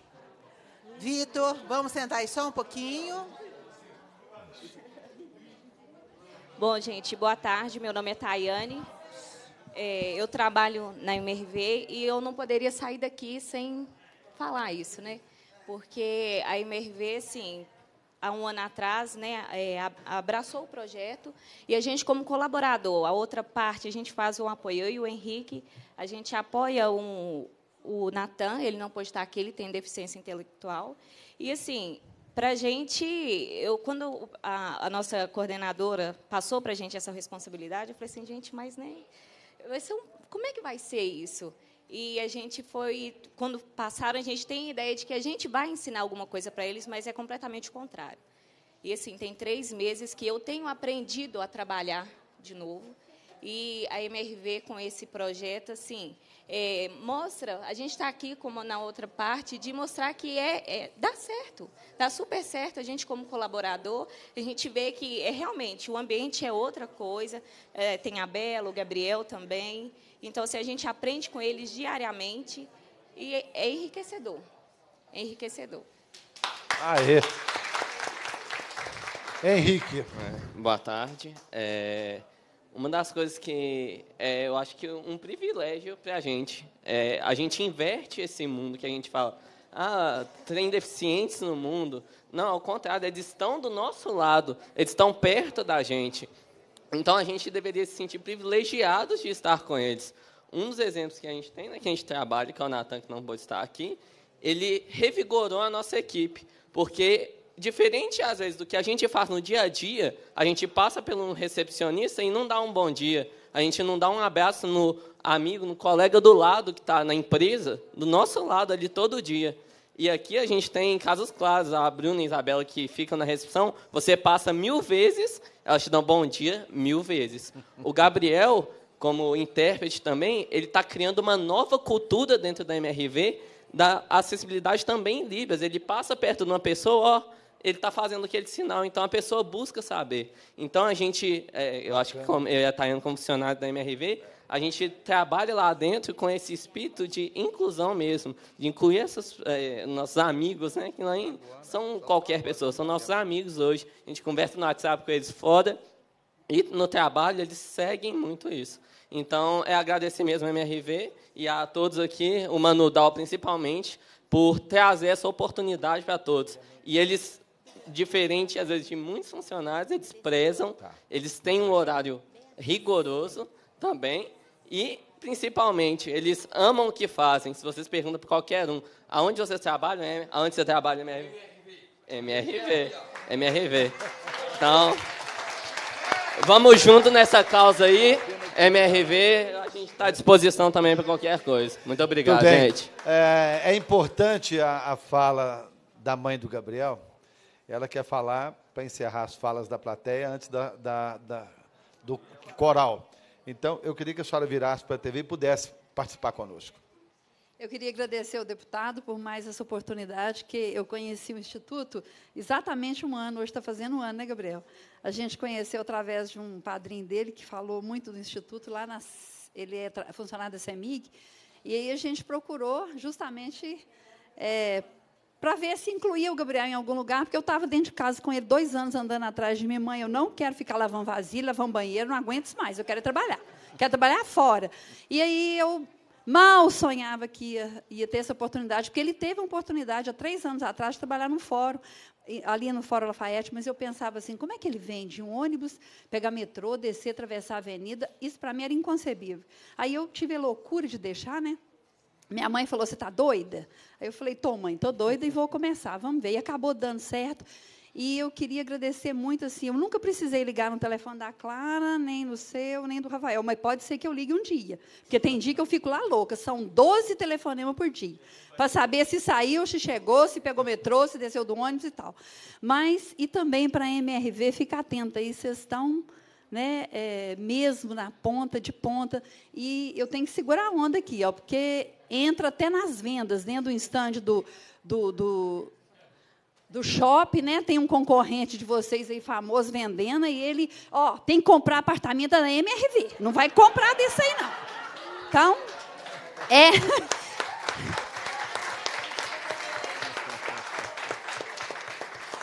Vitor, vamos sentar aí só um pouquinho. Bom, gente, boa tarde. Meu nome é Tayane. É, eu trabalho na MRV e eu não poderia sair daqui sem falar isso, né? Porque a MRV, sim, há um ano atrás, né, é, abraçou o projeto e a gente, como colaborador, a outra parte, a gente faz um apoio. Eu e o Henrique, a gente apoia um, o Natan, ele não pode estar aqui, ele tem deficiência intelectual. E, assim, para a gente, eu, quando a, a nossa coordenadora passou para a gente essa responsabilidade, eu falei assim, gente, mas nem, né, vai ser um, como é que vai ser isso? E a gente foi, quando passaram, a gente tem a ideia de que a gente vai ensinar alguma coisa para eles, mas é completamente o contrário. E assim, tem três meses que eu tenho aprendido a trabalhar de novo. E a MRV com esse projeto, assim, é, mostra, a gente está aqui como na outra parte, de mostrar que é, é, dá certo, dá super certo. A gente, como colaborador, a gente vê que é realmente o ambiente é outra coisa. É, tem a Bela, o Gabriel também. Então, se assim, a gente aprende com eles diariamente, e é, é enriquecedor. É enriquecedor. Aê! Henrique. É, boa tarde. É, uma das coisas que é, eu acho que é um privilégio para a gente, é, a gente inverte esse mundo que a gente fala, ah, tem deficientes no mundo. Não, ao contrário, eles estão do nosso lado, eles estão perto da gente. Então, a gente deveria se sentir privilegiados de estar com eles. Um dos exemplos que a gente tem, né, que a gente trabalha, que é o Natan, que não pode estar aqui, ele revigorou a nossa equipe, porque diferente às vezes do que a gente faz no dia a dia, a gente passa pelo recepcionista e não dá um bom dia, a gente não dá um abraço no amigo, no colega do lado que está na empresa, do nosso lado ali todo dia. E aqui a gente tem casos claros, a Bruna e a Isabela que ficam na recepção, você passa mil vezes, elas te dão bom dia mil vezes. O Gabriel, como intérprete também, ele está criando uma nova cultura dentro da MRV da acessibilidade também em Libras. Ele passa perto de uma pessoa, ó, ele está fazendo aquele sinal. Então, a pessoa busca saber. Então, a gente, é, eu acho que como, eu ia estar indo como funcionário da MRV, a gente trabalha lá dentro com esse espírito de inclusão mesmo, de incluir esses é, nossos amigos, né, que não são qualquer pessoa, são nossos amigos hoje. A gente conversa no WhatsApp com eles fora e no trabalho eles seguem muito isso. Então, é agradecer mesmo a MRV e a todos aqui, o Manudal principalmente, por trazer essa oportunidade para todos. E eles diferente, às vezes, de muitos funcionários, eles tá. prezam, tá. eles têm um horário rigoroso também e, principalmente, eles amam o que fazem. Se vocês perguntam para qualquer um, aonde você trabalha é, aonde você trabalha, MRV? MRV. MRV. Então, vamos junto nessa causa aí. MRV, a gente está à disposição também para qualquer coisa. Muito obrigado, gente. É, é importante a, a fala da mãe do Gabriel, ela quer falar para encerrar as falas da plateia antes da, da, da, do coral. Então, eu queria que a senhora virasse para a TV e pudesse participar conosco. Eu queria agradecer ao deputado por mais essa oportunidade, que eu conheci o Instituto exatamente um ano, hoje está fazendo um ano, né, Gabriel? A gente conheceu através de um padrinho dele, que falou muito do Instituto, lá na, ele é funcionário da CEMIG, e aí a gente procurou justamente é, para ver se incluía o Gabriel em algum lugar, porque eu estava dentro de casa com ele dois anos andando atrás de minha mãe. Eu não quero ficar lavando vasilha, lavando banheiro, não aguento mais, eu quero trabalhar. Quero trabalhar fora. E aí eu mal sonhava que ia, ia, ter essa oportunidade, porque ele teve uma oportunidade há três anos atrás de trabalhar num fórum, ali no Fórum Lafayette, mas eu pensava assim, como é que ele vem de um ônibus, pegar metrô, descer, atravessar a avenida? Isso, para mim, era inconcebível. Aí eu tive a loucura de deixar, né? Minha mãe falou: Você está doida? Aí eu falei: Tô, mãe, estou doida e vou começar. Vamos ver. E acabou dando certo. E eu queria agradecer muito. Assim, eu nunca precisei ligar no telefone da Clara, nem no seu, nem do Rafael, mas pode ser que eu ligue um dia. Porque tem dia que eu fico lá louca. São 12 telefonemas por dia. Para saber se saiu, se chegou, se pegou metrô, se desceu do ônibus e tal. Mas, e também para a MRV, fica atenta aí, vocês estão. Né, é, mesmo na ponta, de ponta, e eu tenho que segurar a onda aqui, ó, porque entra até nas vendas, dentro do stand do, do, do, do shopping, né? Tem um concorrente de vocês aí famoso vendendo e ele, ó, tem que comprar apartamento na MRV. Não vai comprar desse aí, não. Então, é.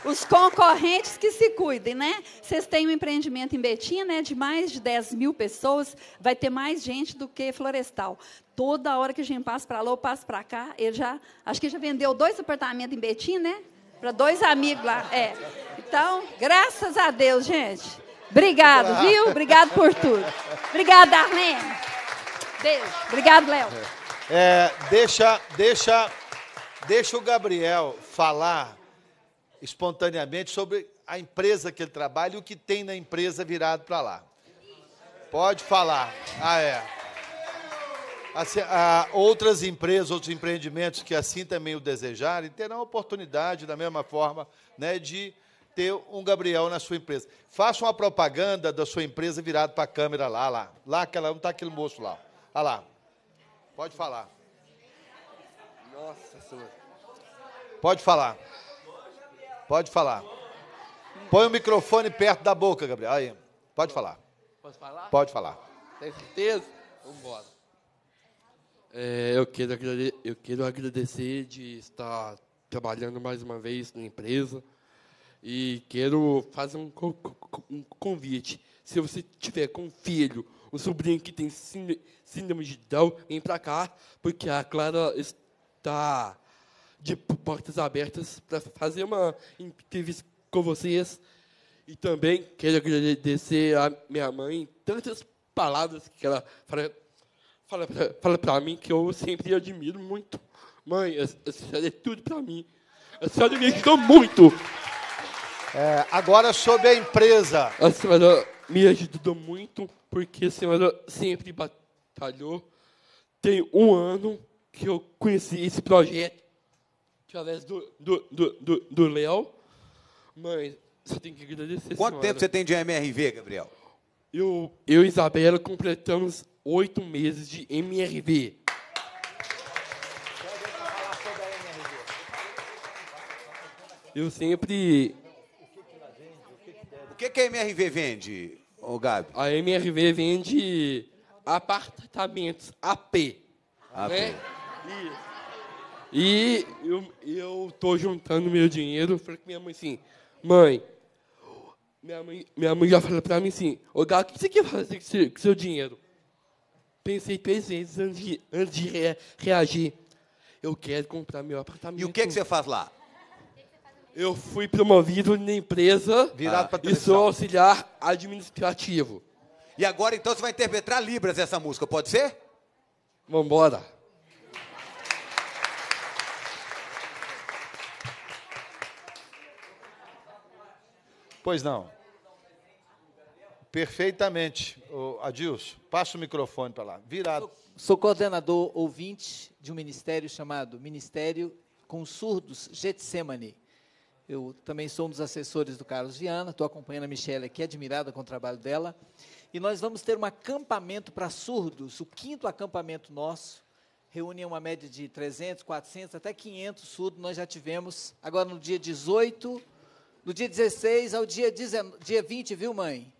Os concorrentes que se cuidem, né? Vocês têm um empreendimento em Betim, né? De mais de 10 mil pessoas, vai ter mais gente do que Florestal. Toda hora que a gente passa para lá ou passa para cá, ele já. Acho que já vendeu dois apartamentos em Betim, né? Para dois amigos lá. É. Então, graças a Deus, gente. Obrigado, viu? Obrigado por tudo. Obrigado, Darlene. Beijo. Obrigado, Léo. É, deixa, deixa, deixa o Gabriel falar espontaneamente sobre a empresa que ele trabalha e o que tem na empresa virado para lá. Pode falar. Ah, é. Assim, ah, outras empresas, outros empreendimentos que assim também o desejarem, terão a oportunidade, da mesma forma, né, de ter um Gabriel na sua empresa. Faça uma propaganda da sua empresa virado para a câmera lá, lá. Lá, ela não está aquele moço lá. Olha ah, lá. Pode falar. Nossa senhora. Pode falar. Pode falar. Põe o microfone perto da boca, Gabriel. Aí, pode falar. Posso falar? Pode falar. Tem certeza? Vamos embora. É, eu, quero eu quero agradecer de estar trabalhando mais uma vez na empresa e quero fazer um, convite. Se você tiver com um filho, um sobrinho que tem síndrome de Down, vem para cá, porque a Clara está de portas abertas para fazer uma entrevista com vocês. E também quero agradecer à minha mãe tantas palavras que ela fala, fala, fala para mim que eu sempre admiro muito. Mãe, a senhora é tudo para mim. A senhora me ajudou muito. É, agora sobre a empresa. A senhora me ajudou muito porque a senhora sempre batalhou. Tem um ano que eu conheci esse projeto através do, do, do, do, do Léo. Mas você tem que agradecer. Quanto senhora. tempo você tem de MRV, Gabriel? Eu, eu e Isabela completamos oito meses de MRV. Eu sempre. O que, que a MRV vende, o Gabi? A MRV vende apartamentos AP. AP. Né? Isso. E eu, eu tô juntando meu dinheiro. falei com minha mãe assim, mãe. Minha mãe, minha mãe já falou pra mim assim, ô Gal, o que você quer fazer com seu, com seu dinheiro? Pensei três vezes antes de, antes de re, reagir. Eu quero comprar meu apartamento. E o que, é que você faz lá? Eu fui promovido na empresa Virado ah. e sou auxiliar administrativo. E agora então você vai interpretar Libras essa música, pode ser? Vambora. Pois não. Perfeitamente, oh, Adilson. Passa o microfone para lá. Virado. Sou coordenador ouvinte de um ministério chamado Ministério com Surdos Getsemane. Eu também sou um dos assessores do Carlos Viana, estou acompanhando a Michelle aqui, admirada com o trabalho dela. E nós vamos ter um acampamento para surdos, o quinto acampamento nosso. Reúne uma média de 300, 400, até 500 surdos, nós já tivemos. Agora, no dia 18 do dia 16 ao dia, 10, dia 20, viu, mãe?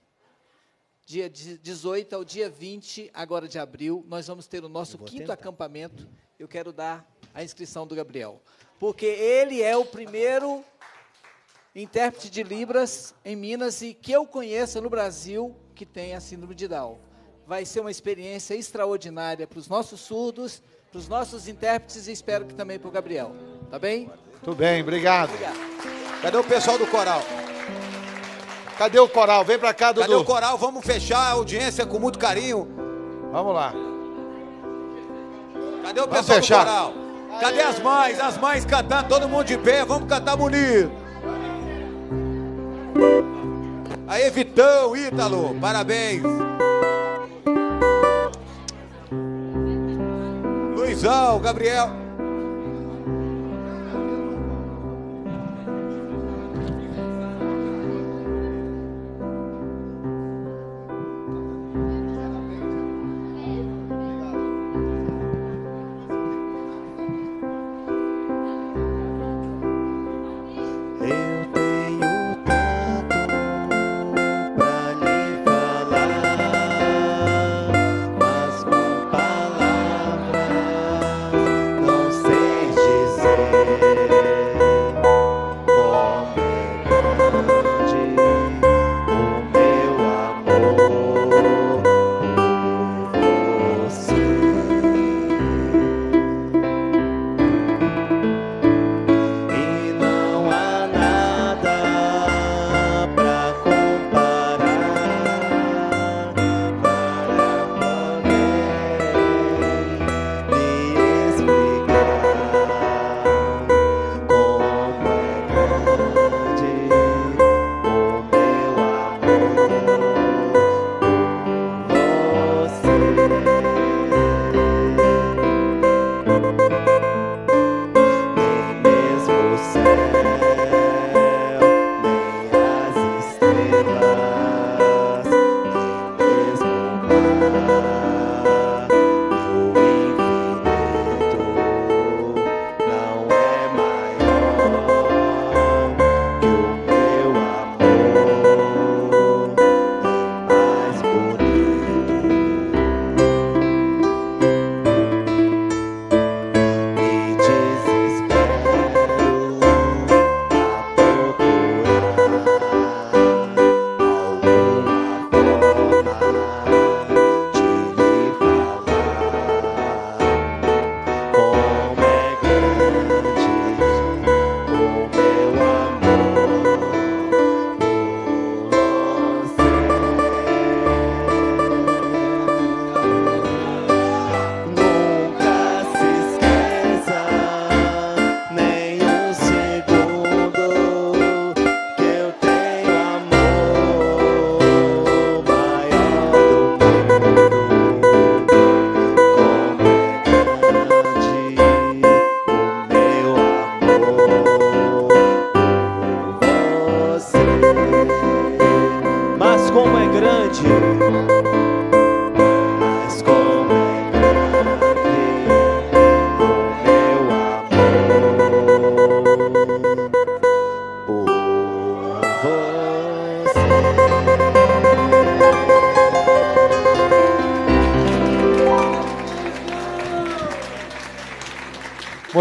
Dia 18 ao dia 20, agora de abril, nós vamos ter o nosso quinto tentar. acampamento. Eu quero dar a inscrição do Gabriel, porque ele é o primeiro intérprete de Libras em Minas e que eu conheça no Brasil que tem a síndrome de Down. Vai ser uma experiência extraordinária para os nossos surdos, para os nossos intérpretes e espero que também para o Gabriel. Tá bem? Tudo bem, obrigado. obrigado. Cadê o pessoal do coral? Cadê o coral? Vem pra cá, Dudu. Cadê o coral? Vamos fechar a audiência com muito carinho. Vamos lá. Cadê o Vamos pessoal fechar. do coral? Cadê as mães? As mães cantando, todo mundo de pé. Vamos cantar bonito. Aí, Vitão, Ítalo, parabéns. Luizão, Gabriel.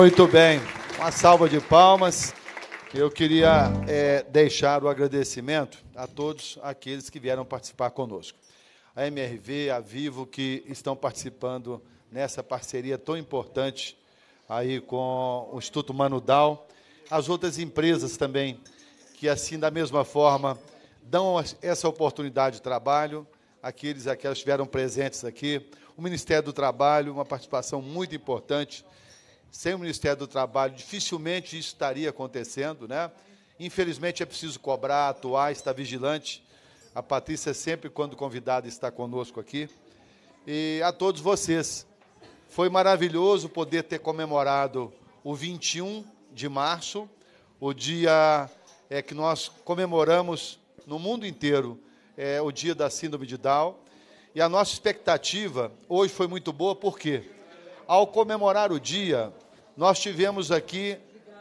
Muito bem, uma salva de palmas. Eu queria é, deixar o agradecimento a todos aqueles que vieram participar conosco. A MRV, a Vivo, que estão participando nessa parceria tão importante aí com o Instituto Manudal, as outras empresas também, que assim, da mesma forma, dão essa oportunidade de trabalho, aqueles aquelas que estiveram presentes aqui, o Ministério do Trabalho, uma participação muito importante, sem o Ministério do Trabalho, dificilmente isso estaria acontecendo, né? Infelizmente é preciso cobrar, atuar, estar vigilante. A Patrícia sempre, quando convidada, está conosco aqui. E a todos vocês, foi maravilhoso poder ter comemorado o 21 de março, o dia é, que nós comemoramos no mundo inteiro é, o dia da síndrome de Down. E a nossa expectativa hoje foi muito boa, por quê? ao comemorar o dia, nós tivemos aqui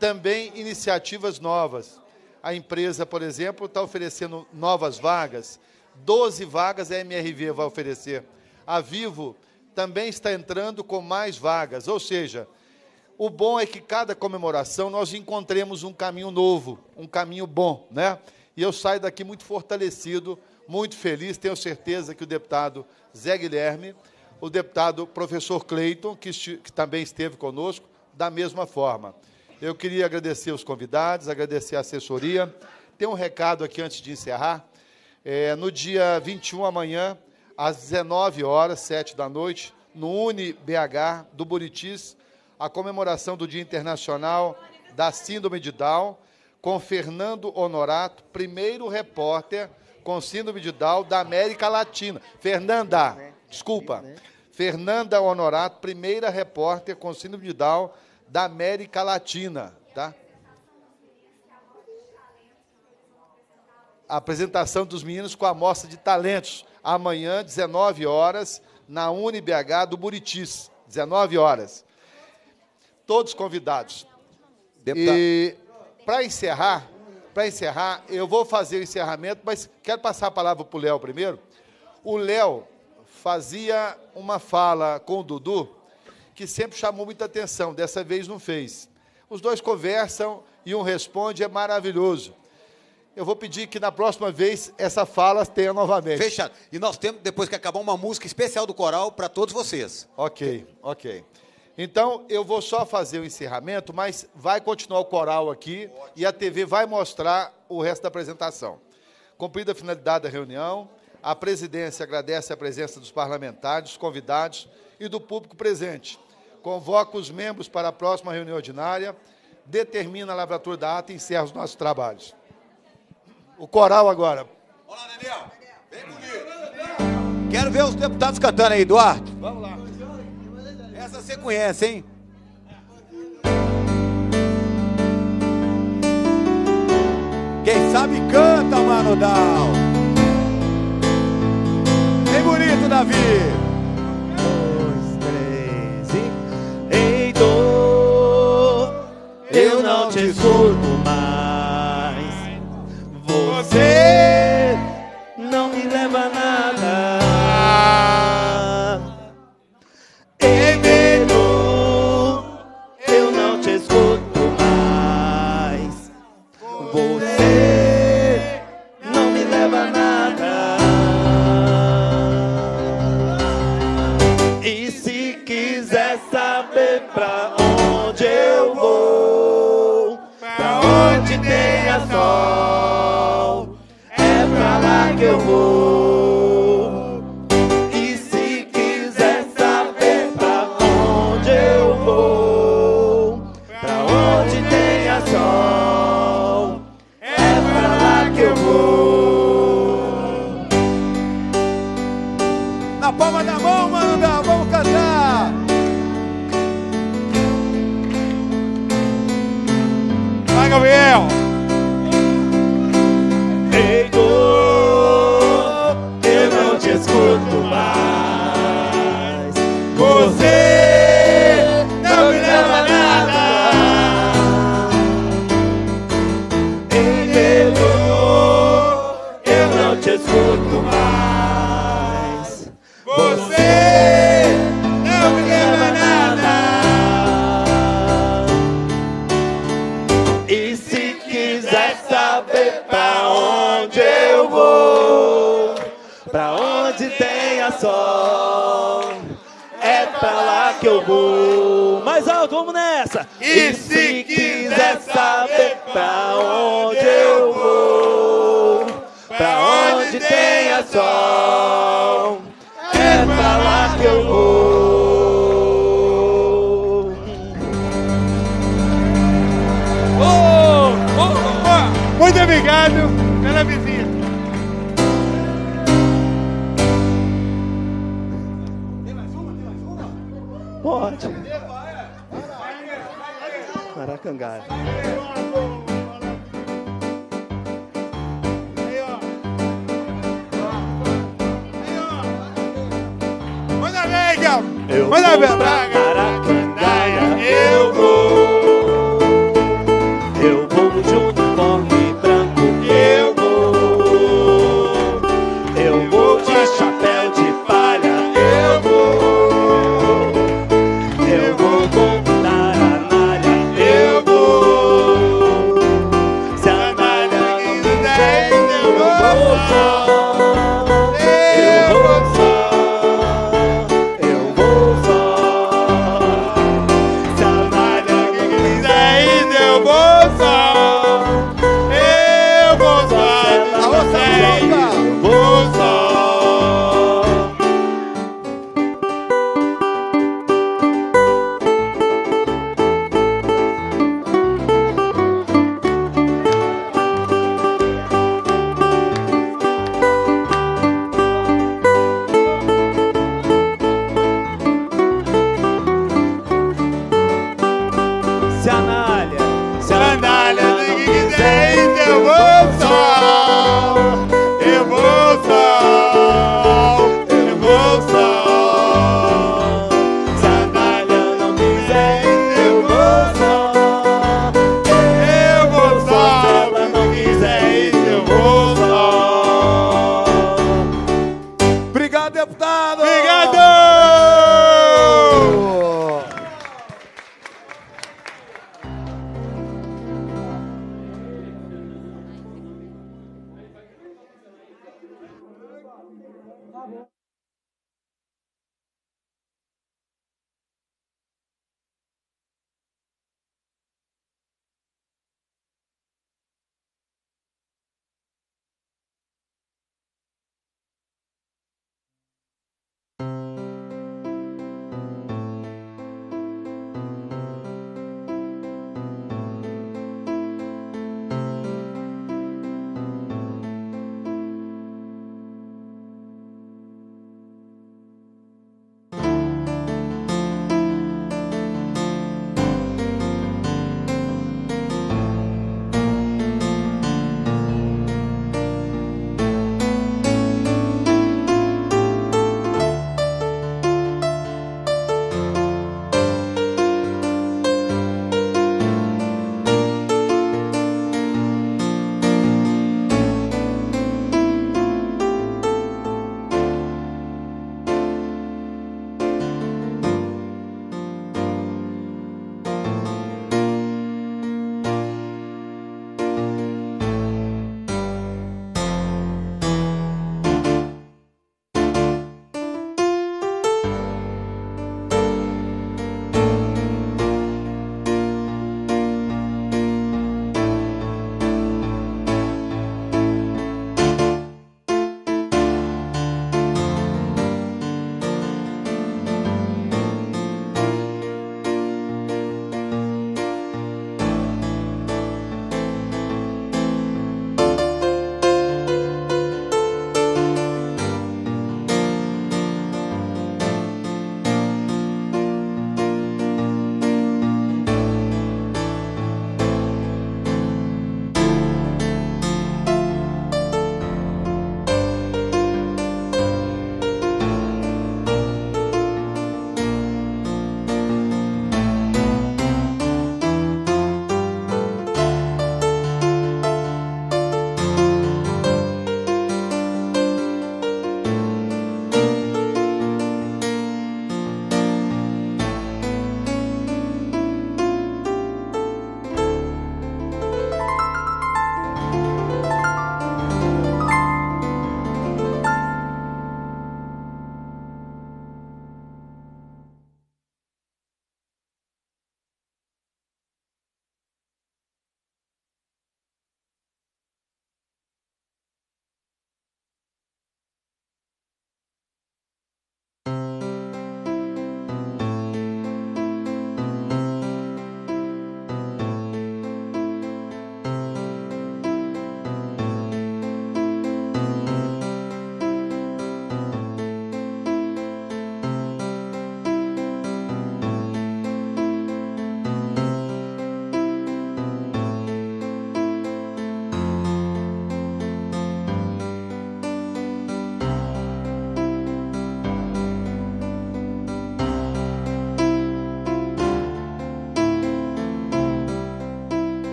também iniciativas novas. A empresa, por exemplo, está oferecendo novas vagas. 12 vagas a MRV vai oferecer. A Vivo também está entrando com mais vagas. Ou seja, o bom é que cada comemoração nós encontremos um caminho novo, um caminho bom, né? E eu saio daqui muito fortalecido, muito feliz. Tenho certeza que o deputado Zé Guilherme o deputado professor Cleiton, que, que também esteve conosco, da mesma forma. Eu queria agradecer os convidados, agradecer a assessoria. Tem um recado aqui antes de encerrar. É, no dia 21 amanhã, às 19 horas, 7 da noite, no UniBH do Buritis, a comemoração do Dia Internacional da Síndrome de Down, com Fernando Honorato, primeiro repórter com síndrome de Down da América Latina. Fernanda, Desculpa. Né? Fernanda Honorato, primeira repórter com síndrome de Down da América Latina, tá? apresentação dos meninos com a amostra de talentos amanhã 19 horas na UniBH do Buritis, 19 horas. Todos convidados. Deputado. E para encerrar, para encerrar, eu vou fazer o encerramento, mas quero passar a palavra para o Léo primeiro. O Léo fazia uma fala com o Dudu que sempre chamou muita atenção, dessa vez não fez. Os dois conversam e um responde, é maravilhoso. Eu vou pedir que na próxima vez essa fala tenha novamente. Fechado. E nós temos, depois que acabar, uma música especial do coral para todos vocês. Ok, ok. Então, eu vou só fazer o encerramento, mas vai continuar o coral aqui Ótimo. e a TV vai mostrar o resto da apresentação. Cumprida a finalidade da reunião, a presidência agradece a presença dos parlamentares, convidados e do público presente. Convoca os membros para a próxima reunião ordinária, determina a lavratura da ata e encerra os nossos trabalhos. O coral agora. Olá, Daniel. Vem comigo. Quero ver os deputados cantando aí, Eduardo. Vamos lá. Essa você conhece, hein? Quem sabe canta, Manodal bonito, Davi. Um, dois, três e. Então, eu não te escuto mais. coração. É pra lá que eu vou. Mais alto, vamos nessa. E, e se quiser saber pra onde eu vou, pra onde tenha sol, é, é pra lá que eu vou. oh, oh. Muito obrigado. Cangaia. Manda ver, Igão! Manda ver, Braga! Maracandaia, eu vou! Eu vou junto com